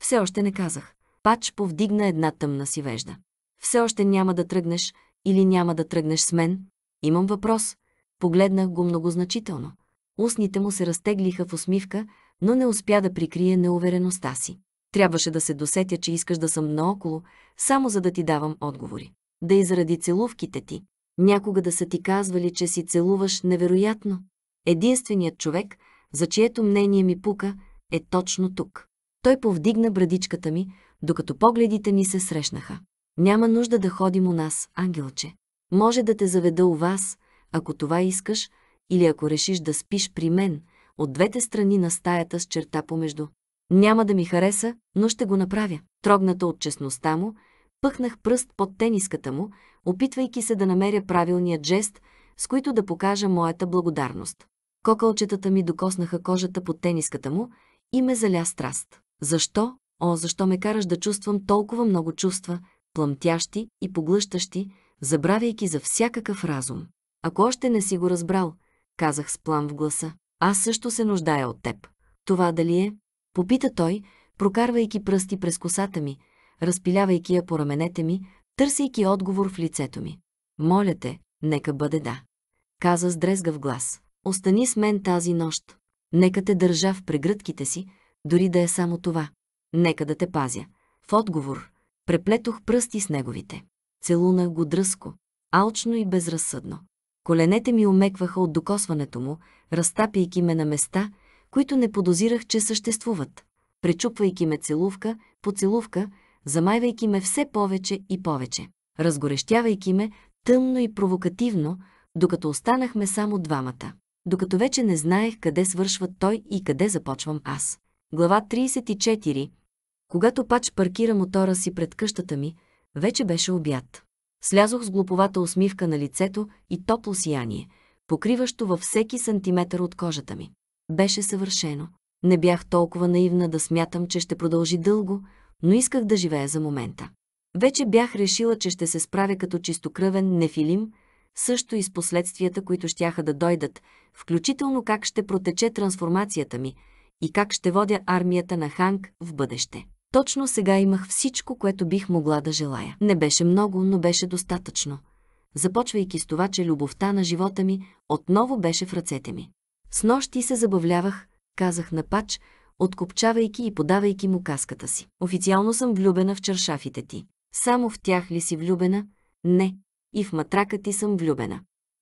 Все още не казах. Пач повдигна една тъмна си вежда. Все още няма да тръгнеш или няма да тръгнеш с мен? Имам въпрос. Погледнах го многозначително. Устните му се разтеглиха в усмивка, но не успя да прикрие неувереността си. Трябваше да се досетя, че искаш да съм наоколо, само за да ти давам отговори да изради целувките ти. Някога да са ти казвали, че си целуваш невероятно. Единственият човек, за чието мнение ми пука, е точно тук. Той повдигна брадичката ми, докато погледите ни се срещнаха. Няма нужда да ходим у нас, ангелче. Може да те заведа у вас, ако това искаш, или ако решиш да спиш при мен, от двете страни на стаята с черта помежду. Няма да ми хареса, но ще го направя. Трогната от честността му, Пъхнах пръст под тениската му, опитвайки се да намеря правилния жест, с които да покажа моята благодарност. Кокълчетата ми докоснаха кожата под тениската му и ме заля страст. Защо? О, защо ме караш да чувствам толкова много чувства, плъмтящи и поглъщащи, забравяйки за всякакъв разум. Ако още не си го разбрал, казах с плам в гласа, аз също се нуждая от теб. Това дали е? Попита той, прокарвайки пръсти през косата ми – разпилявайки я по раменете ми, търсейки отговор в лицето ми. Моля те, нека бъде да. Каза с дрезгав глас. Остани с мен тази нощ. Нека те държа в прегръдките си, дори да е само това. Нека да те пазя. В отговор преплетох пръсти с неговите. Целунах го дръско, алчно и безразсъдно. Коленете ми омекваха от докосването му, разтапяйки ме на места, които не подозирах, че съществуват. Пречупвайки ме целувка, поцелувка, замайвайки ме все повече и повече, разгорещявайки ме тъмно и провокативно, докато останахме само двамата. Докато вече не знаех къде свършва той и къде започвам аз. Глава 34. Когато пач паркира мотора си пред къщата ми, вече беше обяд. Слязох с глуповата усмивка на лицето и топло сияние, покриващо във всеки сантиметър от кожата ми. Беше съвършено. Не бях толкова наивна да смятам, че ще продължи дълго, но исках да живея за момента. Вече бях решила, че ще се справя като чистокръвен нефилим, също и с последствията, които щяха да дойдат, включително как ще протече трансформацията ми и как ще водя армията на Ханг в бъдеще. Точно сега имах всичко, което бих могла да желая. Не беше много, но беше достатъчно. Започвайки с това, че любовта на живота ми отново беше в ръцете ми. С нощи се забавлявах, казах на Пач, откопчавайки и подавайки му каската си. Официално съм влюбена в чершафите ти. Само в тях ли си влюбена? Не. И в матрака ти съм влюбена.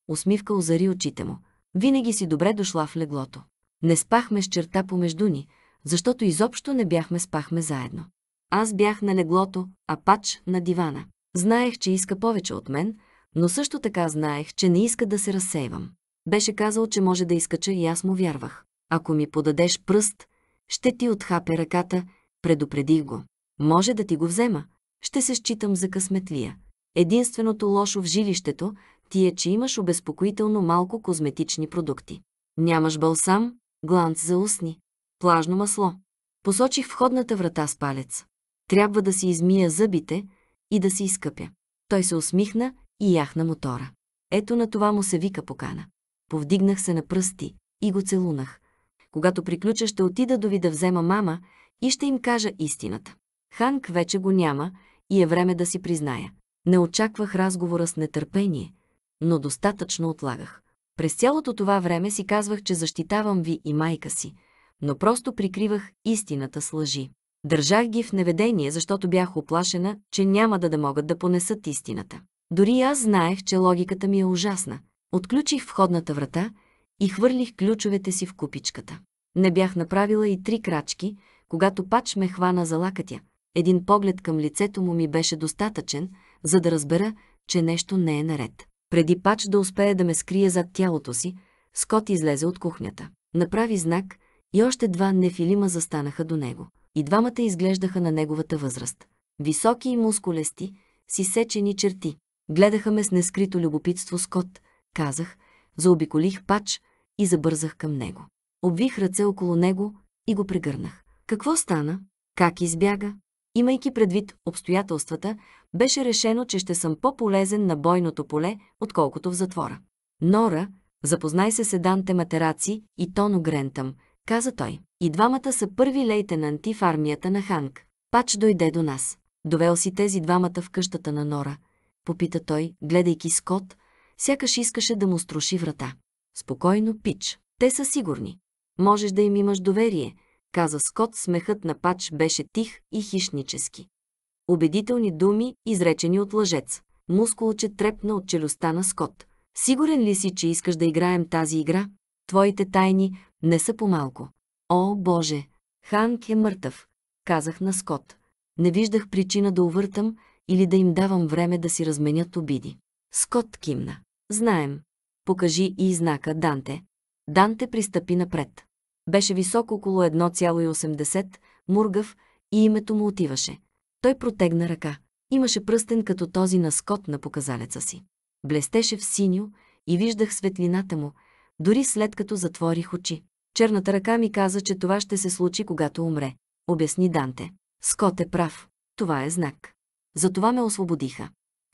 Усмивка озари очите му. Винаги си добре дошла в леглото. Не спахме с черта помежду ни, защото изобщо не бяхме спахме заедно. Аз бях на леглото, а пач на дивана. Знаех, че иска повече от мен, но също така знаех, че не иска да се разсейвам. Беше казал, че може да изкача и аз му вярвах. Ако ми подадеш пръст, ще ти отхапе ръката, предупредих го. Може да ти го взема. Ще се считам за късметлия. Единственото лошо в жилището ти е, че имаш обезпокоително малко козметични продукти. Нямаш балсам, гланц за устни, плажно масло. Посочих входната врата с палец. Трябва да си измия зъбите и да си изкъпя. Той се усмихна и яхна мотора. Ето на това му се вика покана. Повдигнах се на пръсти и го целунах. Когато приключа, ще отида до ви да взема мама и ще им кажа истината. Ханк вече го няма и е време да си призная. Не очаквах разговора с нетърпение, но достатъчно отлагах. През цялото това време си казвах, че защитавам ви и майка си, но просто прикривах истината с лъжи. Държах ги в неведение, защото бях оплашена, че няма да да могат да понесат истината. Дори аз знаех, че логиката ми е ужасна. Отключих входната врата и хвърлих ключовете си в купичката. Не бях направила и три крачки, когато пач ме хвана за лакътя. Един поглед към лицето му ми беше достатъчен, за да разбера, че нещо не е наред. Преди пач да успее да ме скрие зад тялото си, Скот излезе от кухнята. Направи знак и още два нефилима застанаха до него. И двамата изглеждаха на неговата възраст. Високи и мускулести, си сечени черти. Гледаха ме с нескрито любопитство Скот, казах, заобиколих пач, и забързах към него. Обвих ръце около него и го прегърнах. Какво стана? Как избяга? Имайки предвид обстоятелствата, беше решено, че ще съм по-полезен на бойното поле, отколкото в затвора. Нора, запознай се с данте Матераци и Тоно Грентъм, каза той. И двамата са първи лейтенанти в армията на Ханг. Пач дойде до нас. Довел си тези двамата в къщата на Нора, попита той, гледайки Скот, сякаш искаше да му струши врата. Спокойно, Пич. Те са сигурни. Можеш да им имаш доверие, каза Скот, смехът на Пач беше тих и хищнически. Убедителни думи, изречени от лъжец. Мускулче трепна от челюстта на Скот. Сигурен ли си, че искаш да играем тази игра? Твоите тайни не са по-малко. О, Боже! Ханк е мъртъв, казах на Скот. Не виждах причина да увъртам или да им давам време да си разменят обиди. Скот кимна. Знаем, покажи и знака Данте. Данте пристъпи напред. Беше висок около 1,80, мургав и името му отиваше. Той протегна ръка. Имаше пръстен като този на скот на показалеца си. Блестеше в синьо и виждах светлината му, дори след като затворих очи. Черната ръка ми каза, че това ще се случи, когато умре, обясни Данте. Скот е прав. Това е знак. Затова ме освободиха.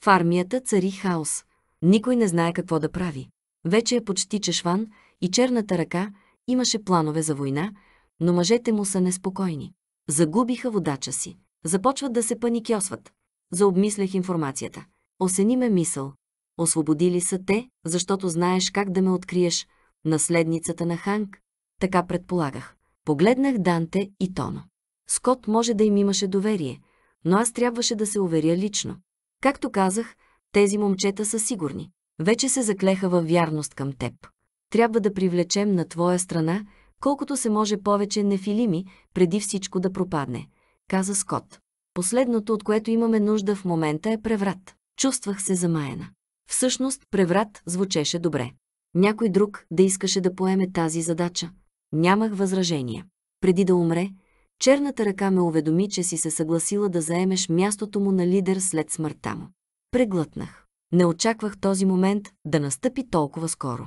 В армията цари хаос. Никой не знае какво да прави. Вече е почти чешван и черната ръка имаше планове за война, но мъжете му са неспокойни. Загубиха водача си. Започват да се паникьосват. Заобмислях информацията. Осени ме мисъл. Освободили са те, защото знаеш как да ме откриеш, наследницата на Ханг. Така предполагах. Погледнах Данте и Тоно. Скот може да им имаше доверие, но аз трябваше да се уверя лично. Както казах, тези момчета са сигурни вече се заклеха във вярност към теб. Трябва да привлечем на твоя страна, колкото се може повече нефилими, преди всичко да пропадне, каза Скот. Последното, от което имаме нужда в момента е преврат. Чувствах се замаяна. Всъщност, преврат звучеше добре. Някой друг да искаше да поеме тази задача. Нямах възражение. Преди да умре, черната ръка ме уведоми, че си се съгласила да заемеш мястото му на лидер след смъртта му. Преглътнах. Не очаквах този момент да настъпи толкова скоро.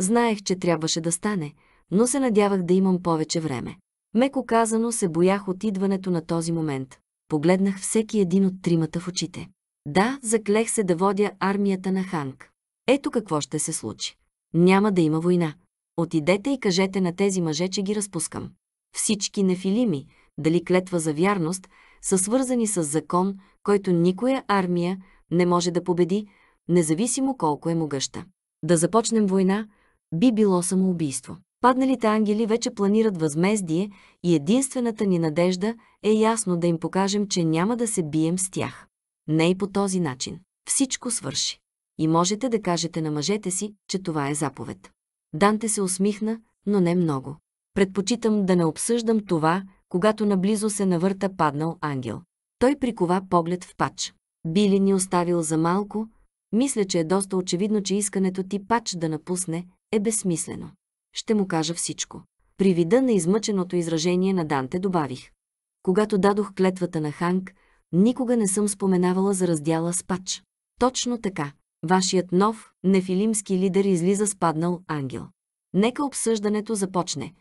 Знаех, че трябваше да стане, но се надявах да имам повече време. Меко казано се боях от идването на този момент. Погледнах всеки един от тримата в очите. Да, заклех се да водя армията на Ханг. Ето какво ще се случи. Няма да има война. Отидете и кажете на тези мъже, че ги разпускам. Всички нефилими, дали клетва за вярност, са свързани с закон, който никоя армия не може да победи, независимо колко е могъща. Да започнем война би било самоубийство. Падналите ангели вече планират възмездие и единствената ни надежда е ясно да им покажем, че няма да се бием с тях. Не и по този начин. Всичко свърши. И можете да кажете на мъжете си, че това е заповед. Данте се усмихна, но не много. Предпочитам да не обсъждам това, когато наблизо се навърта паднал ангел. Той прикова поглед в пач. Били ни оставил за малко, мисля, че е доста очевидно, че искането ти пач да напусне е безсмислено. Ще му кажа всичко. При вида на измъченото изражение на Данте добавих. Когато дадох клетвата на Ханк, никога не съм споменавала за раздяла с пач. Точно така. Вашият нов, нефилимски лидер излиза спаднал ангел. Нека обсъждането започне.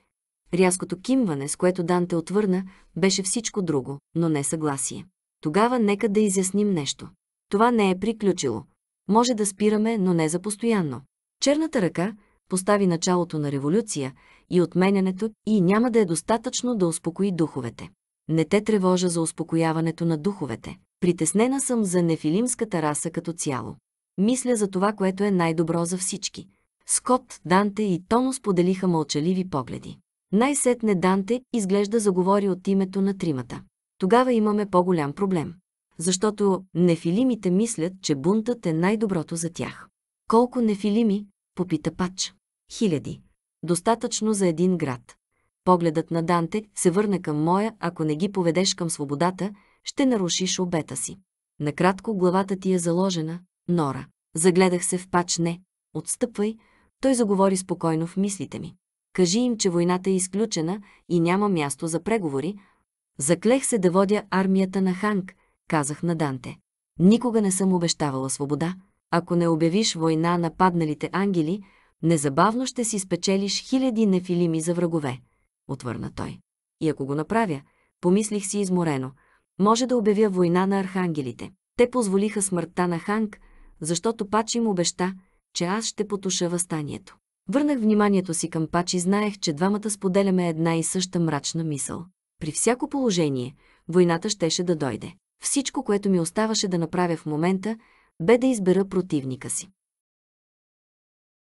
Рязкото кимване, с което Данте отвърна, беше всичко друго, но не съгласие. Тогава нека да изясним нещо. Това не е приключило. Може да спираме, но не за постоянно. Черната ръка постави началото на революция и отменянето и няма да е достатъчно да успокои духовете. Не те тревожа за успокояването на духовете. Притеснена съм за нефилимската раса като цяло. Мисля за това, което е най-добро за всички. Скот, Данте и Тонус споделиха мълчаливи погледи. Най-сетне Данте изглежда заговори от името на тримата. Тогава имаме по-голям проблем защото нефилимите мислят, че бунтът е най-доброто за тях. Колко нефилими? Попита Пач. Хиляди. Достатъчно за един град. Погледът на Данте се върна към моя, ако не ги поведеш към свободата, ще нарушиш обета си. Накратко главата ти е заложена, Нора. Загледах се в Пач не. Отстъпвай, той заговори спокойно в мислите ми. Кажи им, че войната е изключена и няма място за преговори. Заклех се да водя армията на Ханг, казах на Данте. Никога не съм обещавала свобода. Ако не обявиш война на падналите ангели, незабавно ще си спечелиш хиляди нефилими за врагове, отвърна той. И ако го направя, помислих си изморено, може да обявя война на архангелите. Те позволиха смъртта на Ханг, защото Пачи им обеща, че аз ще потуша възстанието. Върнах вниманието си към Пачи, знаех, че двамата споделяме една и съща мрачна мисъл. При всяко положение, войната щеше да дойде. Всичко, което ми оставаше да направя в момента, бе да избера противника си.